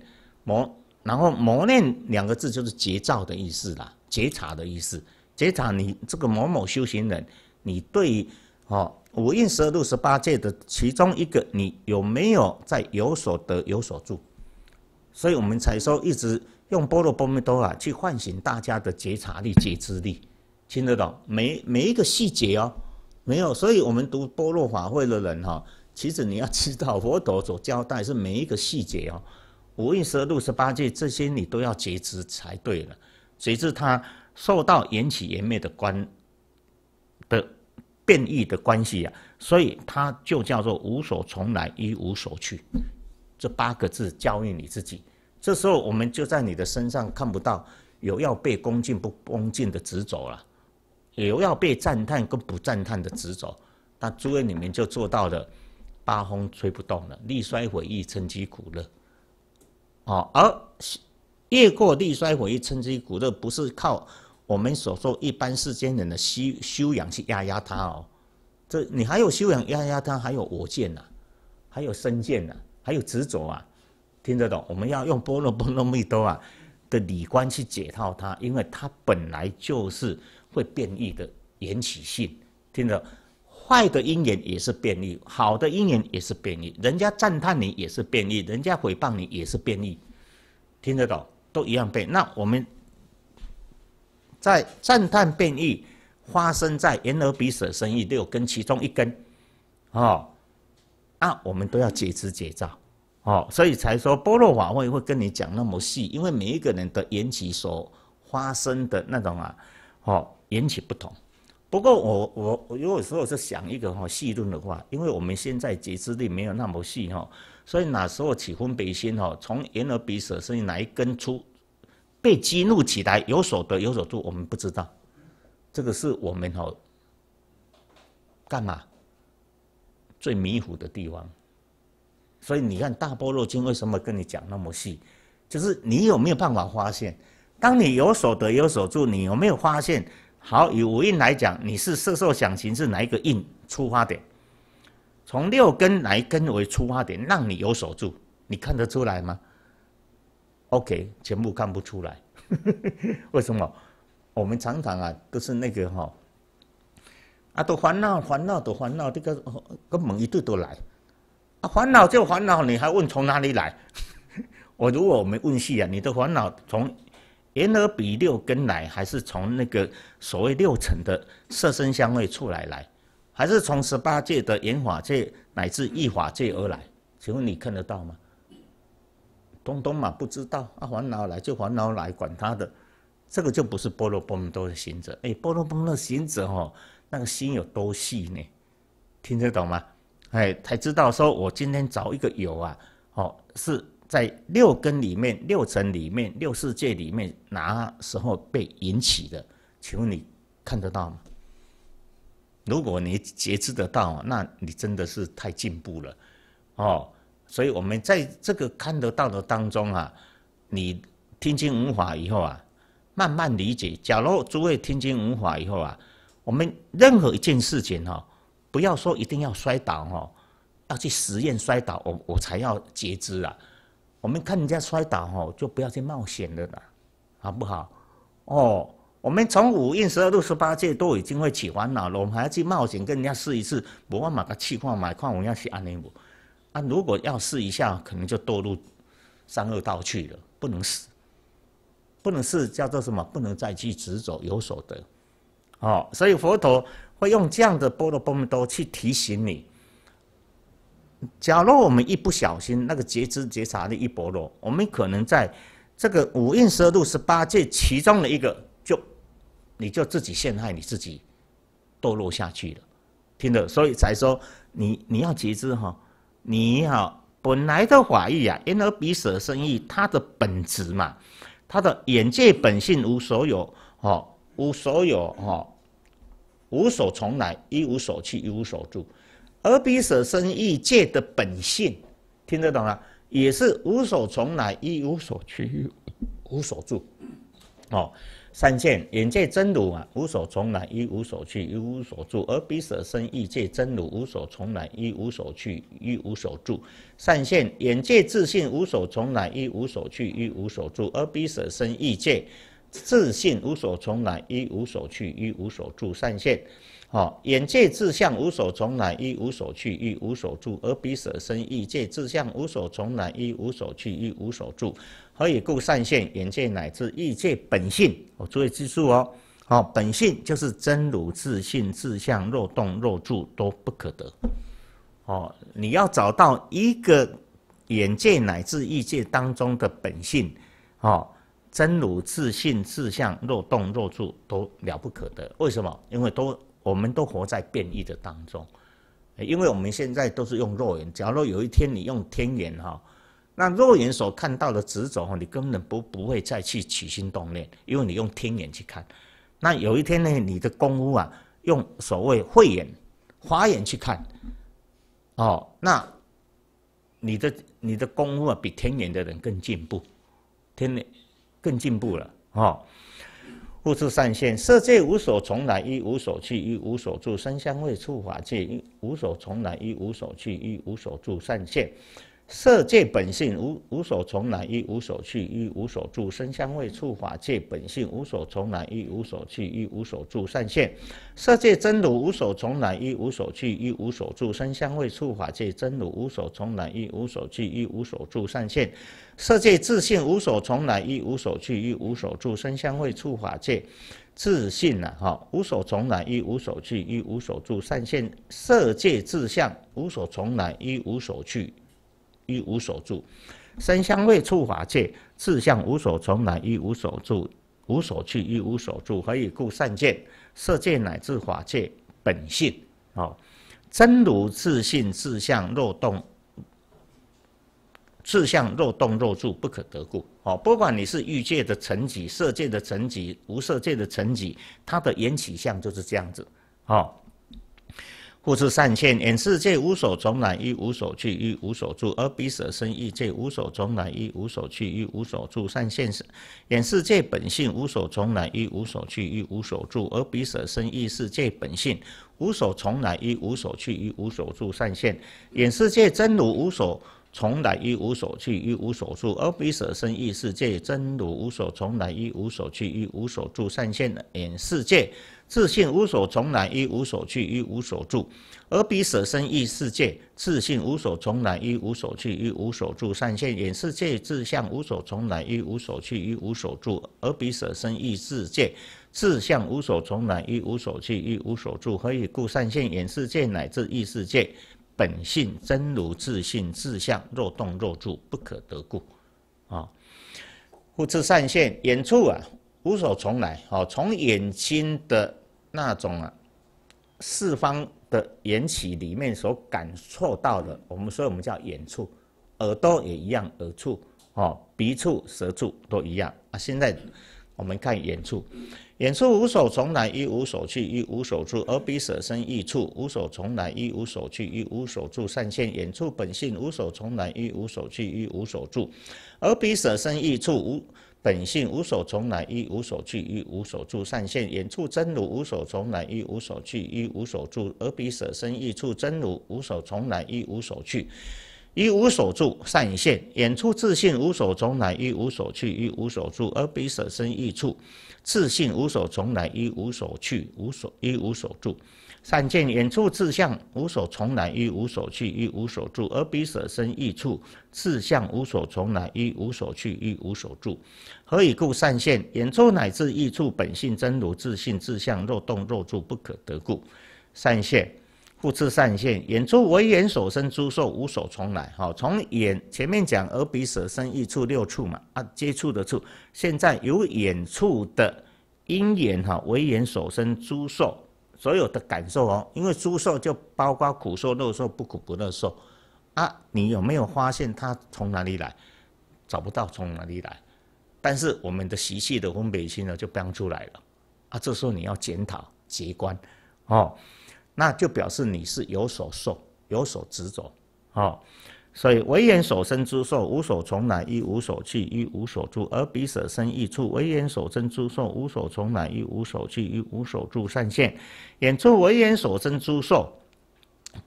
磨，然后磨练两个字就是觉照的意思啦，觉察的意思，觉察你这个某某修行人，你对哦五蕴十二入十八界的其中一个，你有没有在有所得有所助？所以我们才说一直。用《般若波罗蜜多》啊，去唤醒大家的觉察力、觉知力，听得懂？每每一个细节哦，没有，所以我们读《般若法会》的人哈，其实你要知道，佛陀所交代是每一个细节哦，五蕴、十二六十八界，这些你都要觉知才对了。随着他受到缘起缘灭的关的变异的关系啊，所以他就叫做无所从来，一无所去，这八个字教育你自己。这时候，我们就在你的身上看不到有要被恭敬不恭敬的执着了，有要被赞叹跟不赞叹的执着，那诸位你们就做到了八风吹不动了，力衰毁亦称其苦乐。哦，而越过力衰毁亦称其苦乐，不是靠我们所说一般世间人的修修养去压压它哦。这你还有修养压压它，还有我见呐，还有身见呐，还有执着啊。听得懂？我们要用波罗波罗蜜多啊的理观去解套它，因为它本来就是会变异的缘起性。听得懂？坏的因缘也是变异，好的因缘也是变异。人家赞叹你也是变异，人家诽谤你也是变异。听得懂？都一样变。那我们在赞叹变异发生在眼耳鼻舌身意六根其中一根，哦，那我们都要解知解照。哦，所以才说波罗瓦会会跟你讲那么细，因为每一个人的缘起所发生的那种啊，哦，缘起不同。不过我我我有时候是想一个哈细论的话，因为我们现在觉知力没有那么细哈，所以哪时候起分别心哈，从眼耳鼻舌身意哪一根出被激怒起来有所得有所住，我们不知道，这个是我们哈干嘛最迷糊的地方。所以你看《大波若经》为什么跟你讲那么细，就是你有没有办法发现，当你有所得、有所住，你有没有发现？好，以五蕴来讲，你是色、受、想、行、是哪一个印出发点？从六根来根为出发点，让你有所住，你看得出来吗？OK，全部看不出来。为什么？我们常常啊都是那个哈，啊都烦恼，烦恼都烦恼，这个根本一对都来。啊，烦恼就烦恼，你还问从哪里来？我如果我没问细啊，你的烦恼从缘而比六根来，还是从那个所谓六尘的色身香味出来来，还是从十八界的演法界乃至意法界而来？请问你看得到吗？通通嘛不知道。啊，烦恼来就烦恼来，管他的，这个就不是波罗波罗多的行者。哎，波罗波罗多的行者哦，那个心有多细呢？听得懂吗？哎，才知道说，我今天找一个有啊，哦，是在六根里面、六尘里面、六世界里面，哪时候被引起的？请问你看得到吗？如果你觉知得到，那你真的是太进步了，哦。所以我们在这个看得到的当中啊，你听经闻法以后啊，慢慢理解。假如诸位听经闻法以后啊，我们任何一件事情哈。不要说一定要摔倒哦，要去实验摔倒，我我才要截肢啊！我们看人家摔倒哦，就不要去冒险的了，好不好？哦，我们从五印十二度十八界都已经会起烦恼了，我们还要去冒险跟人家试一试，不管买个气矿买矿，我们要去安尼我。啊，如果要试一下，可能就堕入三恶道去了，不能死，不能试叫做什么？不能再去执着有所得。哦，所以佛陀。会用这样的波罗波密多去提醒你。假如我们一不小心那个觉知觉察的一薄弱，我们可能在，这个五蕴色入十八界其中的一个，就你就自己陷害你自己，堕落下去了。听着，所以才说你你要觉知哈，你要本来的法义呀，因而彼舍生意，它的本质嘛，它的眼界本性无所有哈，无所有哈。无所从来，一无所去，一无所住，而彼舍身异界，的本性听得懂了，也是无所从来，一无所去，无所住。哦，善见眼界真如啊，无所从来，一无所去，一无所住，而彼舍身异界真如，无所从来，一无所去，一无所住。善见眼界自信，无所从来，一无所去，一无所住，而彼舍身异界。自信无所从，来，一无所去，一无所住善现。哦，眼界自相无所从，来，一无所去，一无所住。而彼舍身意界自相无所从，来，一无所去，一无所住。何以故？善现，眼界乃至意界本性。我注意记住哦。哦，本性就是真如，自信、自相若动若住都不可得。哦，你要找到一个眼界乃至意界当中的本性。哦。真如、自信、自相、若动若住，都了不可得。为什么？因为都，我们都活在变异的当中。因为我们现在都是用肉眼。假如有一天你用天眼哈，那肉眼所看到的执着你根本不不会再去起心动念，因为你用天眼去看。那有一天呢，你的功夫啊，用所谓慧眼、法眼去看，哦，那你的你的功夫啊，比天眼的人更进步。天眼。更进步了，哦！物质善现，色界无所从来，亦无所去，亦无所住；身香味触法界，无所从来，亦无所去，亦无所住善现。色界本性无无所从，来，一无所去，一无所住。生香味触法界本性无所从，来，一无所去，一无所住。善现，色界真如无所从，来，一无所去，一无所住。生香味触法界真如无所从，来，一无所去，一无所住。善现，色界自性无所从，来，一无所去，一无所住。生香味触法界自信啊，哈，无所从，来，一无所去，一无所住。善现，色界自相无所从，来，一无所去。一无所住，生相位处法界，志相无所从，来，一无所住，无所去，一无所住，何以故？善见色界乃至法界本性，哦，真如自性自相若动，自相若动若住不可得故。哦，不管你是欲界的层级、色界的层级、无色界的层级，它的缘起相就是这样子，哦。故知善现，演世界无所从，来，亦无所去，亦无所住；而彼舍身意界无所从，来，亦无所去，亦无所住。善现是，演世界本性无所从，来，亦无所去，亦无所住；而彼舍身意世界本性无所从，来，亦无所去，亦无所住。善现，演世界真如无所从，来亦无所去，亦无所住；而彼舍身意世界真如无所从，来，亦无所去，亦无所住。善现，演世界。自信无所从来，亦无所去，亦无所住，而彼舍身异世界。自信无所从来，亦无所去，亦无所住。善现眼世界，自相无所从来，亦无所去，亦无所住，而彼舍身异世界，自相无所从来，亦无所去，亦无所住。何以故？善现眼世界乃至异世界，本性真如，自性自相若动若住，不可得故。啊，故知善现眼处啊，无所从来，哦，从眼睛的。那种啊，四方的缘起里面所感受到的，我们所以我们叫眼处，耳朵也一样耳处哦，鼻处、舌处都一样啊。现在我们看眼处，眼处无所从来，亦无所去，亦无所住。而彼舍身意处，无所从来，亦无所去，亦无所住。善现，眼处本性无所从来，亦无所去，亦无所住。而彼舍身意处无。本性无所从，来，一无所去，一无所住善现；远处真如无所从，来，一无所去，一无所住而彼舍身异处真如无所从，来，一无所去，一无所住善现；远处自信无所从，来，一无所去，一无所住而彼舍身异处自信无所从，来，一无所去，无所一无所住。善见远处志向，无所从来，亦无所去，亦无所住。而彼舍身异处志向无所从来，亦无所去，亦无所住。何以故？善见远处乃至异处本性真如自性自向，若动若住不可得故。善现复次，善现远处为眼所生诸受无所从来。好，从眼前面讲，而彼舍身异处六处嘛，啊，接触的处。现在由远处的因缘哈，为眼所生诸受。所有的感受哦，因为诸受就包括苦受、乐受、不苦不乐受，啊，你有没有发现它从哪里来？找不到从哪里来，但是我们的习气的分别心呢就蹦出来了，啊，这时候你要检讨、结观，哦，那就表示你是有所受、有所执着，哦。所以，唯人所生诸受，无所从来，亦无所去，亦无所住，而彼舍生亦处；唯人所生诸受，无所从来，亦无所去，亦无所住，善现。演出唯人所生诸受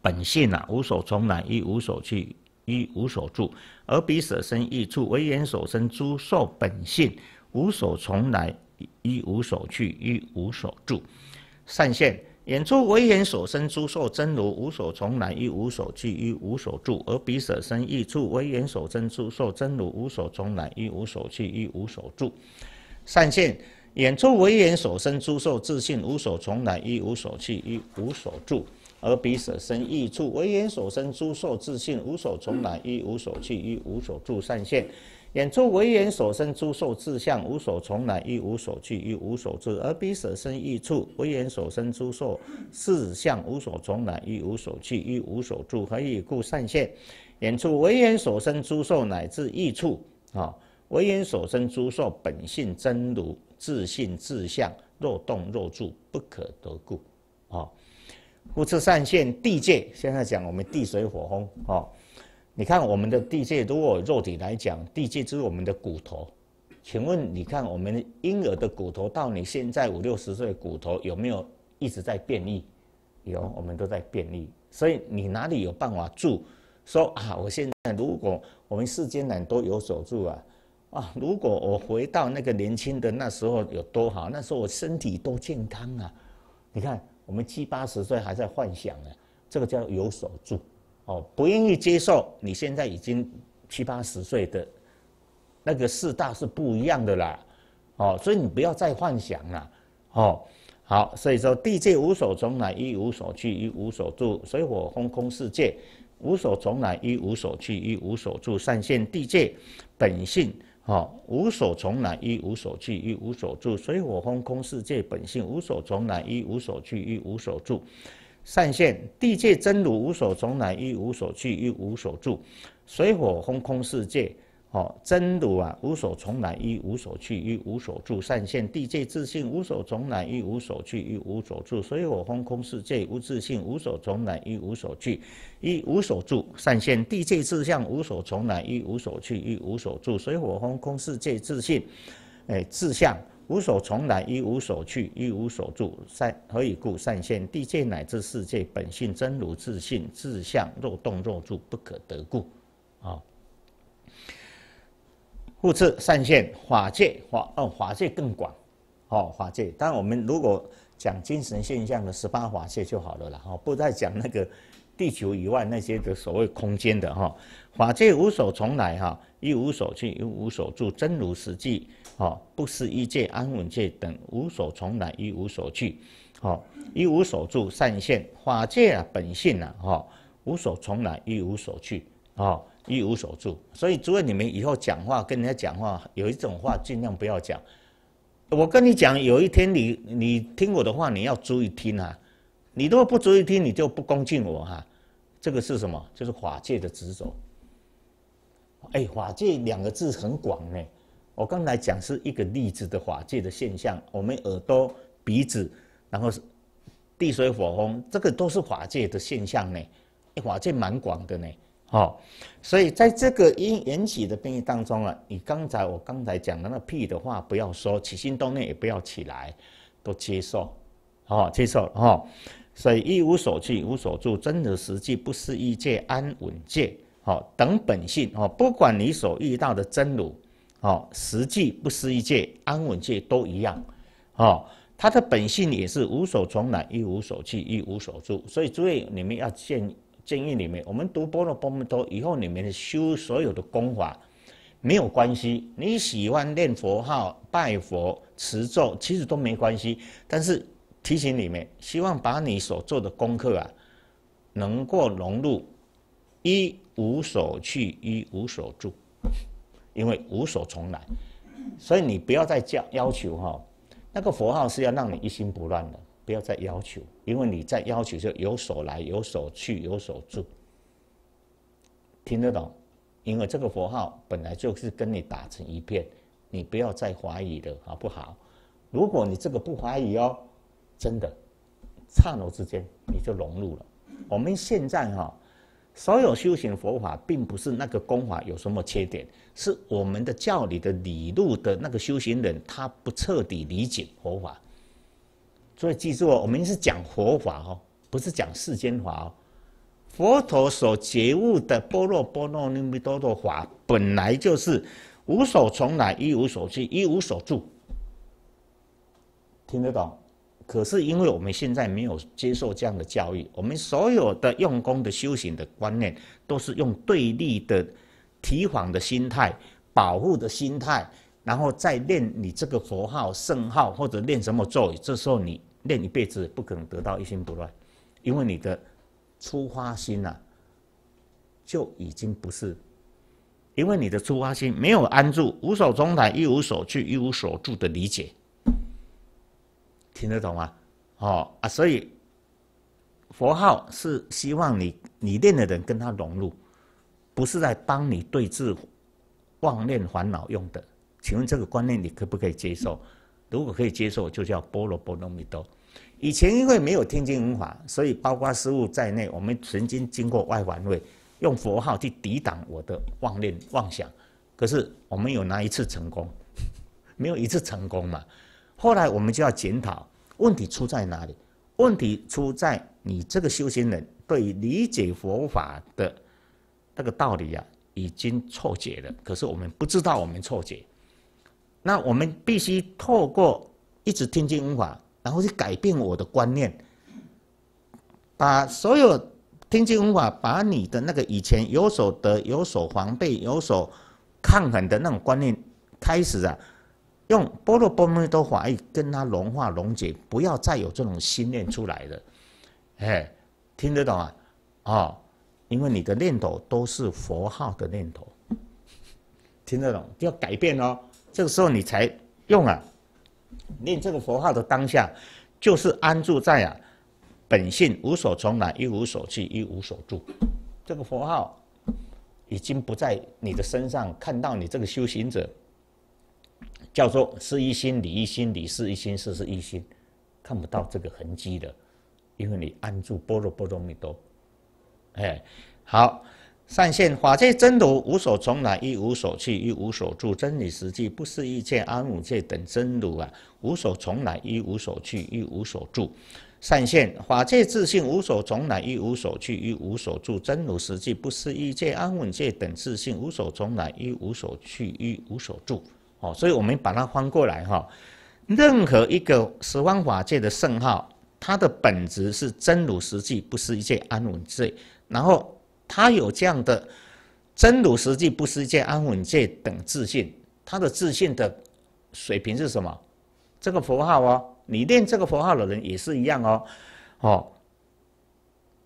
本性啊，无所从来，亦无所去，亦无所住，而彼舍生亦处；唯人所生诸受本性，无所从来，亦无所去，亦无所住，善现。远处为言所生诸受真如无所从来亦无所去亦无所住而彼舍生亦处为言所生诸受真如无所从来亦无所去亦无所住善现远处为言所生诸受自信无所从来亦无所去亦无所住而彼舍生亦处为言所生诸受自信无所从来亦无所去亦无所住善现。远处为人所生诸受志相无所从，来，一无所去，一无所住，而彼舍身异处；为人所生诸受智相无所从，来，一无所去，一无所住，何以故善现？远处为人所生诸受乃至异处，啊！为人所生诸受本性真如，自性自相，若动若住，不可得故。啊！复次善现地界，现在讲我们地水火风，啊！你看我们的地界，如果肉体来讲，地界就是我们的骨头。请问，你看我们婴儿的骨头到你现在五六十岁骨头有没有一直在变异？有，我们都在变异。所以你哪里有办法住？说啊，我现在如果我们世间人都有所住啊，啊，如果我回到那个年轻的那时候有多好，那时候我身体多健康啊！你看我们七八十岁还在幻想呢，这个叫有所住。哦，不愿意接受你现在已经七八十岁的那个四大是不一样的啦，哦，所以你不要再幻想了，哦，好，所以说地界无所从来，一无所去，一无所住，所以我空空世界无所从来，一无所去，一无所住，善现地界本性，哦，无所从来，一无所去，一无所住，所以我空空世界本性无所从来，一无所去，一无所住。善现地界真如无所从，来，亦无所去，亦无所住；水火风空世界，哦，真如啊，无所从，来，亦无所去，亦无所住。善现地界自性无所从，来，亦无所去，亦无所住；水火风空世界无自性，无所从，来，亦无所去，一无所住。善现地界自相无所从，来，亦无所去，亦无所住；水火风空世界自性，哎，自相。无所从来，一无所去，一无所住。善何以故？善现地界乃至世界本性真如自性，自相若动若住不可得故。啊，复次善现法界，法哦法界更广，哦法界。但我们如果讲精神现象的十八法界就好了啦。哈，不再讲那个地球以外那些的所谓空间的哈。法界无所从来，哈一无所去，一无所住，真如实际。哦，不思一界安稳界等无所从来，一无所去，哦，一无所住善现法界啊，本性啊，哈，无所从来，一无所去，哦，一无所住。所以，诸位你们以后讲话跟人家讲话，有一种话尽量不要讲。我跟你讲，有一天你你听我的话，你要注意听啊。你如果不注意听，你就不恭敬我哈。这个是什么？就是法界的执着。哎，法界两个字很广呢。我刚才讲是一个例子的法界的现象，我们耳朵、鼻子，然后是地、水、火、风，这个都是法界的现象呢。法界蛮广的呢，哦，所以在这个因缘起的变异当中啊，你刚才我刚才讲的那屁的话，不要说起心动念，也不要起来，都接受，哦，接受哦，所以一无所去，无所住，真的实际，不是一界安稳界，好，等本性哦，不管你所遇到的真如。哦，实际不思议界、安稳界都一样，哦，它的本性也是无所从来，亦无所去，亦无所住。所以，诸位，你们要建建议你们，我们读《般若波罗蜜多》以后，你们的修所有的功法没有关系。你喜欢念佛号、拜佛、持咒，其实都没关系。但是提醒你们，希望把你所做的功课啊，能够融入一无所去，一无所住。因为无所从来，所以你不要再叫要求哈。那个佛号是要让你一心不乱的，不要再要求，因为你在要求就有所来、有所去、有所住。听得懂？因为这个佛号本来就是跟你打成一片，你不要再怀疑了，好不好？如果你这个不怀疑哦，真的刹那之间你就融入了。我们现在哈。所有修行佛法，并不是那个功法有什么缺点，是我们的教理的理路的那个修行人，他不彻底理解佛法。所以记住，我们是讲佛法哦，不是讲世间法哦。佛陀所觉悟的波若波罗蜜多的法，本来就是无所从来，一无所去，一无所住。听得懂？可是，因为我们现在没有接受这样的教育，我们所有的用功的修行的观念，都是用对立的、提防的心态、保护的心态，然后再练你这个佛号、圣号或者练什么咒语。这时候你练一辈子不可能得到一心不乱，因为你的出发心啊，就已经不是，因为你的出发心没有安住，无所从来，一无所去，一无所住的理解。听得懂吗？哦啊，所以佛号是希望你你念的人跟他融入，不是在帮你对治妄念烦恼用的。请问这个观念你可不可以接受？如果可以接受，就叫“波罗波罗蜜多”。以前因为没有听经文法，所以包括师父在内，我们曾经经过外环位，用佛号去抵挡我的妄念妄想，可是我们有哪一次成功？没有一次成功嘛。后来我们就要检讨问题出在哪里？问题出在你这个修行人对理解佛法的那个道理啊，已经错解了。可是我们不知道我们错解，那我们必须透过一直听经闻法，然后去改变我的观念，把所有听经闻法，把你的那个以前有所得、有所防备、有所抗衡的那种观念，开始啊。用波罗波蜜多法意跟它融化溶解，不要再有这种心念出来了。哎，听得懂啊？哦，因为你的念头都是佛号的念头，听得懂？要改变哦。这个时候你才用啊，念这个佛号的当下，就是安住在啊本性无所从来，一无所去，一无所住。这个佛号已经不在你的身上，看到你这个修行者。叫做是一心理一心理是一心事是一心，看不到这个痕迹的，因为你安住般若波罗蜜多。哎，好。善现法界真如无所从来，一无所去，一无所住。真理实际不是一界安稳界等真如啊，无所从来，一无所去，一无所住。善现法界自信无所从来，一无所去，一无所住。真如实际不是一界安稳界等自信无所从来，一无所去，一无所住。哦，所以我们把它翻过来哈。任何一个十方法界的圣号，它的本质是真如实际，不是一切安稳罪。然后他有这样的真如实际不是一切安稳界等自信，他的自信的水平是什么？这个佛号哦，你念这个佛号的人也是一样哦。哦，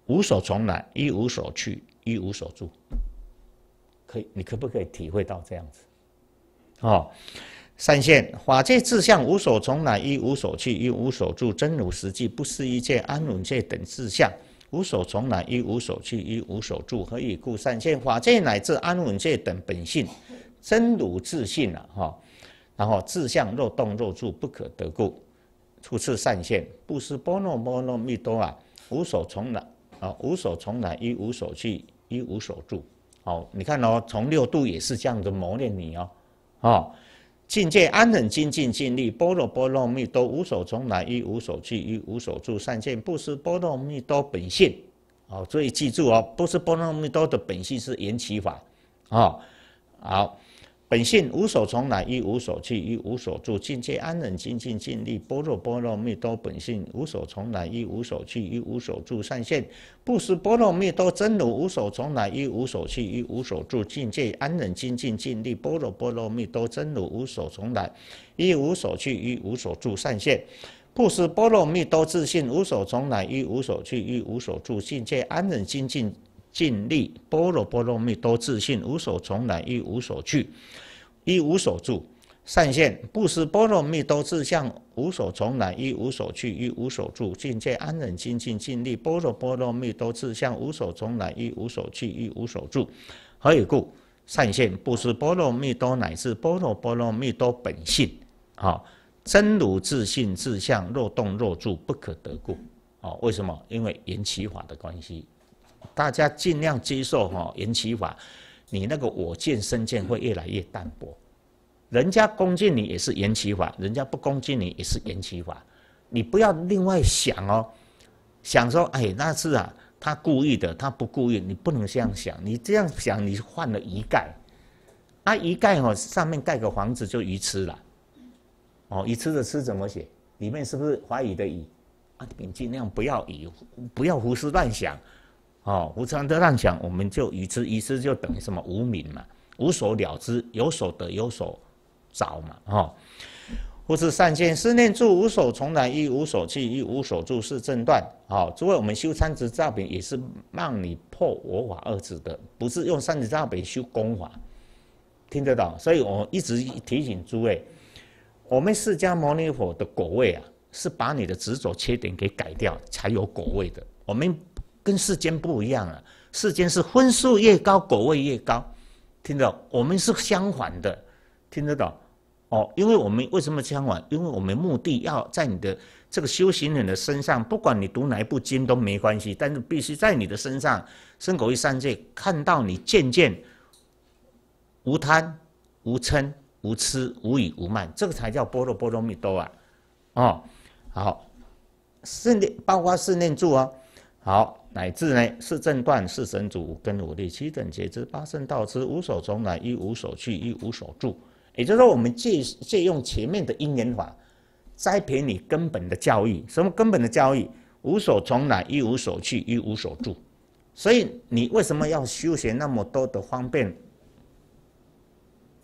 无所从来，一无所去，一无所住。可以，你可不可以体会到这样子？哦，善现法界自相无所从来，一无所去，一无所住，真如实际，不是一切安稳界等自相，无所从来，一无所去，一无所住，何以故？善现法界乃至安稳界等本性，真如自性了哈。然后自相若动若住不可得故，初次善现，布施波罗波罗蜜多啊，无所从来啊，无所从来，一无所去，一无所住。好，你看哦，从六度也是这样子磨练你哦。哦，境界安忍精进尽力，波罗波罗蜜多无所从来，亦无所去，亦无所住。善见，不是波罗蜜多本性。哦，所以记住啊，不是波罗蜜多的本性是缘起法。哦，好。本性无所从来，亦无所去，亦无所住，境界安忍精进尽力。般若波罗蜜多，本性无所从来，亦无所去，亦无所住，善现。不思波罗蜜多真如，无所从来，亦无所去，亦无所住，境界安忍精进尽力。般若波罗蜜多真如，无所从来，亦无所去，亦无所住，善现。不思波罗蜜多自信，无所从来，亦无所去，亦无所住，境界安忍精进。尽力波罗波罗蜜多自信，无所从来，亦无所去，亦无所住。善现，不施波罗蜜多自相，无所从来，亦无所去，亦无所住。境界安忍清净，尽力波罗波罗蜜多自相，无所从来，亦无所去，亦无所住。何以故？善现，不施波罗蜜多乃至波罗波罗蜜多本性，啊，真如自性自相，若动若住，不可得故。啊，为什么？因为缘起法的关系。大家尽量接受哈缘起法，你那个我见身见会越来越淡薄。人家攻击你也是缘起法，人家不攻击你也是缘起法。你不要另外想哦，想说哎那次啊他故意的，他不故意，你不能这样想。你这样想你犯了一盖，啊一盖哦上面盖个房子就鱼吃了，哦鱼吃的吃怎么写？里面是不是怀疑的疑？啊你尽量不要疑，不要胡思乱想。哦，无常得让想，我们就与之于此就等于什么无名嘛，无所了知，有所得，有所着嘛，哦。或是善见思念住，无所从来，亦无所去，亦无所住，是正断。哦，诸位，我们修三指照品也是让你破我法二字的，不是用三指照品修功法。听得到？所以我一直提醒诸位，我们释迦牟尼佛的果位啊，是把你的执着缺点给改掉，才有果位的。我们。跟世间不一样了，世间是分数越高果位越高，听得懂？我们是相反的，听得懂？哦，因为我们为什么相反？因为我们目的要在你的这个修行人的身上，不管你读哪一部经都没关系，但是必须在你的身上生果位三界，看到你渐渐无贪、无嗔、无痴、无以无慢，这个才叫波罗波罗蜜多啊！哦，好，四念，包括四念住啊，好。乃至呢，四正断，四神主、五根五力，七等结知，八圣道之无所从来，一无所去，一无所住。也就是说，我们借借用前面的因缘法，栽培你根本的教育。什么根本的教育？无所从来，一无所去，一无所住。所以，你为什么要修学那么多的方便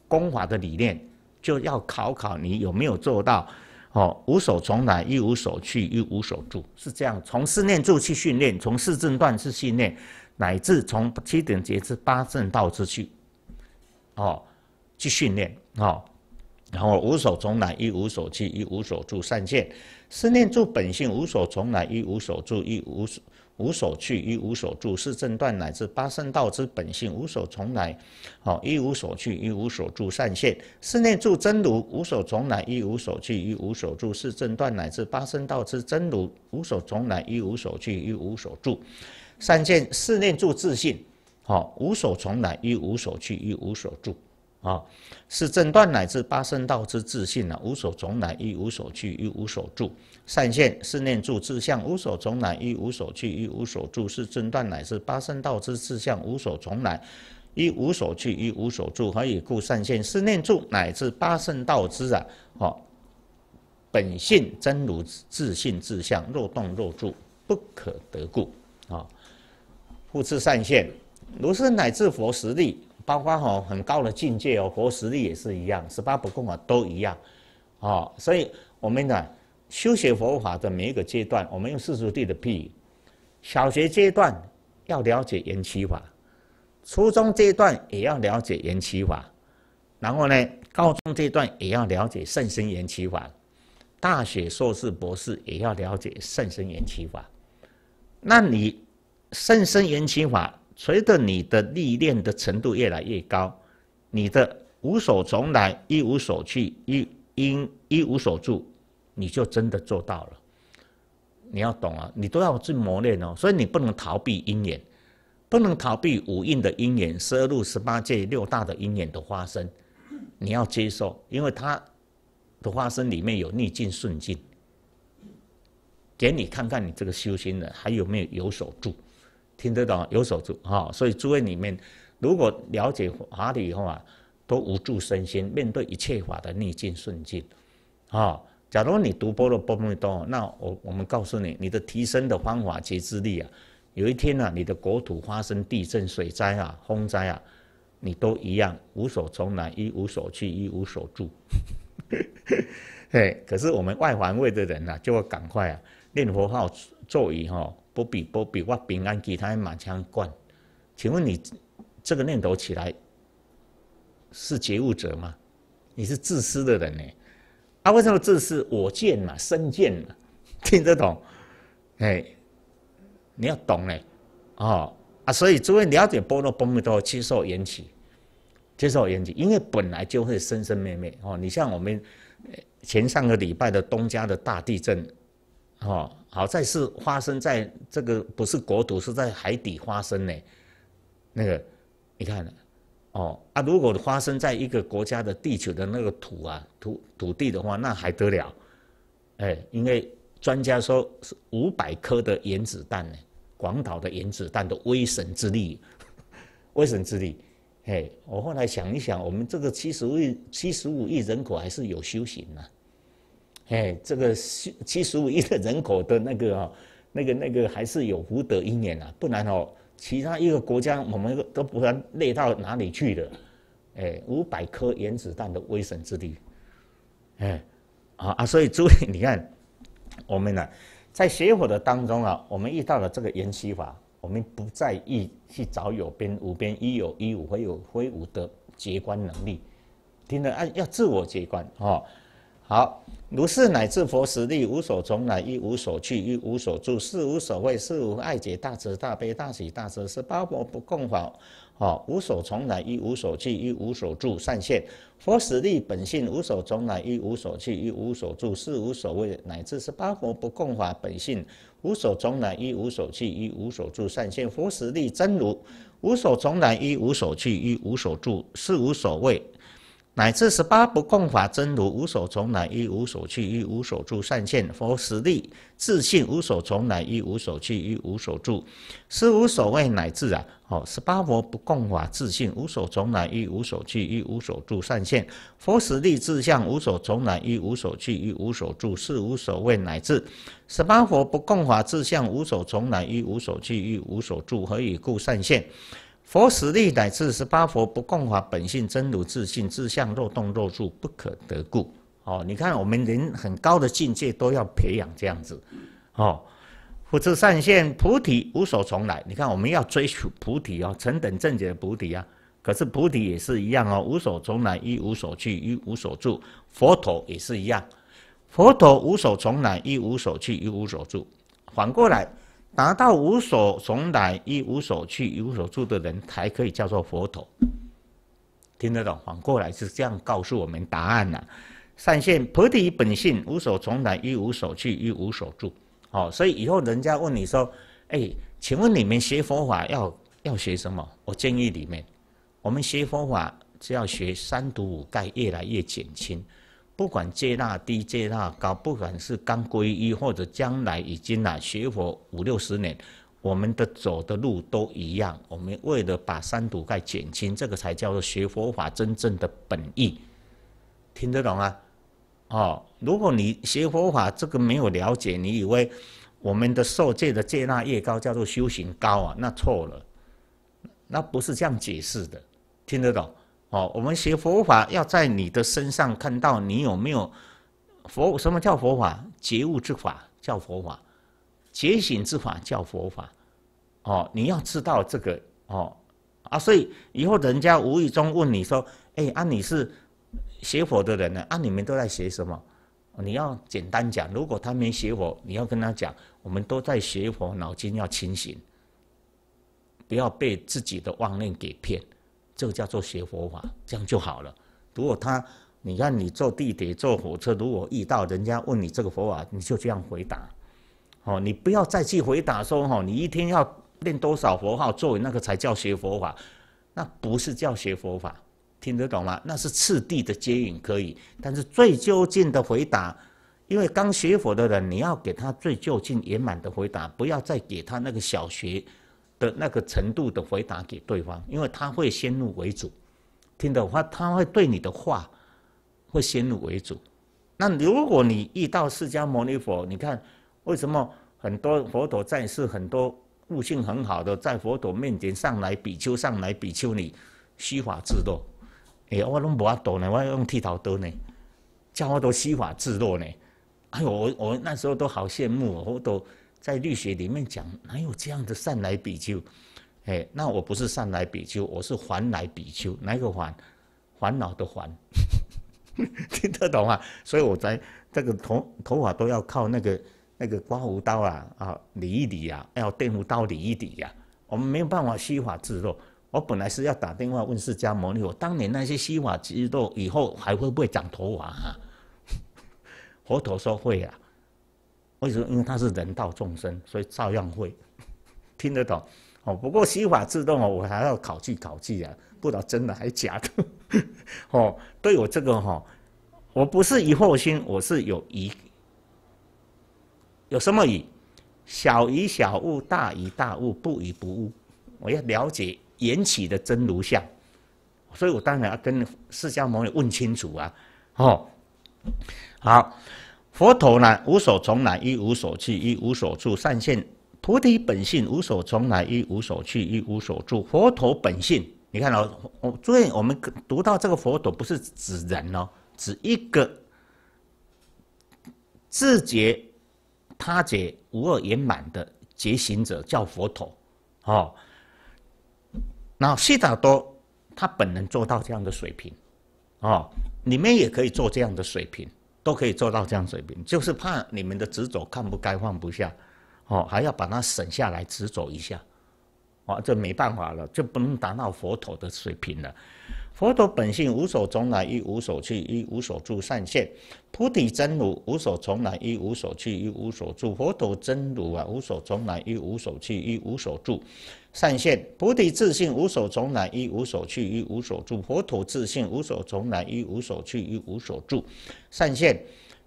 功法的理念？就要考考你有没有做到。哦，无所从来，一无所去，一无所住，是这样。从四念住去训练，从四正断去训练，乃至从七等结之八正道之去，哦，去训练哦。然后无所从来，一无所去，一无所住，善见。四念住本性无所从来，一无所住，一无所。无所去，亦无所住，是正断，乃至八圣道之本性，无所从来。好，亦无所去，亦无所住。善界四念住真如，无所从来，亦无所去，亦无所住，是正断，乃至八圣道之真如，无所从来，亦无所去，亦无所住。三界四念住自信，好，无所从来，亦无所去，亦无所住，啊。是正断乃至八圣道之自信啊，无所从来，亦无所去，亦无所住。善现是念住自相无所从来，亦无所去，亦无所住。是正断乃至八圣道之自相无所从来，亦无所去，亦无所住。何以故？善现是念住乃至八圣道之啊，好本性真如自信自相若动若住不可得故啊。复次善现，如是乃至佛实力。包括哦，很高的境界哦，佛实力也是一样，十八不共法都一样，哦，所以我们的修学佛法的每一个阶段，我们用四足地的譬，小学阶段要了解缘起法，初中阶段也要了解缘起法，然后呢，高中阶段也要了解甚深缘起法，大学、硕士、博士也要了解甚深缘起法，那你甚深缘起法？随着你的历练的程度越来越高，你的无所从来，一无所去，一因一无所住，你就真的做到了。你要懂啊，你都要去磨练哦，所以你不能逃避因缘，不能逃避五蕴的因缘、十二入、十八界、六大的因缘的发生，你要接受，因为它的发生里面有逆境、顺境，给你看看你这个修心的还有没有有所住。听得懂，有所住，哈，所以诸位里面，如果了解法理以后啊，都无住身心，面对一切法的逆境顺境，啊，假如你读波罗波密多，那我我们告诉你，你的提升的方法及资力啊，有一天呢，你的国土发生地震、水灾啊、风灾啊，你都一样无所从来，一无所去，一无所住，嘿，可是我们外环卫的人呢，就要赶快啊，念佛号咒语，哈。波比波比，我平安给他满腔灌。请问你这个念头起来是觉悟者吗？你是自私的人呢？啊，为什么自私？我见嘛，身见嘛，听得懂？哎，你要懂嘞，哦啊，所以诸位了解波罗波蜜多接受缘起，接受缘起，因为本来就会生生灭灭。哦，你像我们前上个礼拜的东家的大地震，哦。好在是发生在这个不是国土，是在海底发生呢。那个，你看，哦啊，如果发生在一个国家的地球的那个土啊土土地的话，那还得了？哎，因为专家说是五百颗的原子弹呢，广岛的原子弹的威神之力，威神之力。嘿，我后来想一想，我们这个七十亿七十五亿人口还是有修行呢。哎，这个七七十五亿的人口的那个哦，那个那个还是有福德因缘呐，不然哦，其他一个国家我们都不然累到哪里去的，哎，五百颗原子弹的威神之力，哎，啊啊，所以诸位你看，我们呢在邪火的当中啊，我们遇到了这个延期法，我们不在意去找有边无边，一有一无，会有非无的截观能力，听着啊，要自我截观哦。好，如是乃至佛实力无所从，来，一无所去，一无所住，是无所谓，是无爱解，大慈大悲大喜大舍，是八佛不共法。好，无所从，来，一无所去，一无所住，善现。佛实力本性无所从，来，一无所去，一无所住，是无所谓，乃至是八佛不共法本性无所从，来，一无所去，一无所住，善现。佛实力真如无所从，来，一无所去，一无所住，是无所谓。乃至十八不共法真如无所从，来，亦无所去，亦无所住善现佛实力自信无所从，来，亦无所去，亦无所住是无所谓乃至啊，哦，十八佛不共法自信无所从，来，亦无所去，亦无所住善现佛实力自相无所从，来，亦无所去，亦无所住是无所谓乃至十八佛不共法自相无所从，来，亦无所去，亦无所住何以故善现。佛力乃至十八佛不共法，本性真如自性，自相若动若住，不可得故。哦，你看我们人很高的境界都要培养这样子，哦，福至善现菩提，无所从来。你看我们要追求菩提啊，成等正解的菩提啊。可是菩提也是一样哦，无所从来，一无所去，一无所住。佛陀也是一样，佛陀无所从来，一无所去，一无所住。反过来。达到无所从来，一无所去，一无所住的人，才可以叫做佛陀。听得懂？反过来是这样告诉我们答案啊。善现，菩提本性无所从来，一无所去，一无所住。哦，所以以后人家问你说：“哎，请问你们学佛法要要学什么？”我建议你们，我们学佛法是要学三毒五盖越来越减轻。不管接纳低、接纳高，不管是刚皈依或者将来已经啊学佛五六十年，我们的走的路都一样。我们为了把三毒盖减轻，这个才叫做学佛法真正的本意。听得懂啊？哦，如果你学佛法这个没有了解，你以为我们的受戒的戒纳越高，叫做修行高啊？那错了，那不是这样解释的。听得懂？哦，我们学佛法要在你的身上看到你有没有佛？什么叫佛法？觉悟之法叫佛法，觉醒之法叫佛法。哦，你要知道这个哦啊，所以以后人家无意中问你说：“哎，啊你是学佛的人呢？啊你们都在学什么？”你要简单讲。如果他没学佛，你要跟他讲，我们都在学佛，脑筋要清醒，不要被自己的妄念给骗。这个叫做学佛法，这样就好了。如果他，你看你坐地铁、坐火车，如果遇到人家问你这个佛法，你就这样回答，哦，你不要再去回答说哦，你一天要念多少佛号作为那个才叫学佛法，那不是叫学佛法，听得懂吗？那是次第的接引可以，但是最究竟的回答，因为刚学佛的人，你要给他最究竟圆满的回答，不要再给他那个小学。的那个程度的回答给对方，因为他会先入为主，听的话，他会对你的话会先入为主。那如果你遇到释迦牟尼佛，你看为什么很多佛陀在世，很多悟性很好的，在佛陀面前上来比丘上来比丘，你虚法自若，哎，我拢无阿刀呢，我要用剃头刀呢，叫我都虚法自若呢，哎呦，我我那时候都好羡慕我都。在律学里面讲，哪有这样的善来比丘？哎，那我不是善来比丘，我是还来比丘。哪个还？烦恼的还，听得懂啊？所以我在这个头头发都要靠那个那个刮胡刀啊啊理一理呀，要电胡刀理一理呀。我们没有办法虚法制肉。我本来是要打电话问释迦牟尼，我当年那些虚法制肉以后还会不会长头发？佛陀说会啊。为什么？因为他是人道众生，所以照样会 听得懂。哦，不过西法自动哦，我还要考据考据啊，不知道真的还是假的。哦，对我这个哈，我不是疑惑心，我是有疑，有什么疑？小疑小悟，大疑大悟，不疑不悟。我要了解缘起的真如相，所以我当然要跟释迦牟尼问清楚啊。哦，好。佛陀呢，无所从，来，一无所去，一无所住，善现。菩提本性无所从，来，一无所去，一无所住。佛陀本性，你看哦，我注意，我们读到这个佛陀，不是指人哦，指一个自觉他觉无二圆满的觉行者叫佛陀，哦。那悉达多他本能做到这样的水平，哦，你们也可以做这样的水平。都可以做到这样水平，就是怕你们的执着看不开放不下，哦，还要把它省下来执着一下，哦，这没办法了，就不能达到佛陀的水平了。佛陀本性无所从来，亦无所去，亦无所住善现。菩提真如无所从来，亦无所去，亦无所住。佛陀真如啊，无所从来，亦无所去，亦无所住。善现，菩提自性无所从来，亦无所去，亦无所住。佛陀自性无所从来，亦无所去，亦无所住。善现，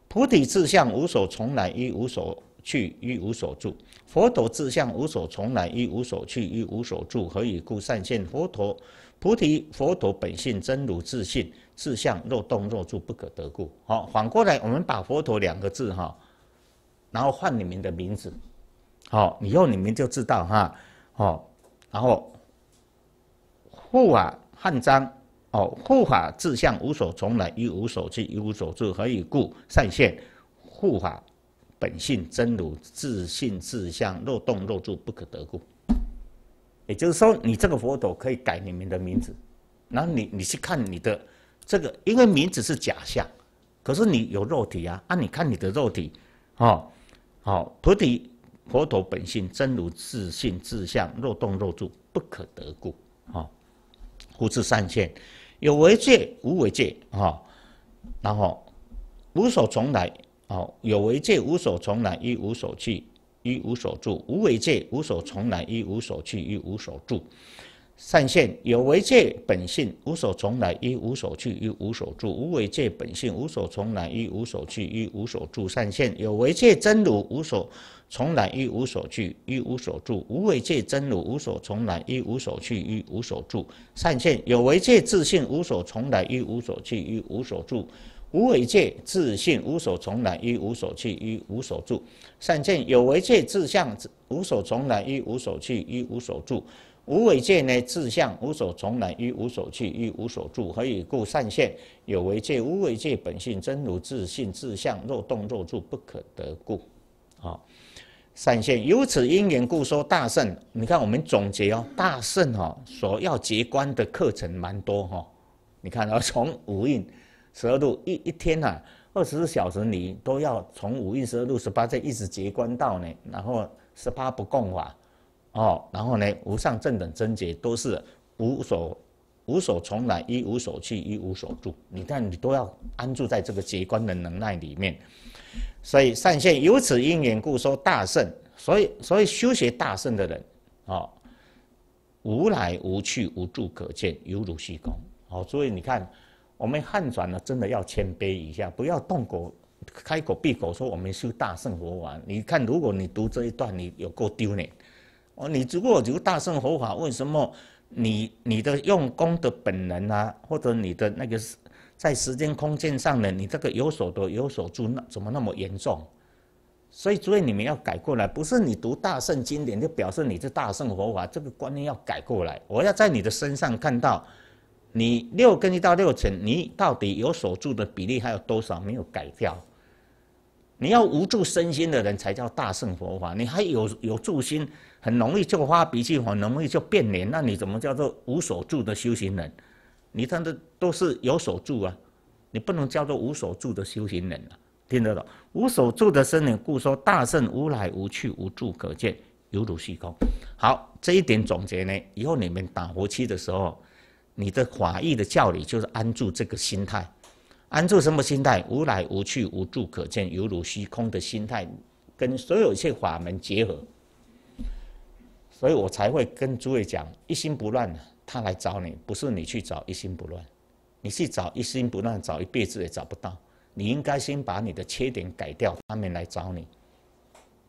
菩提自相无所从来，亦无所去，亦无所住。佛陀自相无所从来，亦无所去，亦无所住。何以故？善现，佛陀菩提佛陀本性真如自性自相若动若住不可得故。好，反过来我们把佛陀两个字哈，然后换你们的名字，好，以后你们就知道哈，哦。然后护法汉章哦，护法志向无所从来，亦无所去，亦无所住，何以故？善现，护法本性真如，自性自相，若动若住，不可得故。也就是说，你这个佛陀可以改你们的名字，然后你你去看你的这个，因为名字是假象，可是你有肉体啊，啊，你看你的肉体，哦哦，菩提。佛陀本性真如自性自相若动若住不可得故，啊，故知善现，有为界无为界啊，然后无所从来啊，有为界无所从来亦无所去亦无所住，无为界无所从来亦无所去亦无所住，善现有为界本性无所从来亦无所去亦无所住，无为界本性无所从来亦无所去亦无所住，善现有为界真如无所。从来一无所去，一无所住；无为界真如，无所从来，一无所去，一无所住。善现有为界自性，无所从来，一无所去，一无所住；无为界自性，无所从来，一无所去，一无所住。善现有为界自相，无所从来，一无所去，一无所住；无为界呢自相，无所从来，一无所去，一无所住。何以故？善现有为界、无为界本性真如，自性自相，若动若住不可得故。好。善现，由此因缘故说大圣。你看，我们总结哦，大圣哦所要结观的课程蛮多哈。你看啊，从五蕴、十二度一一天呐，二十四小时你都要从五蕴、十二度十八界一直结观到呢。然后十八不共法，哦，然后呢，无上正等真觉都是无所无所从来，一无所去，一无所住。你看，你都要安住在这个结观的能耐里面。所以善现由此因缘故说大圣，所以所以修学大圣的人啊，无来无去，无住可见，犹如虚空。好，所以你看，我们汉传呢，真的要谦卑一下，不要动口，开口闭口说我们修大圣佛法。你看，如果你读这一段，你有够丢脸哦！你如果读大圣佛法，为什么你你的用功的本能啊，或者你的那个在时间空间上呢，你这个有所得、有所住，那怎么那么严重？所以诸位，你们要改过来。不是你读大圣经典就表示你是大圣佛法，这个观念要改过来。我要在你的身上看到，你六根一到六尘，你到底有所住的比例还有多少没有改掉？你要无助身心的人才叫大圣佛法，你还有有助心，很容易就发脾气，很容易就变脸，那你怎么叫做无所住的修行人？你真的都是有所住啊，你不能叫做无所住的修行人了，听得懂？无所住的僧人，故说大圣无来无去无住可见，犹如虚空。好，这一点总结呢，以后你们打佛七的时候，你的法义的教理就是安住这个心态，安住什么心态？无来无去无住可见，犹如虚空的心态，跟所有一切法门结合。所以我才会跟诸位讲，一心不乱啊。他来找你，不是你去找，一心不乱，你去找，一心不乱，找一辈子也找不到。你应该先把你的缺点改掉，他们来找你，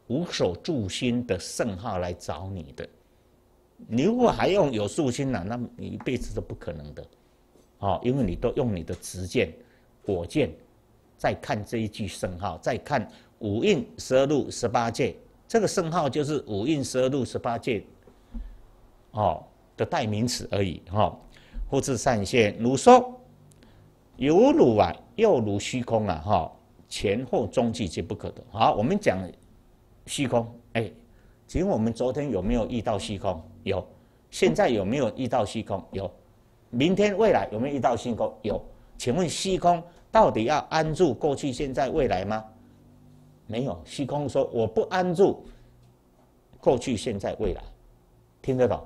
无所住心的圣号来找你的。你如果还用有素心呢，那你一辈子都不可能的，哦，因为你都用你的直见、果见，在看这一句圣号，在看五蕴十二路十八界，这个圣号就是五蕴十二路十八界，哦。的代名词而已哈，复制善现如说，有如啊，又如虚空啊哈，前后中迹皆不可得。好，我们讲虚空，哎，请问我们昨天有没有遇到虚空？有。现在有没有遇到虚空？有。明天未来有没有遇到虚空？有。请问虚空到底要安住过去、现在、未来吗？没有，虚空说我不安住过去、现在、未来，听得懂？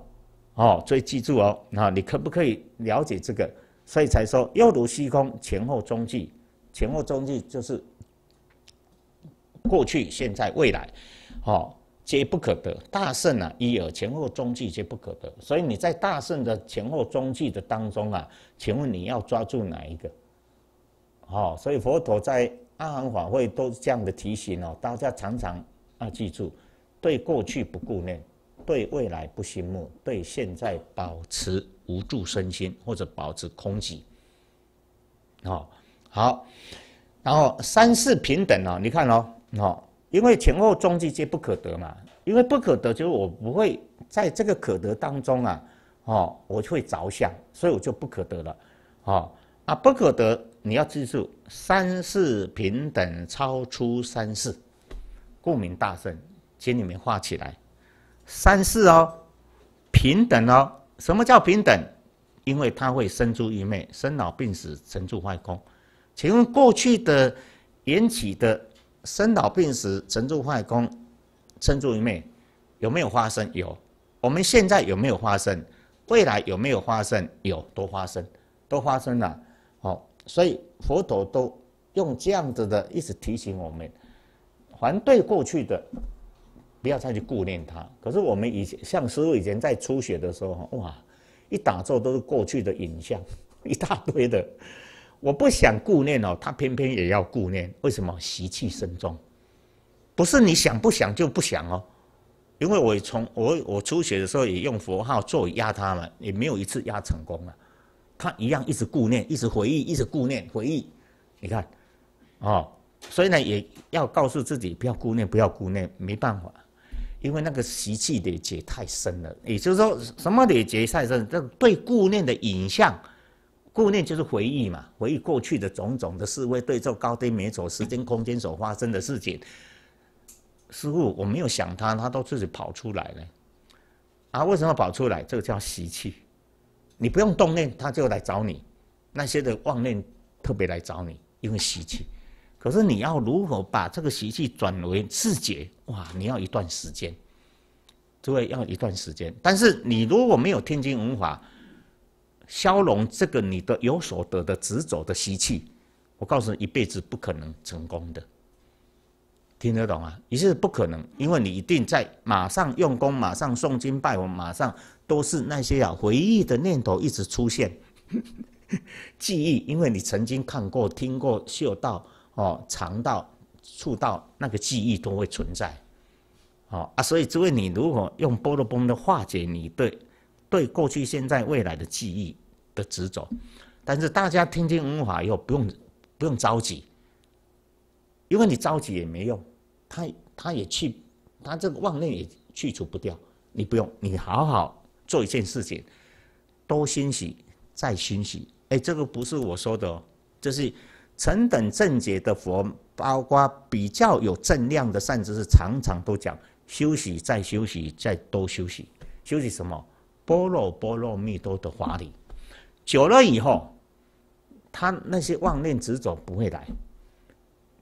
哦，所以记住哦，那你可不可以了解这个？所以才说，又如虚空，前后中迹，前后中迹就是过去、现在、未来，哦，皆不可得。大圣啊，一尔前后中迹皆不可得。所以你在大圣的前后中迹的当中啊，请问你要抓住哪一个？哦，所以佛陀在阿含法会都这样的提醒哦，大家常常要记住，对过去不顾念。对未来不醒目，对现在保持无助身心，或者保持空寂。哦，好，然后三世平等哦，你看哦，哦，因为前后中继皆不可得嘛，因为不可得就是我不会在这个可得当中啊，哦，我就会着想，所以我就不可得了。哦，啊，不可得你要记住，三世平等超出三世，故名大圣，请你们画起来。三世哦，平等哦。什么叫平等？因为它会生出愚昧、生老病死、成住坏空。请问过去的引起的生老病死、成住坏空、生住愚昧，有没有发生？有。我们现在有没有发生？未来有没有发生？有，都发生，都发生了。好，所以佛陀都用这样子的意思提醒我们，反对过去的。不要再去顾念他。可是我们以前像师傅以前在初学的时候，哇，一打坐都是过去的影像，一大堆的。我不想顾念哦，他偏偏也要顾念，为什么习气深重？不是你想不想就不想哦，因为我从我我初学的时候也用佛号做压他们，也没有一次压成功了。他一样一直顾念，一直回忆，一直顾念回忆。你看，哦，所以呢，也要告诉自己不要顾念，不要顾念，没办法。因为那个习气的结太深了，也就是说，什么的结太深？这对顾念的影像，顾念就是回忆嘛，回忆过去的种种的事，维，对这高低、美丑、时间、空间所发生的事情。师傅，我没有想他，他都自己跑出来了。啊，为什么跑出来？这个叫习气。你不用动念，他就来找你。那些的妄念特别来找你，因为习气。可是你要如何把这个习气转为自觉？哇，你要一段时间，诸位要一段时间。但是你如果没有听经闻法，消融这个你的有所得的执着的习气，我告诉你，一辈子不可能成功的。听得懂啊？你是不可能，因为你一定在马上用功，马上诵经拜佛，马上都是那些啊回忆的念头一直出现，记忆，因为你曾经看过、听过、嗅到。哦，尝到、触到那个记忆都会存在，哦啊，所以诸位，你如果用波罗波的化解，你对对过去、现在、未来的记忆的执着，但是大家听听文法以后，不用不用着急，因为你着急也没用，他他也去，他这个妄念也去除不掉，你不用，你好好做一件事情，多欣喜再欣喜，哎，这个不是我说的，哦，这是。成等正解的佛，包括比较有正量的善知识，常常都讲休息，再休息，再多休息。休息什么？般若波罗蜜多的法理。久了以后，他那些妄念执着不会来，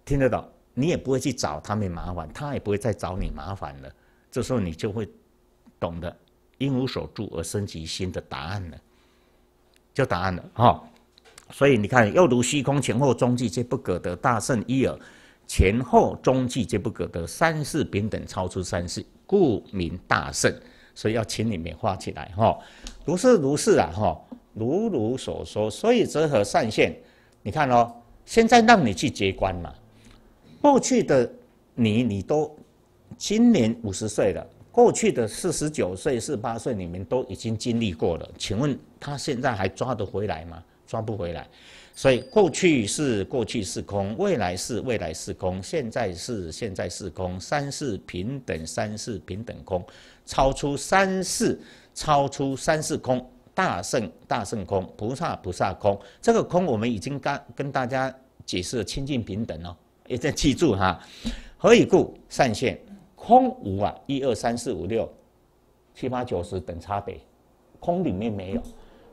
听得到，你也不会去找他们麻烦，他也不会再找你麻烦了。这时候你就会懂得因无所住而生起新的答案了，就答案了，哈。所以你看，又如虚空前后中际皆不可得，大圣一耳；前后中际皆不可得，三世平等超出三世，故名大圣。所以要请你们画起来哈，如是如是啊哈，如如所说。所以则何善现？你看哦，现在让你去接关嘛。过去的你，你都今年五十岁了，过去的四十九岁、四十八岁，你们都已经经历过了。请问他现在还抓得回来吗？抓不回来，所以过去是过去是空，未来是未来是空，现在是现在是空，三是平等，三是平等空，超出三是超出三是空，大圣大圣空，菩萨菩萨空，这个空我们已经刚跟大家解释清净平等了，一定要记住哈。何以故善现？空无啊，一二三四五六七八九十等差别，空里面没有。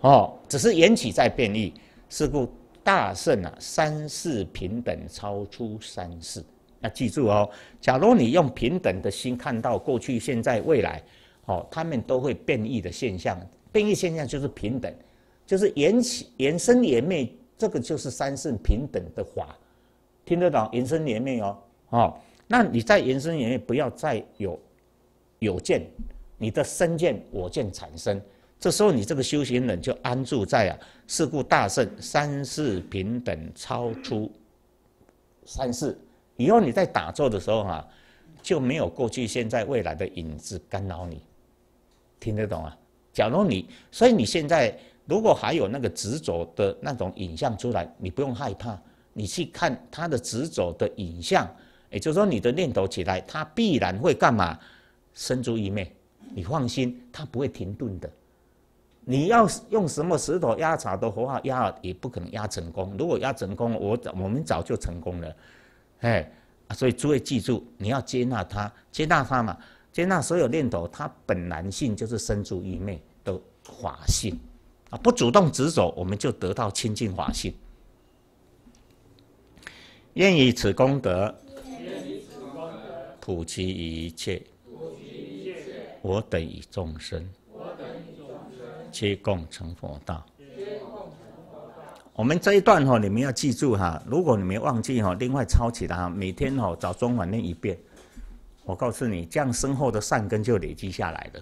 哦，只是缘起在变异，是故大圣啊，三世平等超出三世，那记住哦。假如你用平等的心看到过去、现在、未来，哦，他们都会变异的现象，变异现象就是平等，就是缘起、缘生、缘灭，这个就是三世平等的法，听得懂？缘生缘灭哦，哦，那你在缘生缘灭，不要再有有见，你的身见、我见产生。这时候你这个修行人就安住在啊，是故大圣三世平等超出三世。以后你在打坐的时候哈，就没有过去、现在、未来的影子干扰你，听得懂啊？假如你，所以你现在如果还有那个执着的那种影像出来，你不用害怕，你去看他的执着的影像，也就是说你的念头起来，他必然会干嘛生出一面，你放心，他不会停顿的。你要用什么石头压草都活好压也不可能压成功。如果压成功，我早我们早就成功了，哎，所以诸位记住，你要接纳它，接纳它嘛，接纳所有念头，它本然性就是生住愚昧的法性，啊，不主动执着，我们就得到清净法性。愿以此功德，普及一切，我等以众生。皆共成佛道。我们这一段哈，你们要记住哈。如果你没忘记哈，另外抄起来哈。每天哈早中晚念一遍。我告诉你，这样深厚的善根就累积下来了。